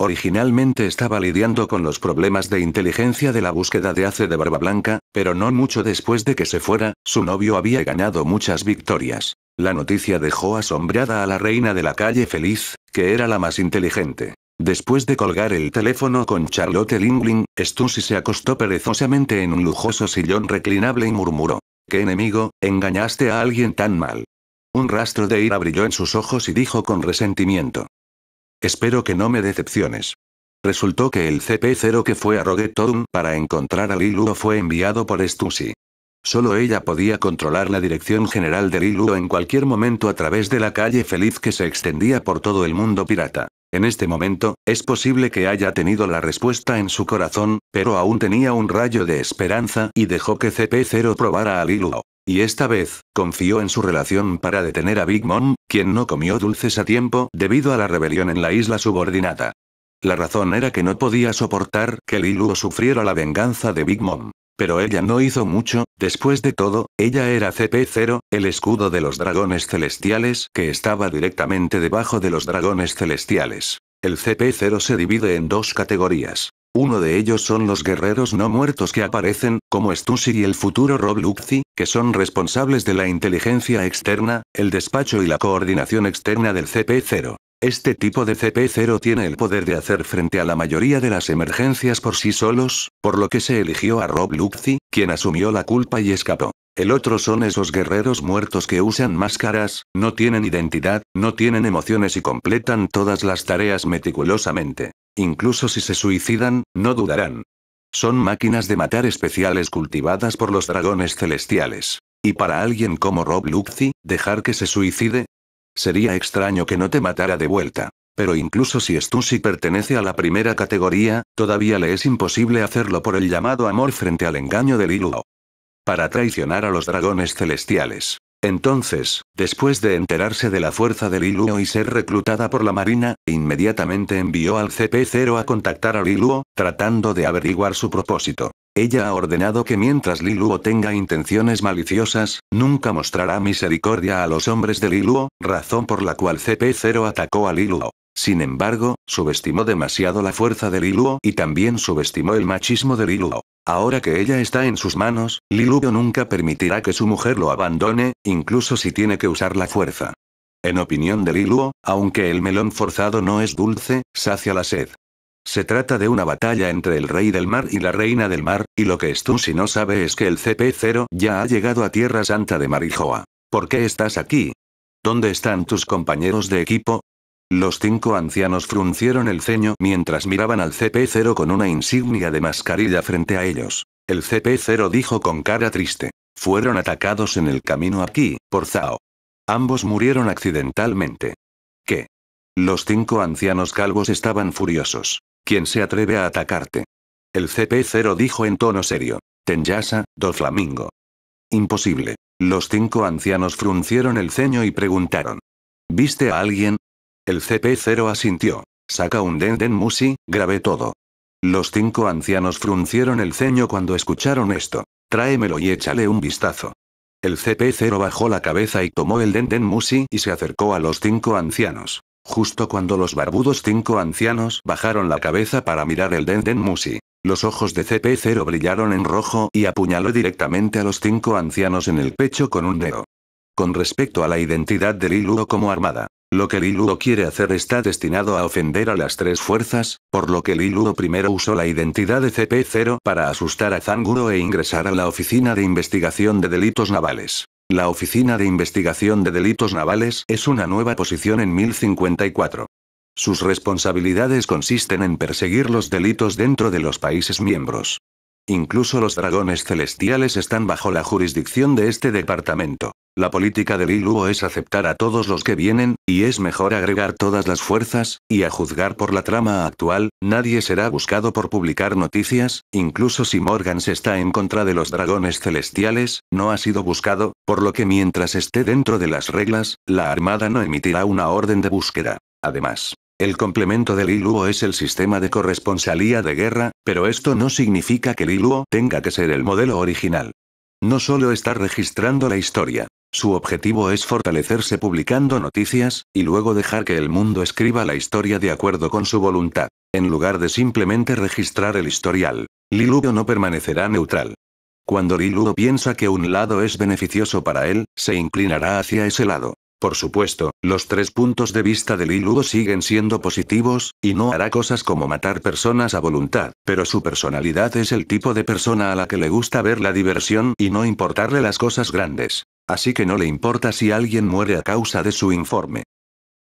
A: Originalmente estaba lidiando con los problemas de inteligencia de la búsqueda de Ace de Barba Blanca, pero no mucho después de que se fuera, su novio había ganado muchas victorias. La noticia dejó asombrada a la reina de la calle Feliz, que era la más inteligente. Después de colgar el teléfono con Charlotte Lingling, Stussy se acostó perezosamente en un lujoso sillón reclinable y murmuró. ¡Qué enemigo, engañaste a alguien tan mal! Un rastro de ira brilló en sus ojos y dijo con resentimiento. Espero que no me decepciones. Resultó que el CP0 que fue a Roguetown para encontrar a Liluo fue enviado por Stussy. Solo ella podía controlar la dirección general de Liluo en cualquier momento a través de la calle feliz que se extendía por todo el mundo pirata. En este momento, es posible que haya tenido la respuesta en su corazón, pero aún tenía un rayo de esperanza y dejó que CP0 probara a Liluo. Y esta vez, confió en su relación para detener a Big Mom, quien no comió dulces a tiempo debido a la rebelión en la isla subordinada. La razón era que no podía soportar que Lilu sufriera la venganza de Big Mom. Pero ella no hizo mucho, después de todo, ella era CP0, el escudo de los dragones celestiales que estaba directamente debajo de los dragones celestiales. El CP0 se divide en dos categorías. Uno de ellos son los guerreros no muertos que aparecen, como Stussy y el futuro Rob Luxi, que son responsables de la inteligencia externa, el despacho y la coordinación externa del CP0. Este tipo de CP0 tiene el poder de hacer frente a la mayoría de las emergencias por sí solos, por lo que se eligió a Rob Luxi, quien asumió la culpa y escapó. El otro son esos guerreros muertos que usan máscaras, no tienen identidad, no tienen emociones y completan todas las tareas meticulosamente. Incluso si se suicidan, no dudarán. Son máquinas de matar especiales cultivadas por los dragones celestiales. ¿Y para alguien como Rob Luxi, dejar que se suicide? Sería extraño que no te matara de vuelta. Pero incluso si Stussy pertenece a la primera categoría, todavía le es imposible hacerlo por el llamado amor frente al engaño del Iluo. Para traicionar a los dragones celestiales, entonces, después de enterarse de la fuerza de Liluo y ser reclutada por la Marina, inmediatamente envió al CP0 a contactar a Liluo, tratando de averiguar su propósito. Ella ha ordenado que mientras Liluo tenga intenciones maliciosas, nunca mostrará misericordia a los hombres de Liluo, razón por la cual CP0 atacó a Liluo. Sin embargo, subestimó demasiado la fuerza de Liluo y también subestimó el machismo de Liluo. Ahora que ella está en sus manos, Liluo nunca permitirá que su mujer lo abandone, incluso si tiene que usar la fuerza. En opinión de Liluo, aunque el melón forzado no es dulce, sacia la sed. Se trata de una batalla entre el rey del mar y la reina del mar, y lo que Stunsi no sabe es que el CP0 ya ha llegado a Tierra Santa de Marijoa. ¿Por qué estás aquí? ¿Dónde están tus compañeros de equipo? Los cinco ancianos fruncieron el ceño mientras miraban al CP0 con una insignia de mascarilla frente a ellos. El CP0 dijo con cara triste. Fueron atacados en el camino aquí, por Zao. Ambos murieron accidentalmente. ¿Qué? Los cinco ancianos calvos estaban furiosos. ¿Quién se atreve a atacarte? El CP0 dijo en tono serio. Tenyasa, Doflamingo. Flamingo. Imposible. Los cinco ancianos fruncieron el ceño y preguntaron. ¿Viste a alguien? El CP0 asintió. Saca un Denden musi, grabé todo. Los cinco ancianos fruncieron el ceño cuando escucharon esto. Tráemelo y échale un vistazo. El CP0 bajó la cabeza y tomó el Denden musi y se acercó a los cinco ancianos. Justo cuando los barbudos cinco ancianos bajaron la cabeza para mirar el Denden musi, los ojos de CP0 brillaron en rojo y apuñaló directamente a los cinco ancianos en el pecho con un dedo. Con respecto a la identidad del iluro como armada, lo que Liluo quiere hacer está destinado a ofender a las tres fuerzas, por lo que Liluo primero usó la identidad de CP0 para asustar a Zanguro e ingresar a la Oficina de Investigación de Delitos Navales. La Oficina de Investigación de Delitos Navales es una nueva posición en 1054. Sus responsabilidades consisten en perseguir los delitos dentro de los países miembros. Incluso los dragones celestiales están bajo la jurisdicción de este departamento. La política de Liluo es aceptar a todos los que vienen, y es mejor agregar todas las fuerzas, y a juzgar por la trama actual, nadie será buscado por publicar noticias, incluso si Morgan está en contra de los dragones celestiales, no ha sido buscado, por lo que mientras esté dentro de las reglas, la Armada no emitirá una orden de búsqueda. Además, el complemento del ILUO es el sistema de corresponsalía de guerra, pero esto no significa que el tenga que ser el modelo original. No solo está registrando la historia, su objetivo es fortalecerse publicando noticias, y luego dejar que el mundo escriba la historia de acuerdo con su voluntad, en lugar de simplemente registrar el historial. Liludo no permanecerá neutral. Cuando Liludo piensa que un lado es beneficioso para él, se inclinará hacia ese lado. Por supuesto, los tres puntos de vista de Liludo siguen siendo positivos, y no hará cosas como matar personas a voluntad, pero su personalidad es el tipo de persona a la que le gusta ver la diversión y no importarle las cosas grandes. Así que no le importa si alguien muere a causa de su informe.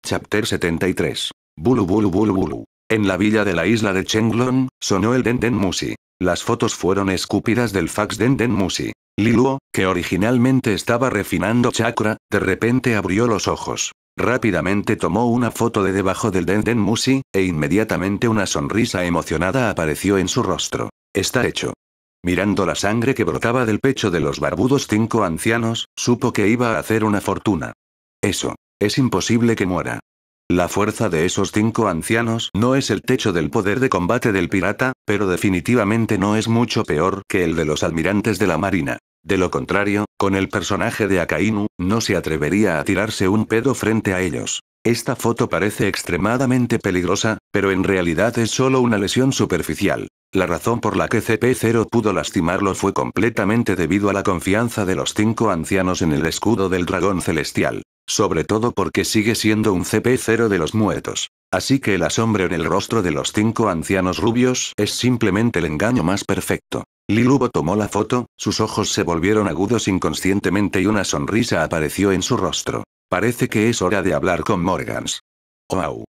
A: Chapter 73. Bulu bulu bulu bulu. En la villa de la isla de Chenglong, sonó el Denden Musi. Las fotos fueron escupidas del fax Denden Musi. Liluo, que originalmente estaba refinando chakra, de repente abrió los ojos. Rápidamente tomó una foto de debajo del Denden Musi, e inmediatamente una sonrisa emocionada apareció en su rostro. Está hecho. Mirando la sangre que brotaba del pecho de los barbudos cinco ancianos, supo que iba a hacer una fortuna. Eso. Es imposible que muera. La fuerza de esos cinco ancianos no es el techo del poder de combate del pirata, pero definitivamente no es mucho peor que el de los almirantes de la marina. De lo contrario, con el personaje de Akainu, no se atrevería a tirarse un pedo frente a ellos. Esta foto parece extremadamente peligrosa, pero en realidad es solo una lesión superficial. La razón por la que CP0 pudo lastimarlo fue completamente debido a la confianza de los cinco ancianos en el escudo del dragón celestial. Sobre todo porque sigue siendo un CP0 de los muertos. Así que el asombro en el rostro de los cinco ancianos rubios es simplemente el engaño más perfecto. Lilubo tomó la foto, sus ojos se volvieron agudos inconscientemente y una sonrisa apareció en su rostro. Parece que es hora de hablar con Morgans. ¡Wow!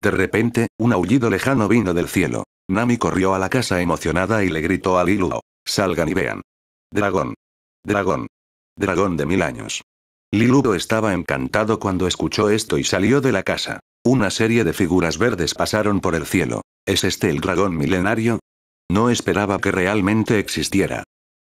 A: De repente, un aullido lejano vino del cielo. Nami corrió a la casa emocionada y le gritó a Liluo. Salgan y vean. Dragón. Dragón. Dragón de mil años. Lilu estaba encantado cuando escuchó esto y salió de la casa. Una serie de figuras verdes pasaron por el cielo. ¿Es este el dragón milenario? No esperaba que realmente existiera.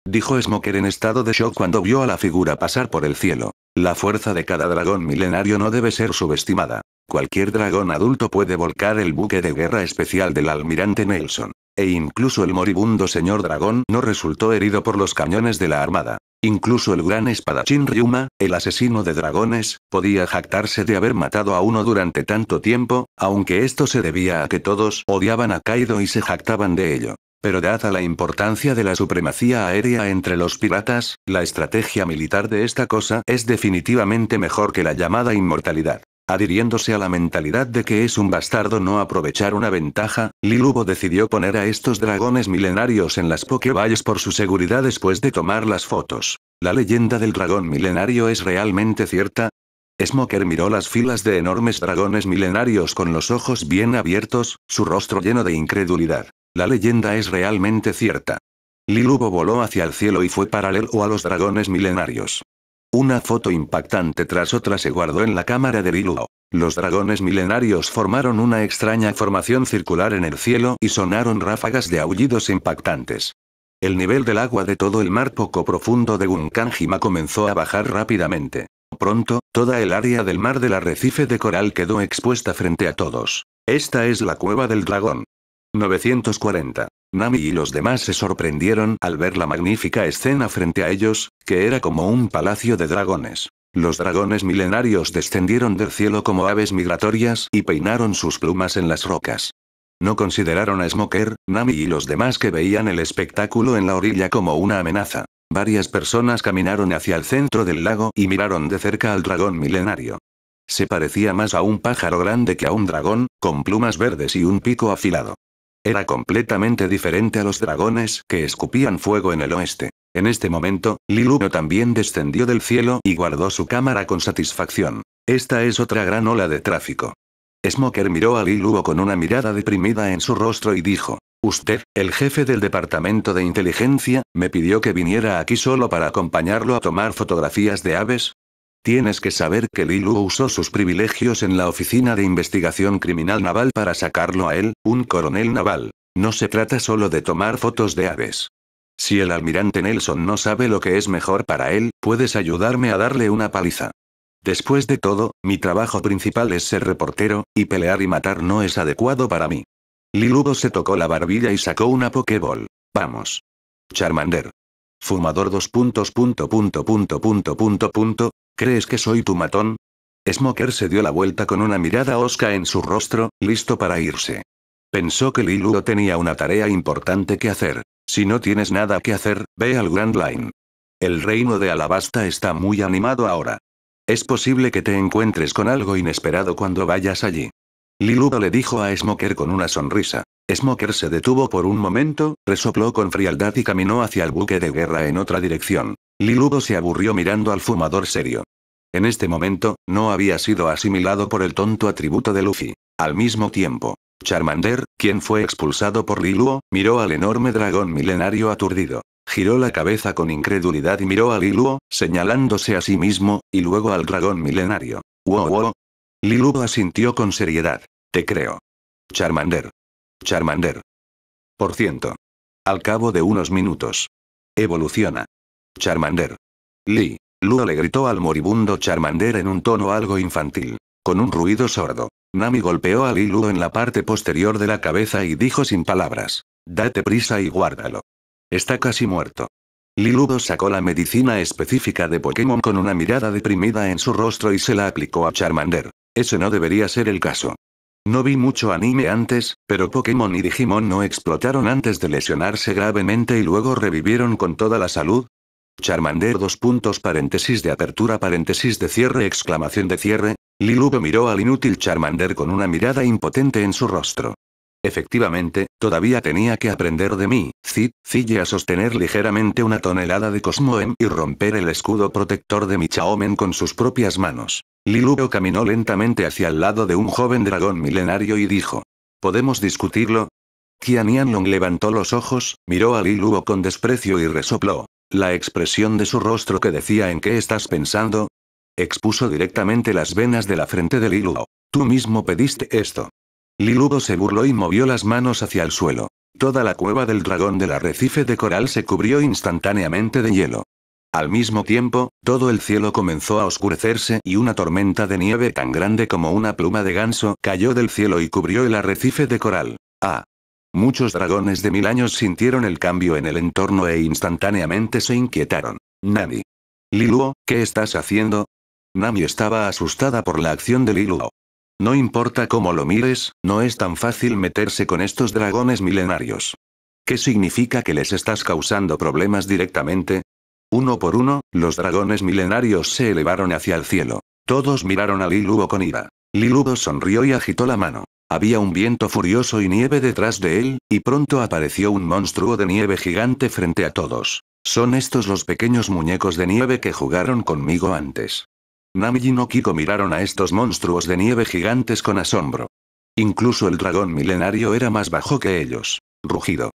A: Dijo Smoker en estado de shock cuando vio a la figura pasar por el cielo. La fuerza de cada dragón milenario no debe ser subestimada. Cualquier dragón adulto puede volcar el buque de guerra especial del almirante Nelson. E incluso el moribundo señor dragón no resultó herido por los cañones de la armada. Incluso el gran espadachín Ryuma, el asesino de dragones, podía jactarse de haber matado a uno durante tanto tiempo, aunque esto se debía a que todos odiaban a Kaido y se jactaban de ello. Pero dada la importancia de la supremacía aérea entre los piratas, la estrategia militar de esta cosa es definitivamente mejor que la llamada inmortalidad. Adhiriéndose a la mentalidad de que es un bastardo no aprovechar una ventaja, Lilubo decidió poner a estos dragones milenarios en las Pokeballs por su seguridad después de tomar las fotos. ¿La leyenda del dragón milenario es realmente cierta? Smoker miró las filas de enormes dragones milenarios con los ojos bien abiertos, su rostro lleno de incredulidad. La leyenda es realmente cierta. Lilubo voló hacia el cielo y fue paralelo a los dragones milenarios. Una foto impactante tras otra se guardó en la cámara de Riluo. Los dragones milenarios formaron una extraña formación circular en el cielo y sonaron ráfagas de aullidos impactantes. El nivel del agua de todo el mar poco profundo de Gunkanjima comenzó a bajar rápidamente. Pronto, toda el área del mar del arrecife de coral quedó expuesta frente a todos. Esta es la cueva del dragón. 940. Nami y los demás se sorprendieron al ver la magnífica escena frente a ellos, que era como un palacio de dragones. Los dragones milenarios descendieron del cielo como aves migratorias y peinaron sus plumas en las rocas. No consideraron a Smoker, Nami y los demás que veían el espectáculo en la orilla como una amenaza. Varias personas caminaron hacia el centro del lago y miraron de cerca al dragón milenario. Se parecía más a un pájaro grande que a un dragón, con plumas verdes y un pico afilado. Era completamente diferente a los dragones que escupían fuego en el oeste. En este momento, Liluno también descendió del cielo y guardó su cámara con satisfacción. Esta es otra gran ola de tráfico. Smoker miró a Liluo con una mirada deprimida en su rostro y dijo, Usted, el jefe del departamento de inteligencia, me pidió que viniera aquí solo para acompañarlo a tomar fotografías de aves, Tienes que saber que Lilu usó sus privilegios en la Oficina de Investigación Criminal Naval para sacarlo a él, un coronel naval. No se trata solo de tomar fotos de aves. Si el almirante Nelson no sabe lo que es mejor para él, puedes ayudarme a darle una paliza. Después de todo, mi trabajo principal es ser reportero, y pelear y matar no es adecuado para mí. Lilu se tocó la barbilla y sacó una Pokéball. Vamos. Charmander. Fumador dos puntos punto punto punto punto punto punto, ¿crees que soy tu matón? Smoker se dio la vuelta con una mirada osca en su rostro, listo para irse. Pensó que Liludo tenía una tarea importante que hacer. Si no tienes nada que hacer, ve al Grand Line. El reino de Alabasta está muy animado ahora. Es posible que te encuentres con algo inesperado cuando vayas allí. Liludo le dijo a Smoker con una sonrisa. Smoker se detuvo por un momento, resopló con frialdad y caminó hacia el buque de guerra en otra dirección. Lilugo se aburrió mirando al fumador serio. En este momento, no había sido asimilado por el tonto atributo de Luffy. Al mismo tiempo, Charmander, quien fue expulsado por Liluo, miró al enorme dragón milenario aturdido. Giró la cabeza con incredulidad y miró a Liluo, señalándose a sí mismo, y luego al dragón milenario. ¡Wow, wow! asintió con seriedad. Te creo. Charmander. Charmander. Por ciento. Al cabo de unos minutos. Evoluciona. Charmander. Lee. Ludo le gritó al moribundo Charmander en un tono algo infantil. Con un ruido sordo. Nami golpeó a Lee en la parte posterior de la cabeza y dijo sin palabras. Date prisa y guárdalo. Está casi muerto. Liludo sacó la medicina específica de Pokémon con una mirada deprimida en su rostro y se la aplicó a Charmander. Ese no debería ser el caso. No vi mucho anime antes, pero Pokémon y Digimon no explotaron antes de lesionarse gravemente y luego revivieron con toda la salud. Charmander dos puntos paréntesis de apertura paréntesis de cierre exclamación de cierre, Lilubo miró al inútil Charmander con una mirada impotente en su rostro. Efectivamente, todavía tenía que aprender de mí, Zid, Cille a sostener ligeramente una tonelada de Cosmoem y romper el escudo protector de mi Chaomen con sus propias manos. Liluo caminó lentamente hacia el lado de un joven dragón milenario y dijo. ¿Podemos discutirlo? Qian levantó los ojos, miró a Liluo con desprecio y resopló. La expresión de su rostro que decía ¿en qué estás pensando? Expuso directamente las venas de la frente de Liluo. Tú mismo pediste esto. Liluo se burló y movió las manos hacia el suelo. Toda la cueva del dragón del arrecife de coral se cubrió instantáneamente de hielo. Al mismo tiempo, todo el cielo comenzó a oscurecerse y una tormenta de nieve tan grande como una pluma de ganso cayó del cielo y cubrió el arrecife de coral. Ah. Muchos dragones de mil años sintieron el cambio en el entorno e instantáneamente se inquietaron. Nami. Liluo, ¿qué estás haciendo? Nami estaba asustada por la acción de Liluo. No importa cómo lo mires, no es tan fácil meterse con estos dragones milenarios. ¿Qué significa que les estás causando problemas directamente? Uno por uno, los dragones milenarios se elevaron hacia el cielo. Todos miraron a Lilubo con ira. Lilubo sonrió y agitó la mano. Había un viento furioso y nieve detrás de él, y pronto apareció un monstruo de nieve gigante frente a todos. Son estos los pequeños muñecos de nieve que jugaron conmigo antes. Nami y Nokiko miraron a estos monstruos de nieve gigantes con asombro. Incluso el dragón milenario era más bajo que ellos. Rugido.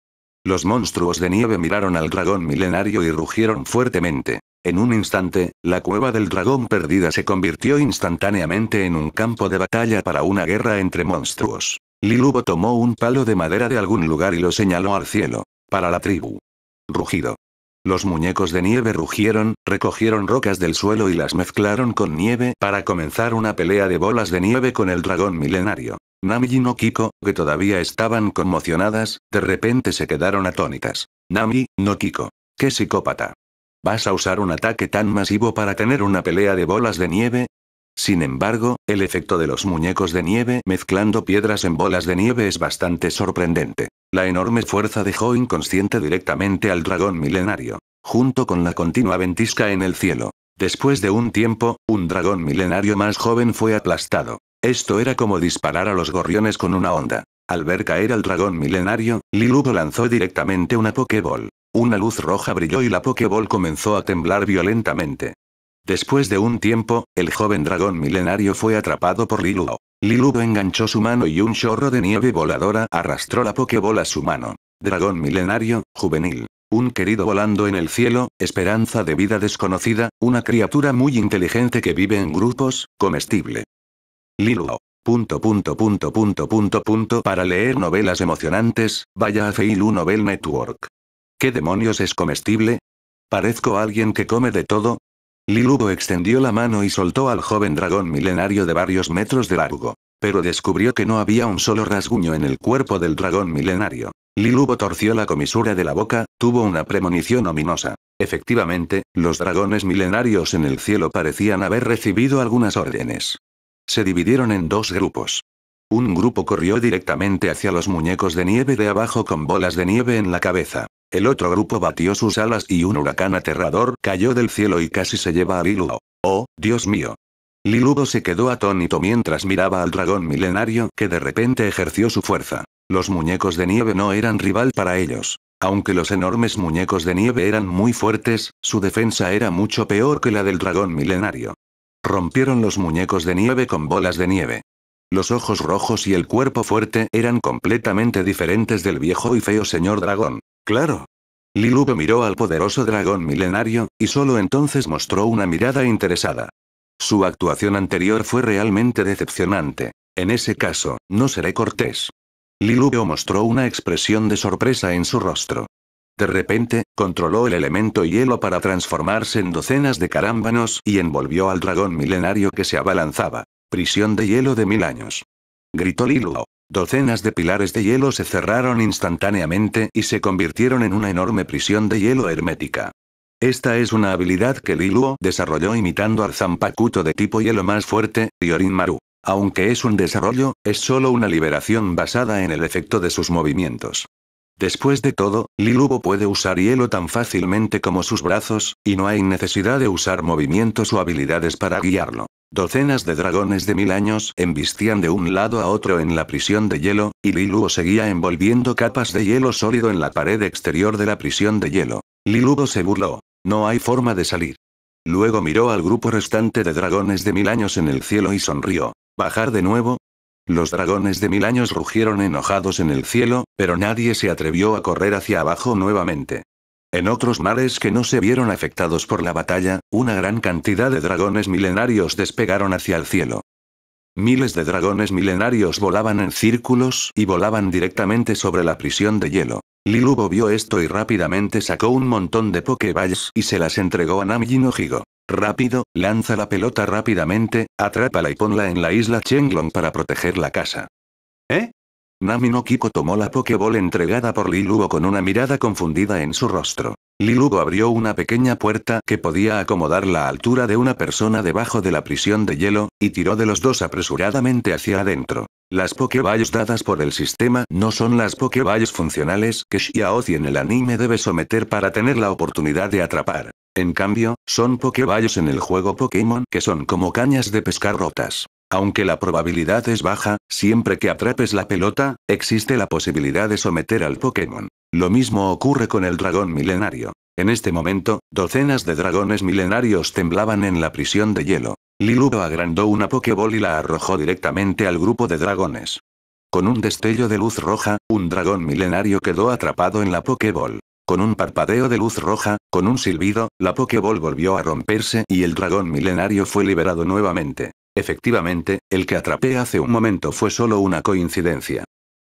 A: Los monstruos de nieve miraron al dragón milenario y rugieron fuertemente. En un instante, la cueva del dragón perdida se convirtió instantáneamente en un campo de batalla para una guerra entre monstruos. Lilubo tomó un palo de madera de algún lugar y lo señaló al cielo. Para la tribu. Rugido. Los muñecos de nieve rugieron, recogieron rocas del suelo y las mezclaron con nieve para comenzar una pelea de bolas de nieve con el dragón milenario. Nami y Nokiko, que todavía estaban conmocionadas, de repente se quedaron atónitas. Nami, Nokiko. ¡Qué psicópata! ¿Vas a usar un ataque tan masivo para tener una pelea de bolas de nieve? Sin embargo, el efecto de los muñecos de nieve mezclando piedras en bolas de nieve es bastante sorprendente. La enorme fuerza dejó inconsciente directamente al dragón milenario, junto con la continua ventisca en el cielo. Después de un tiempo, un dragón milenario más joven fue aplastado. Esto era como disparar a los gorriones con una onda. Al ver caer al dragón milenario, Lilugo lanzó directamente una pokeball. Una luz roja brilló y la Pokéball comenzó a temblar violentamente. Después de un tiempo, el joven dragón milenario fue atrapado por Liluo. Liluo enganchó su mano y un chorro de nieve voladora arrastró la pokebola a su mano. Dragón milenario, juvenil. Un querido volando en el cielo, esperanza de vida desconocida, una criatura muy inteligente que vive en grupos, comestible. Liluo. Punto punto punto punto punto punto para leer novelas emocionantes, vaya a Feilu Novel Network. ¿Qué demonios es comestible? Parezco alguien que come de todo, Lilubo extendió la mano y soltó al joven dragón milenario de varios metros de largo. Pero descubrió que no había un solo rasguño en el cuerpo del dragón milenario. Lilubo torció la comisura de la boca, tuvo una premonición ominosa. Efectivamente, los dragones milenarios en el cielo parecían haber recibido algunas órdenes. Se dividieron en dos grupos. Un grupo corrió directamente hacia los muñecos de nieve de abajo con bolas de nieve en la cabeza. El otro grupo batió sus alas y un huracán aterrador cayó del cielo y casi se lleva a Liludo. ¡Oh, Dios mío! Liludo se quedó atónito mientras miraba al dragón milenario que de repente ejerció su fuerza. Los muñecos de nieve no eran rival para ellos. Aunque los enormes muñecos de nieve eran muy fuertes, su defensa era mucho peor que la del dragón milenario. Rompieron los muñecos de nieve con bolas de nieve. Los ojos rojos y el cuerpo fuerte eran completamente diferentes del viejo y feo señor dragón. Claro. Lilubo miró al poderoso dragón milenario, y solo entonces mostró una mirada interesada. Su actuación anterior fue realmente decepcionante. En ese caso, no seré cortés. Lilubeo mostró una expresión de sorpresa en su rostro. De repente, controló el elemento hielo para transformarse en docenas de carámbanos y envolvió al dragón milenario que se abalanzaba. Prisión de hielo de mil años. Gritó Liluo. Docenas de pilares de hielo se cerraron instantáneamente y se convirtieron en una enorme prisión de hielo hermética. Esta es una habilidad que Liluo desarrolló imitando al Zampacuto de tipo hielo más fuerte, Yorin Maru. Aunque es un desarrollo, es solo una liberación basada en el efecto de sus movimientos. Después de todo, Liluo puede usar hielo tan fácilmente como sus brazos, y no hay necesidad de usar movimientos o habilidades para guiarlo. Docenas de dragones de mil años embistían de un lado a otro en la prisión de hielo, y Liluo seguía envolviendo capas de hielo sólido en la pared exterior de la prisión de hielo. Liluo se burló. No hay forma de salir. Luego miró al grupo restante de dragones de mil años en el cielo y sonrió. ¿Bajar de nuevo? Los dragones de mil años rugieron enojados en el cielo, pero nadie se atrevió a correr hacia abajo nuevamente. En otros mares que no se vieron afectados por la batalla, una gran cantidad de dragones milenarios despegaron hacia el cielo. Miles de dragones milenarios volaban en círculos y volaban directamente sobre la prisión de hielo. Lilubo vio esto y rápidamente sacó un montón de pokeballs y se las entregó a Namji Rápido, lanza la pelota rápidamente, atrápala y ponla en la isla Chenglong para proteger la casa. ¿Eh? Nami no Kiko tomó la Pokéball entregada por Lilugo con una mirada confundida en su rostro. Lilugo abrió una pequeña puerta que podía acomodar la altura de una persona debajo de la prisión de hielo, y tiró de los dos apresuradamente hacia adentro. Las Pokéballs dadas por el sistema no son las Pokéballs funcionales que Shiaozi en el anime debe someter para tener la oportunidad de atrapar. En cambio, son Pokéballs en el juego Pokémon que son como cañas de pescar rotas. Aunque la probabilidad es baja, siempre que atrapes la pelota, existe la posibilidad de someter al Pokémon. Lo mismo ocurre con el dragón milenario. En este momento, docenas de dragones milenarios temblaban en la prisión de hielo. Liludo agrandó una Pokéball y la arrojó directamente al grupo de dragones. Con un destello de luz roja, un dragón milenario quedó atrapado en la Pokéball. Con un parpadeo de luz roja, con un silbido, la Pokéball volvió a romperse y el dragón milenario fue liberado nuevamente. Efectivamente, el que atrapé hace un momento fue solo una coincidencia.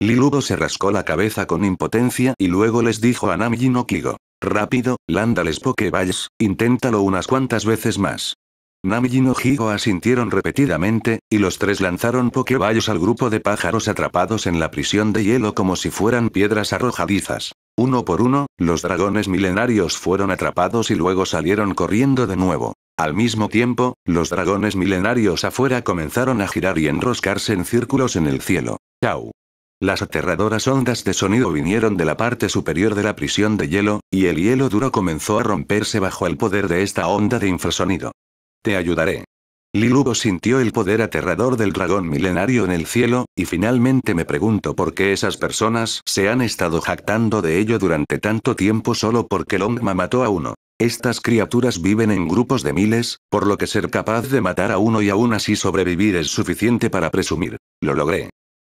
A: Lilugo se rascó la cabeza con impotencia y luego les dijo a Namji no Kigo. Rápido, lándales Pokeballs, inténtalo unas cuantas veces más. Nami y Nojigo asintieron repetidamente, y los tres lanzaron pokeballos al grupo de pájaros atrapados en la prisión de hielo como si fueran piedras arrojadizas. Uno por uno, los dragones milenarios fueron atrapados y luego salieron corriendo de nuevo. Al mismo tiempo, los dragones milenarios afuera comenzaron a girar y enroscarse en círculos en el cielo. Chau. Las aterradoras ondas de sonido vinieron de la parte superior de la prisión de hielo, y el hielo duro comenzó a romperse bajo el poder de esta onda de infrasonido. Te ayudaré. Lilubo sintió el poder aterrador del dragón milenario en el cielo, y finalmente me pregunto por qué esas personas se han estado jactando de ello durante tanto tiempo solo porque Longma mató a uno. Estas criaturas viven en grupos de miles, por lo que ser capaz de matar a uno y aún así sobrevivir es suficiente para presumir. Lo logré.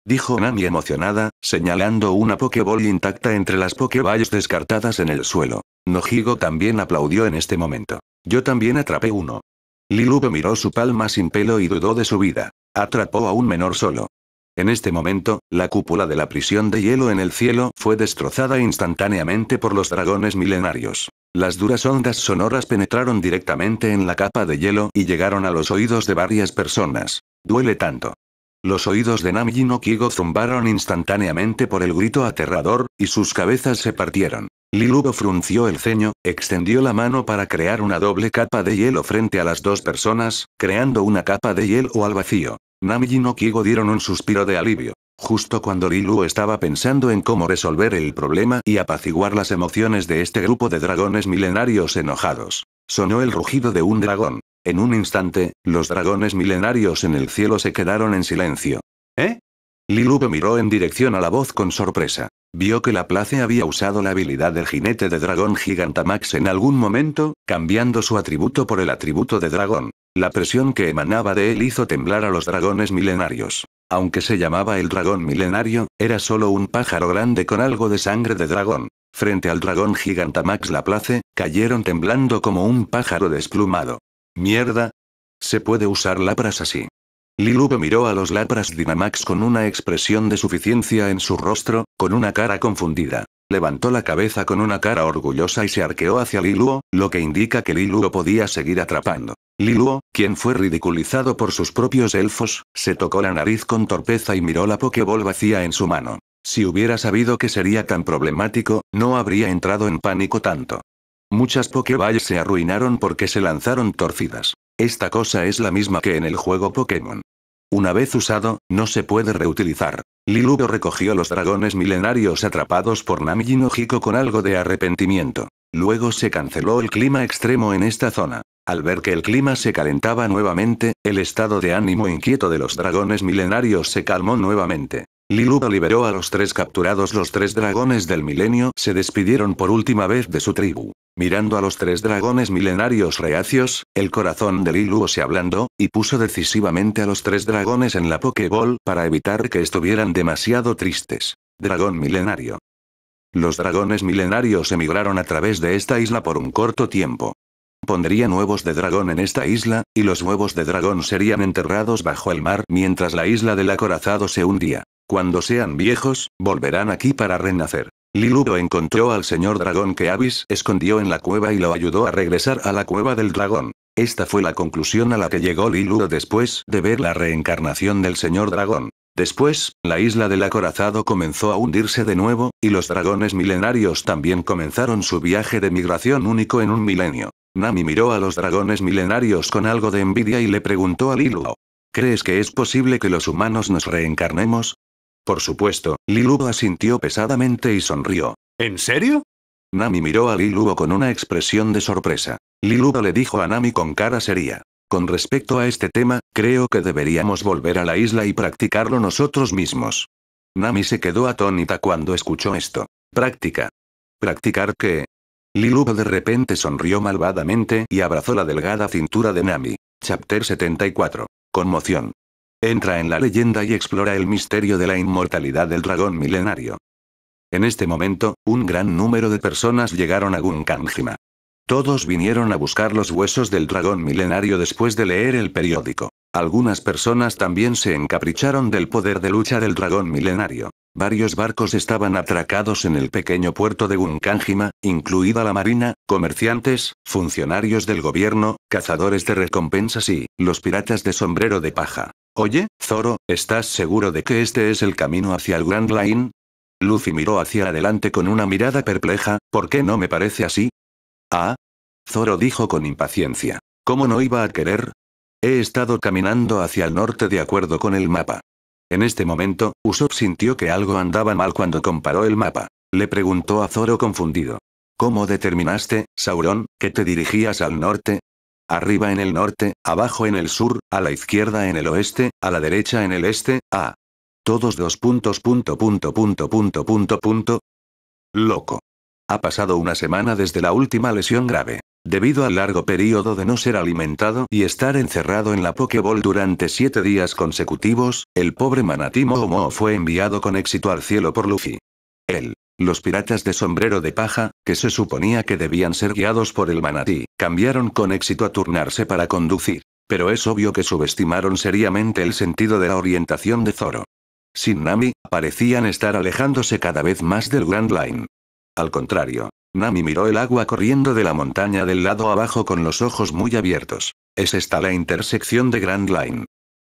A: Dijo Nami emocionada, señalando una Pokéball intacta entre las Pokéballs descartadas en el suelo. Nojigo también aplaudió en este momento. Yo también atrapé uno. Lilupe miró su palma sin pelo y dudó de su vida. Atrapó a un menor solo. En este momento, la cúpula de la prisión de hielo en el cielo fue destrozada instantáneamente por los dragones milenarios. Las duras ondas sonoras penetraron directamente en la capa de hielo y llegaron a los oídos de varias personas. Duele tanto. Los oídos de Namji no Kigo zumbaron instantáneamente por el grito aterrador, y sus cabezas se partieron. Liluo frunció el ceño, extendió la mano para crear una doble capa de hielo frente a las dos personas, creando una capa de hielo al vacío. Nami y Nokigo dieron un suspiro de alivio. Justo cuando Lilu estaba pensando en cómo resolver el problema y apaciguar las emociones de este grupo de dragones milenarios enojados, sonó el rugido de un dragón. En un instante, los dragones milenarios en el cielo se quedaron en silencio. ¿Eh? Lilu miró en dirección a la voz con sorpresa. Vio que la Place había usado la habilidad del jinete de dragón Gigantamax en algún momento, cambiando su atributo por el atributo de dragón. La presión que emanaba de él hizo temblar a los dragones milenarios. Aunque se llamaba el dragón milenario, era solo un pájaro grande con algo de sangre de dragón. Frente al dragón Gigantamax Laplace, cayeron temblando como un pájaro desplumado. Mierda. Se puede usar lapras así. Liluo miró a los Lapras Dynamax con una expresión de suficiencia en su rostro, con una cara confundida. Levantó la cabeza con una cara orgullosa y se arqueó hacia Liluo, lo que indica que Liluo podía seguir atrapando. Liluo, quien fue ridiculizado por sus propios elfos, se tocó la nariz con torpeza y miró la Pokéball vacía en su mano. Si hubiera sabido que sería tan problemático, no habría entrado en pánico tanto. Muchas Pokéballs se arruinaron porque se lanzaron torcidas. Esta cosa es la misma que en el juego Pokémon. Una vez usado, no se puede reutilizar. Lilugo recogió los dragones milenarios atrapados por Nami y con algo de arrepentimiento. Luego se canceló el clima extremo en esta zona. Al ver que el clima se calentaba nuevamente, el estado de ánimo inquieto de los dragones milenarios se calmó nuevamente. Liluba liberó a los tres capturados. Los tres dragones del milenio se despidieron por última vez de su tribu. Mirando a los tres dragones milenarios reacios, el corazón de Lilu se ablandó, y puso decisivamente a los tres dragones en la Pokéball para evitar que estuvieran demasiado tristes. Dragón milenario. Los dragones milenarios emigraron a través de esta isla por un corto tiempo. Pondría nuevos de dragón en esta isla, y los huevos de dragón serían enterrados bajo el mar mientras la isla del acorazado se hundía. Cuando sean viejos, volverán aquí para renacer. Liluo encontró al señor dragón que Avis escondió en la cueva y lo ayudó a regresar a la cueva del dragón. Esta fue la conclusión a la que llegó Liluo después de ver la reencarnación del señor dragón. Después, la isla del acorazado comenzó a hundirse de nuevo, y los dragones milenarios también comenzaron su viaje de migración único en un milenio. Nami miró a los dragones milenarios con algo de envidia y le preguntó a Liluo. ¿Crees que es posible que los humanos nos reencarnemos? Por supuesto, Lilubo asintió pesadamente y sonrió. ¿En serio? Nami miró a Lilugo con una expresión de sorpresa. Lilubo le dijo a Nami con cara seria. Con respecto a este tema, creo que deberíamos volver a la isla y practicarlo nosotros mismos. Nami se quedó atónita cuando escuchó esto. Práctica. ¿Practicar qué? Lilubo de repente sonrió malvadamente y abrazó la delgada cintura de Nami. Chapter 74. Conmoción. Entra en la leyenda y explora el misterio de la inmortalidad del dragón milenario. En este momento, un gran número de personas llegaron a Gunkanjima. Todos vinieron a buscar los huesos del dragón milenario después de leer el periódico. Algunas personas también se encapricharon del poder de lucha del dragón milenario. Varios barcos estaban atracados en el pequeño puerto de Gunkanjima, incluida la marina, comerciantes, funcionarios del gobierno, cazadores de recompensas y los piratas de sombrero de paja. Oye, Zoro, ¿estás seguro de que este es el camino hacia el Grand Line? Luffy miró hacia adelante con una mirada perpleja, ¿por qué no me parece así? Ah. Zoro dijo con impaciencia. ¿Cómo no iba a querer? He estado caminando hacia el norte de acuerdo con el mapa. En este momento, Usopp sintió que algo andaba mal cuando comparó el mapa. Le preguntó a Zoro confundido. ¿Cómo determinaste, Sauron, que te dirigías al norte? Arriba en el norte, abajo en el sur, a la izquierda en el oeste, a la derecha en el este, a. Todos dos puntos punto punto punto punto punto punto. Loco. Ha pasado una semana desde la última lesión grave. Debido al largo periodo de no ser alimentado y estar encerrado en la pokeball durante siete días consecutivos, el pobre manatí Momo fue enviado con éxito al cielo por Luffy. Él los piratas de sombrero de paja, que se suponía que debían ser guiados por el manatí, cambiaron con éxito a turnarse para conducir. Pero es obvio que subestimaron seriamente el sentido de la orientación de Zoro. Sin Nami, parecían estar alejándose cada vez más del Grand Line. Al contrario, Nami miró el agua corriendo de la montaña del lado abajo con los ojos muy abiertos. Es esta la intersección de Grand Line.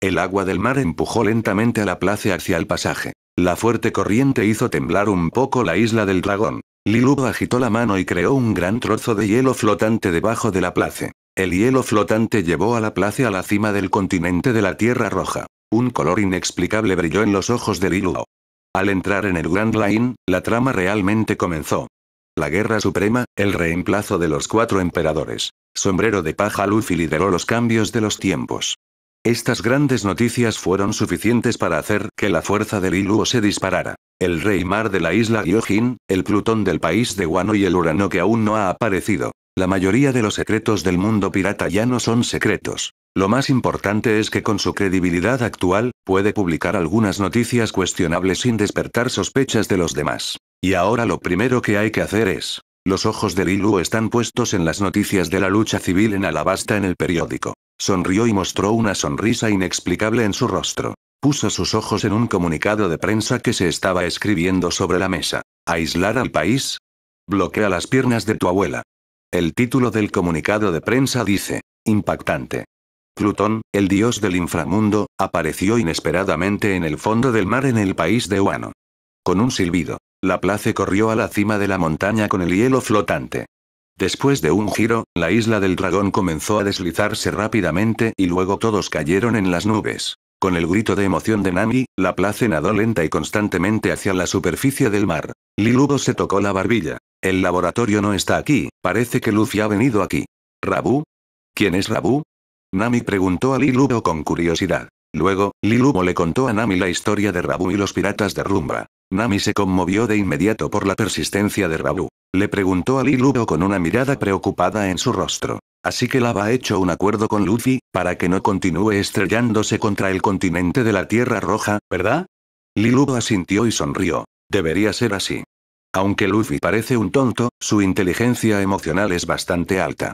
A: El agua del mar empujó lentamente a la plaza hacia el pasaje. La fuerte corriente hizo temblar un poco la isla del dragón. Lilu agitó la mano y creó un gran trozo de hielo flotante debajo de la plaza. El hielo flotante llevó a la plaza a la cima del continente de la Tierra Roja. Un color inexplicable brilló en los ojos de Lilu. Al entrar en el Grand Line, la trama realmente comenzó. La Guerra Suprema, el reemplazo de los cuatro emperadores. Sombrero de paja Luffy lideró los cambios de los tiempos. Estas grandes noticias fueron suficientes para hacer que la fuerza del Iluo se disparara. El rey mar de la isla Gyojin, el Plutón del país de Guano y el Urano que aún no ha aparecido. La mayoría de los secretos del mundo pirata ya no son secretos. Lo más importante es que con su credibilidad actual, puede publicar algunas noticias cuestionables sin despertar sospechas de los demás. Y ahora lo primero que hay que hacer es. Los ojos del Lilu están puestos en las noticias de la lucha civil en Alabasta en el periódico. Sonrió y mostró una sonrisa inexplicable en su rostro. Puso sus ojos en un comunicado de prensa que se estaba escribiendo sobre la mesa. ¿Aislar al país? Bloquea las piernas de tu abuela. El título del comunicado de prensa dice, impactante. Plutón, el dios del inframundo, apareció inesperadamente en el fondo del mar en el país de Huano. Con un silbido, la place corrió a la cima de la montaña con el hielo flotante. Después de un giro, la isla del dragón comenzó a deslizarse rápidamente y luego todos cayeron en las nubes. Con el grito de emoción de Nami, la plaza nadó lenta y constantemente hacia la superficie del mar. Lilubo se tocó la barbilla. El laboratorio no está aquí, parece que Luffy ha venido aquí. ¿Rabu? ¿Quién es Rabu? Nami preguntó a Lilubo con curiosidad. Luego, Lilubo le contó a Nami la historia de Rabu y los piratas de Rumba. Nami se conmovió de inmediato por la persistencia de Rabu. Le preguntó a Lilugo con una mirada preocupada en su rostro. Así que Lava ha hecho un acuerdo con Luffy, para que no continúe estrellándose contra el continente de la Tierra Roja, ¿verdad? Lilubo asintió y sonrió. Debería ser así. Aunque Luffy parece un tonto, su inteligencia emocional es bastante alta.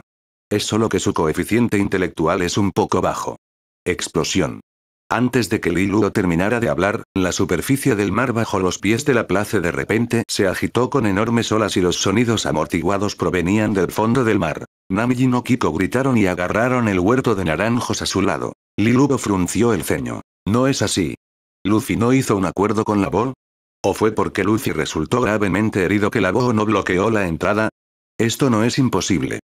A: Es solo que su coeficiente intelectual es un poco bajo. Explosión. Antes de que Liluo terminara de hablar, la superficie del mar bajo los pies de la plaza de repente se agitó con enormes olas y los sonidos amortiguados provenían del fondo del mar. Nami no Kiko gritaron y agarraron el huerto de naranjos a su lado. Lilugo frunció el ceño. No es así. ¿Lucy no hizo un acuerdo con la Bo. ¿O fue porque Lucy resultó gravemente herido que la Bo no bloqueó la entrada? Esto no es imposible.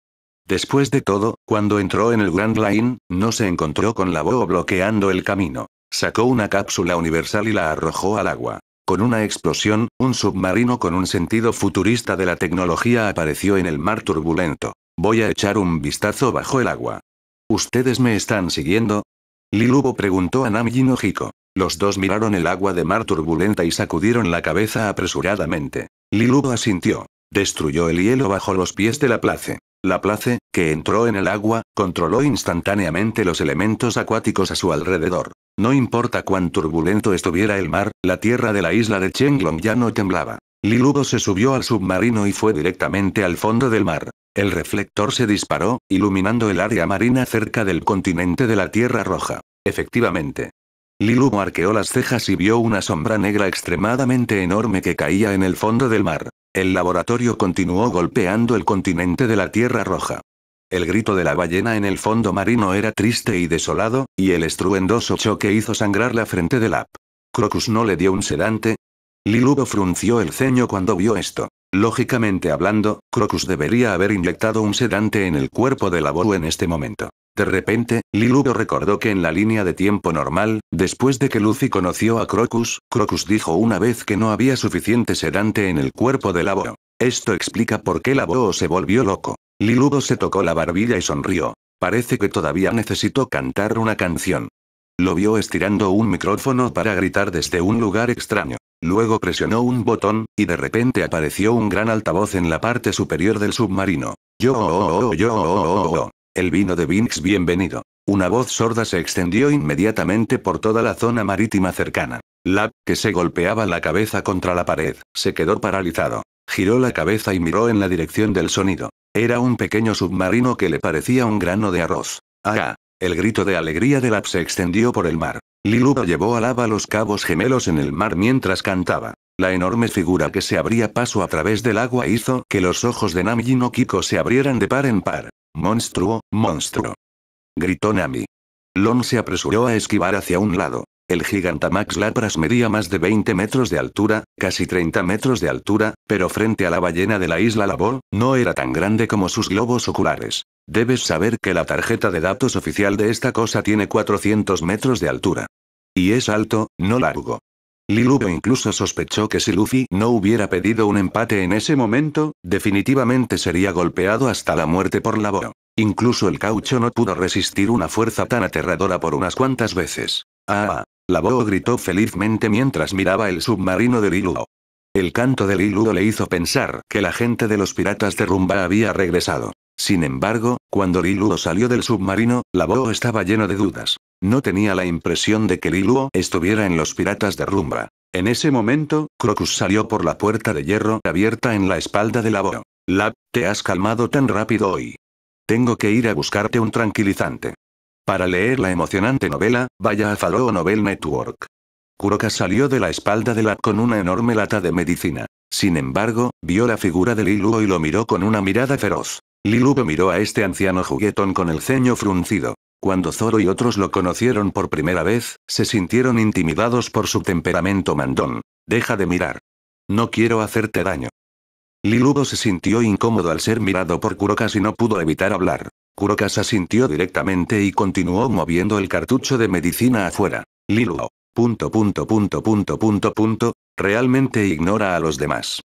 A: Después de todo, cuando entró en el Grand Line, no se encontró con la BOA bloqueando el camino. Sacó una cápsula universal y la arrojó al agua. Con una explosión, un submarino con un sentido futurista de la tecnología apareció en el mar turbulento. Voy a echar un vistazo bajo el agua. ¿Ustedes me están siguiendo? Lilubo preguntó a Namji Los dos miraron el agua de mar turbulenta y sacudieron la cabeza apresuradamente. Lilubo asintió. Destruyó el hielo bajo los pies de la place. La place, que entró en el agua, controló instantáneamente los elementos acuáticos a su alrededor. No importa cuán turbulento estuviera el mar, la tierra de la isla de Chenglong ya no temblaba. Lilugo se subió al submarino y fue directamente al fondo del mar. El reflector se disparó, iluminando el área marina cerca del continente de la Tierra Roja. Efectivamente, Lilu arqueó las cejas y vio una sombra negra extremadamente enorme que caía en el fondo del mar. El laboratorio continuó golpeando el continente de la Tierra Roja. El grito de la ballena en el fondo marino era triste y desolado, y el estruendoso choque hizo sangrar la frente del app. Crocus no le dio un sedante. Lilubo frunció el ceño cuando vio esto. Lógicamente hablando, Crocus debería haber inyectado un sedante en el cuerpo de Boru en este momento. De repente, Lilugo recordó que en la línea de tiempo normal, después de que Lucy conoció a Crocus, Crocus dijo una vez que no había suficiente sedante en el cuerpo de Labo. Esto explica por qué Labo se volvió loco. Lilugo se tocó la barbilla y sonrió. Parece que todavía necesitó cantar una canción. Lo vio estirando un micrófono para gritar desde un lugar extraño. Luego presionó un botón, y de repente apareció un gran altavoz en la parte superior del submarino. Yo, oh, oh, oh, yo, oh yo, yo. El vino de Vinx bienvenido. Una voz sorda se extendió inmediatamente por toda la zona marítima cercana. Lap, que se golpeaba la cabeza contra la pared, se quedó paralizado. Giró la cabeza y miró en la dirección del sonido. Era un pequeño submarino que le parecía un grano de arroz. ¡Ah! El grito de alegría de Lap se extendió por el mar. Liluba llevó a lava los cabos gemelos en el mar mientras cantaba. La enorme figura que se abría paso a través del agua hizo que los ojos de Namji no Kiko se abrieran de par en par. Monstruo, monstruo. Gritó Nami. Lon se apresuró a esquivar hacia un lado. El gigantamax Lapras medía más de 20 metros de altura, casi 30 metros de altura, pero frente a la ballena de la isla Labor, no era tan grande como sus globos oculares. Debes saber que la tarjeta de datos oficial de esta cosa tiene 400 metros de altura. Y es alto, no largo. Liluo incluso sospechó que si Luffy no hubiera pedido un empate en ese momento, definitivamente sería golpeado hasta la muerte por la Incluso el caucho no pudo resistir una fuerza tan aterradora por unas cuantas veces. ¡Ah! La gritó felizmente mientras miraba el submarino de Liluo El canto de Liluo le hizo pensar que la gente de los piratas de Rumba había regresado. Sin embargo, cuando Liluo salió del submarino, la estaba lleno de dudas. No tenía la impresión de que Liluo estuviera en los piratas de Rumbra. En ese momento, Crocus salió por la puerta de hierro abierta en la espalda de Labo. Lab, te has calmado tan rápido hoy. Tengo que ir a buscarte un tranquilizante. Para leer la emocionante novela, vaya a Faloo Novel Network. Kuroka salió de la espalda de Lab con una enorme lata de medicina. Sin embargo, vio la figura de Liluo y lo miró con una mirada feroz. Liluo miró a este anciano juguetón con el ceño fruncido. Cuando Zoro y otros lo conocieron por primera vez, se sintieron intimidados por su temperamento mandón. Deja de mirar. No quiero hacerte daño. Lilugo se sintió incómodo al ser mirado por Kurokas y no pudo evitar hablar. Kurokas asintió directamente y continuó moviendo el cartucho de medicina afuera. Lilugo... Punto punto punto punto punto punto. Realmente ignora a los demás.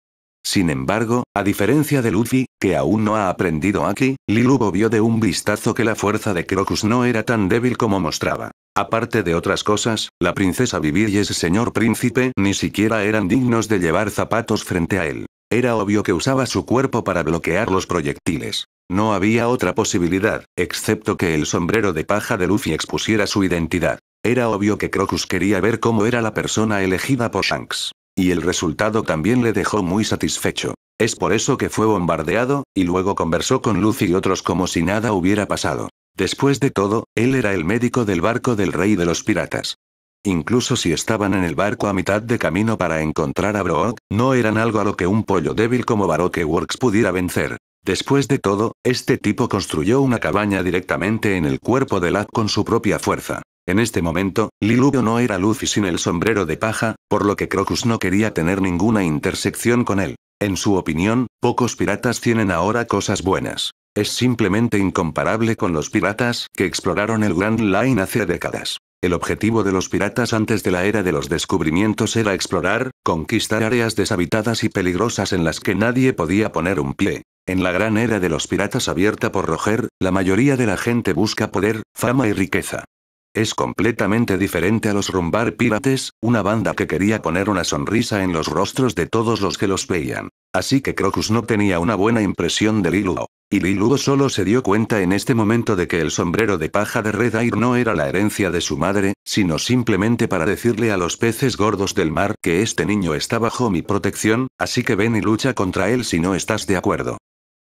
A: Sin embargo, a diferencia de Luffy, que aún no ha aprendido aquí, Lilubo vio de un vistazo que la fuerza de Crocus no era tan débil como mostraba. Aparte de otras cosas, la princesa Vivir y ese señor príncipe ni siquiera eran dignos de llevar zapatos frente a él. Era obvio que usaba su cuerpo para bloquear los proyectiles. No había otra posibilidad, excepto que el sombrero de paja de Luffy expusiera su identidad. Era obvio que Crocus quería ver cómo era la persona elegida por Shanks. Y el resultado también le dejó muy satisfecho. Es por eso que fue bombardeado, y luego conversó con Lucy y otros como si nada hubiera pasado. Después de todo, él era el médico del barco del rey de los piratas. Incluso si estaban en el barco a mitad de camino para encontrar a brock no eran algo a lo que un pollo débil como Baroque Works pudiera vencer. Después de todo, este tipo construyó una cabaña directamente en el cuerpo de Lap con su propia fuerza. En este momento, Lilubio no era Luffy sin el sombrero de paja, por lo que Crocus no quería tener ninguna intersección con él. En su opinión, pocos piratas tienen ahora cosas buenas. Es simplemente incomparable con los piratas que exploraron el Grand Line hace décadas. El objetivo de los piratas antes de la era de los descubrimientos era explorar, conquistar áreas deshabitadas y peligrosas en las que nadie podía poner un pie. En la gran era de los piratas abierta por Roger, la mayoría de la gente busca poder, fama y riqueza. Es completamente diferente a los Rumbar Pirates, una banda que quería poner una sonrisa en los rostros de todos los que los veían. Así que Crocus no tenía una buena impresión de Liluo. Y Liluo solo se dio cuenta en este momento de que el sombrero de paja de Red Air no era la herencia de su madre, sino simplemente para decirle a los peces gordos del mar que este niño está bajo mi protección, así que ven y lucha contra él si no estás de acuerdo.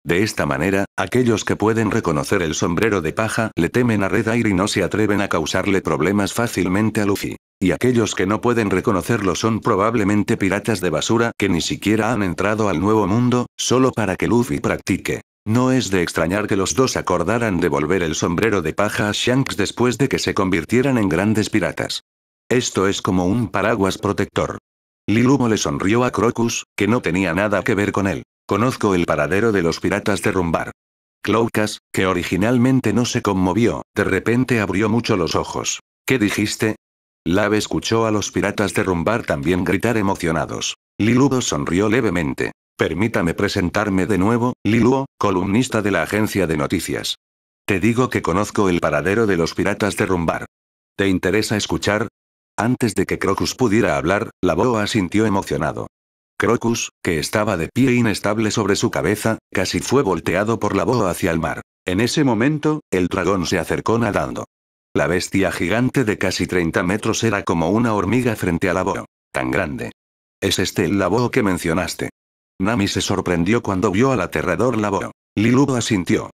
A: De esta manera, aquellos que pueden reconocer el sombrero de paja le temen a Red Air y no se atreven a causarle problemas fácilmente a Luffy. Y aquellos que no pueden reconocerlo son probablemente piratas de basura que ni siquiera han entrado al nuevo mundo, solo para que Luffy practique. No es de extrañar que los dos acordaran devolver el sombrero de paja a Shanks después de que se convirtieran en grandes piratas. Esto es como un paraguas protector. Lilumo le sonrió a Crocus, que no tenía nada que ver con él. Conozco el paradero de los piratas de Rumbar. que originalmente no se conmovió, de repente abrió mucho los ojos. ¿Qué dijiste? Lave escuchó a los piratas de Rumbar también gritar emocionados. Liluo sonrió levemente. Permítame presentarme de nuevo, Liluo, columnista de la agencia de noticias. Te digo que conozco el paradero de los piratas de Rumbar. ¿Te interesa escuchar? Antes de que Crocus pudiera hablar, la boa sintió emocionado. Crocus, que estaba de pie inestable sobre su cabeza, casi fue volteado por la boa hacia el mar. En ese momento, el dragón se acercó nadando. La bestia gigante de casi 30 metros era como una hormiga frente a la boa. Tan grande. ¿Es este el boa que mencionaste? Nami se sorprendió cuando vio al aterrador boa. Lilubo asintió.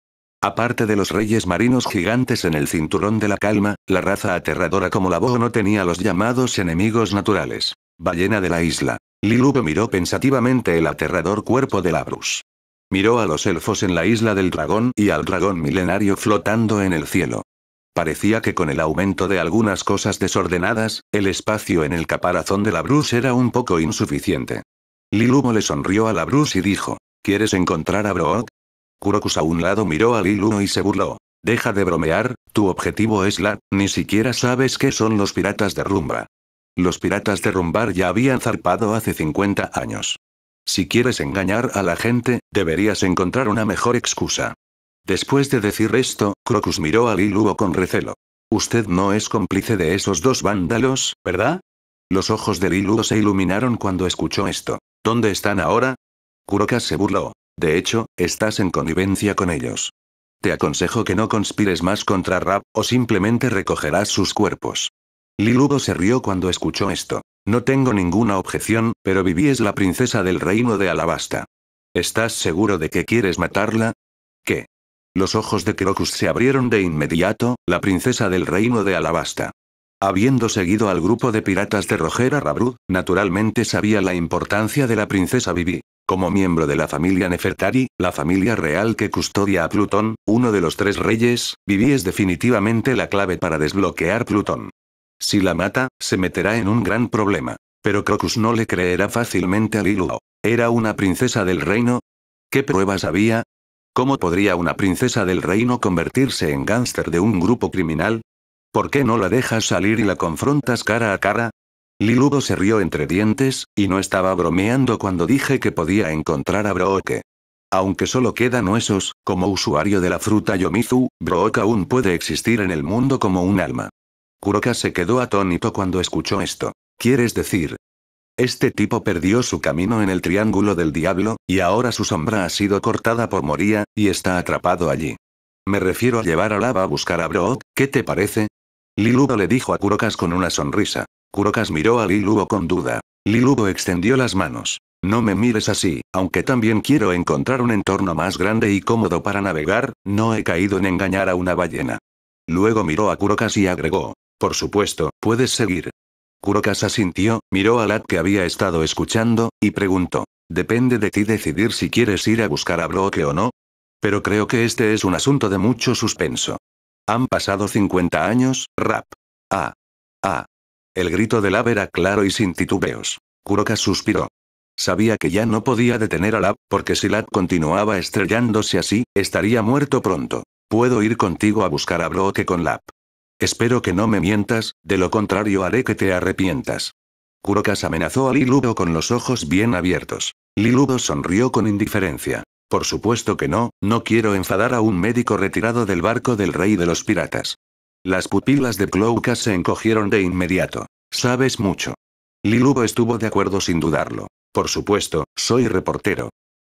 A: Aparte de los reyes marinos gigantes en el cinturón de la calma, la raza aterradora como la boa no tenía los llamados enemigos naturales. Ballena de la isla. Lilupe miró pensativamente el aterrador cuerpo de Labrus. Miró a los elfos en la isla del dragón y al dragón milenario flotando en el cielo. Parecía que con el aumento de algunas cosas desordenadas, el espacio en el caparazón de Labrus era un poco insuficiente. Lilumo le sonrió a Labrus y dijo, ¿Quieres encontrar a Brook? Kurokus a un lado miró a Lilumo y se burló. Deja de bromear, tu objetivo es la, ni siquiera sabes qué son los piratas de Rumbra. Los piratas de Rumbar ya habían zarpado hace 50 años. Si quieres engañar a la gente, deberías encontrar una mejor excusa. Después de decir esto, Crocus miró a Liluo con recelo. Usted no es cómplice de esos dos vándalos, ¿verdad? Los ojos de Liluo se iluminaron cuando escuchó esto. ¿Dónde están ahora? Kurokas se burló. De hecho, estás en connivencia con ellos. Te aconsejo que no conspires más contra Rap, o simplemente recogerás sus cuerpos. Lilugo se rió cuando escuchó esto. No tengo ninguna objeción, pero Vivi es la princesa del reino de Alabasta. ¿Estás seguro de que quieres matarla? ¿Qué? Los ojos de Crocus se abrieron de inmediato, la princesa del reino de Alabasta. Habiendo seguido al grupo de piratas de Rogera Rabrud, naturalmente sabía la importancia de la princesa Vivi. Como miembro de la familia Nefertari, la familia real que custodia a Plutón, uno de los tres reyes, Vivi es definitivamente la clave para desbloquear Plutón. Si la mata, se meterá en un gran problema. Pero Crocus no le creerá fácilmente a Liluo. ¿Era una princesa del reino? ¿Qué pruebas había? ¿Cómo podría una princesa del reino convertirse en gánster de un grupo criminal? ¿Por qué no la dejas salir y la confrontas cara a cara? Liludo se rió entre dientes, y no estaba bromeando cuando dije que podía encontrar a Brooke. Aunque solo quedan huesos, como usuario de la fruta Yomizu, Brooke aún puede existir en el mundo como un alma. Kuroka se quedó atónito cuando escuchó esto. ¿Quieres decir? Este tipo perdió su camino en el Triángulo del Diablo, y ahora su sombra ha sido cortada por Moría, y está atrapado allí. Me refiero a llevar a Lava a buscar a Brook, ¿qué te parece? Lilugo le dijo a Kurokas con una sonrisa. Kurokas miró a Lilugo con duda. Lilugo extendió las manos. No me mires así, aunque también quiero encontrar un entorno más grande y cómodo para navegar, no he caído en engañar a una ballena. Luego miró a Kurokas y agregó, por supuesto, puedes seguir. Kurokas asintió, miró a Lap que había estado escuchando, y preguntó. Depende de ti decidir si quieres ir a buscar a Broke o no. Pero creo que este es un asunto de mucho suspenso. Han pasado 50 años, rap. Ah. Ah. El grito de Lap era claro y sin titubeos. Kuroka suspiró. Sabía que ya no podía detener a Lap porque si Lap continuaba estrellándose así, estaría muerto pronto. Puedo ir contigo a buscar a Broke con Lap. Espero que no me mientas, de lo contrario haré que te arrepientas. Kurokas amenazó a Lilubo con los ojos bien abiertos. Lilubo sonrió con indiferencia. Por supuesto que no, no quiero enfadar a un médico retirado del barco del rey de los piratas. Las pupilas de Kurokas se encogieron de inmediato. Sabes mucho. Lilubo estuvo de acuerdo sin dudarlo. Por supuesto, soy reportero.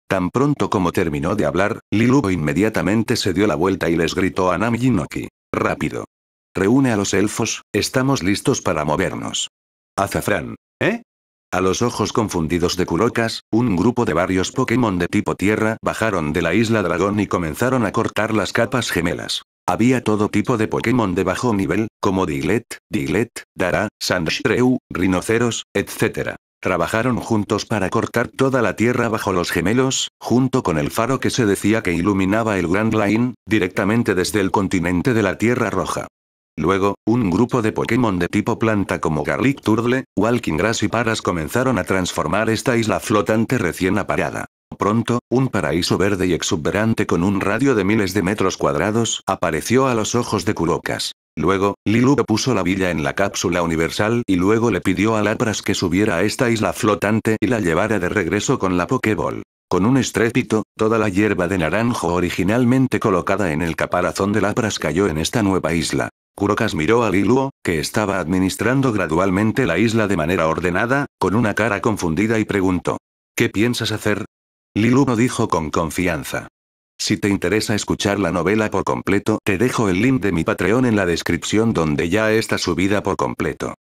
A: Tan pronto como terminó de hablar, Lilubo inmediatamente se dio la vuelta y les gritó a Namjinoki. Rápido. Reúne a los elfos, estamos listos para movernos. Azafrán. ¿Eh? A los ojos confundidos de Kurokas, un grupo de varios Pokémon de tipo tierra bajaron de la isla dragón y comenzaron a cortar las capas gemelas. Había todo tipo de Pokémon de bajo nivel, como Dilet, Dilet, Dara, Sandshrew, rinoceros, etc. Trabajaron juntos para cortar toda la tierra bajo los gemelos, junto con el faro que se decía que iluminaba el Grand Line, directamente desde el continente de la Tierra Roja. Luego, un grupo de Pokémon de tipo planta como Garlic Turtle, Walking Grass y Paras comenzaron a transformar esta isla flotante recién aparada. Pronto, un paraíso verde y exuberante con un radio de miles de metros cuadrados apareció a los ojos de Kurokas. Luego, Lilu puso la villa en la cápsula universal y luego le pidió a Lapras que subiera a esta isla flotante y la llevara de regreso con la Pokéball. Con un estrépito, toda la hierba de naranjo originalmente colocada en el caparazón de Lapras cayó en esta nueva isla. Kurokas miró a Liluo, que estaba administrando gradualmente la isla de manera ordenada, con una cara confundida y preguntó. ¿Qué piensas hacer? Liluo dijo con confianza. Si te interesa escuchar la novela por completo, te dejo el link de mi Patreon en la descripción donde ya está subida por completo.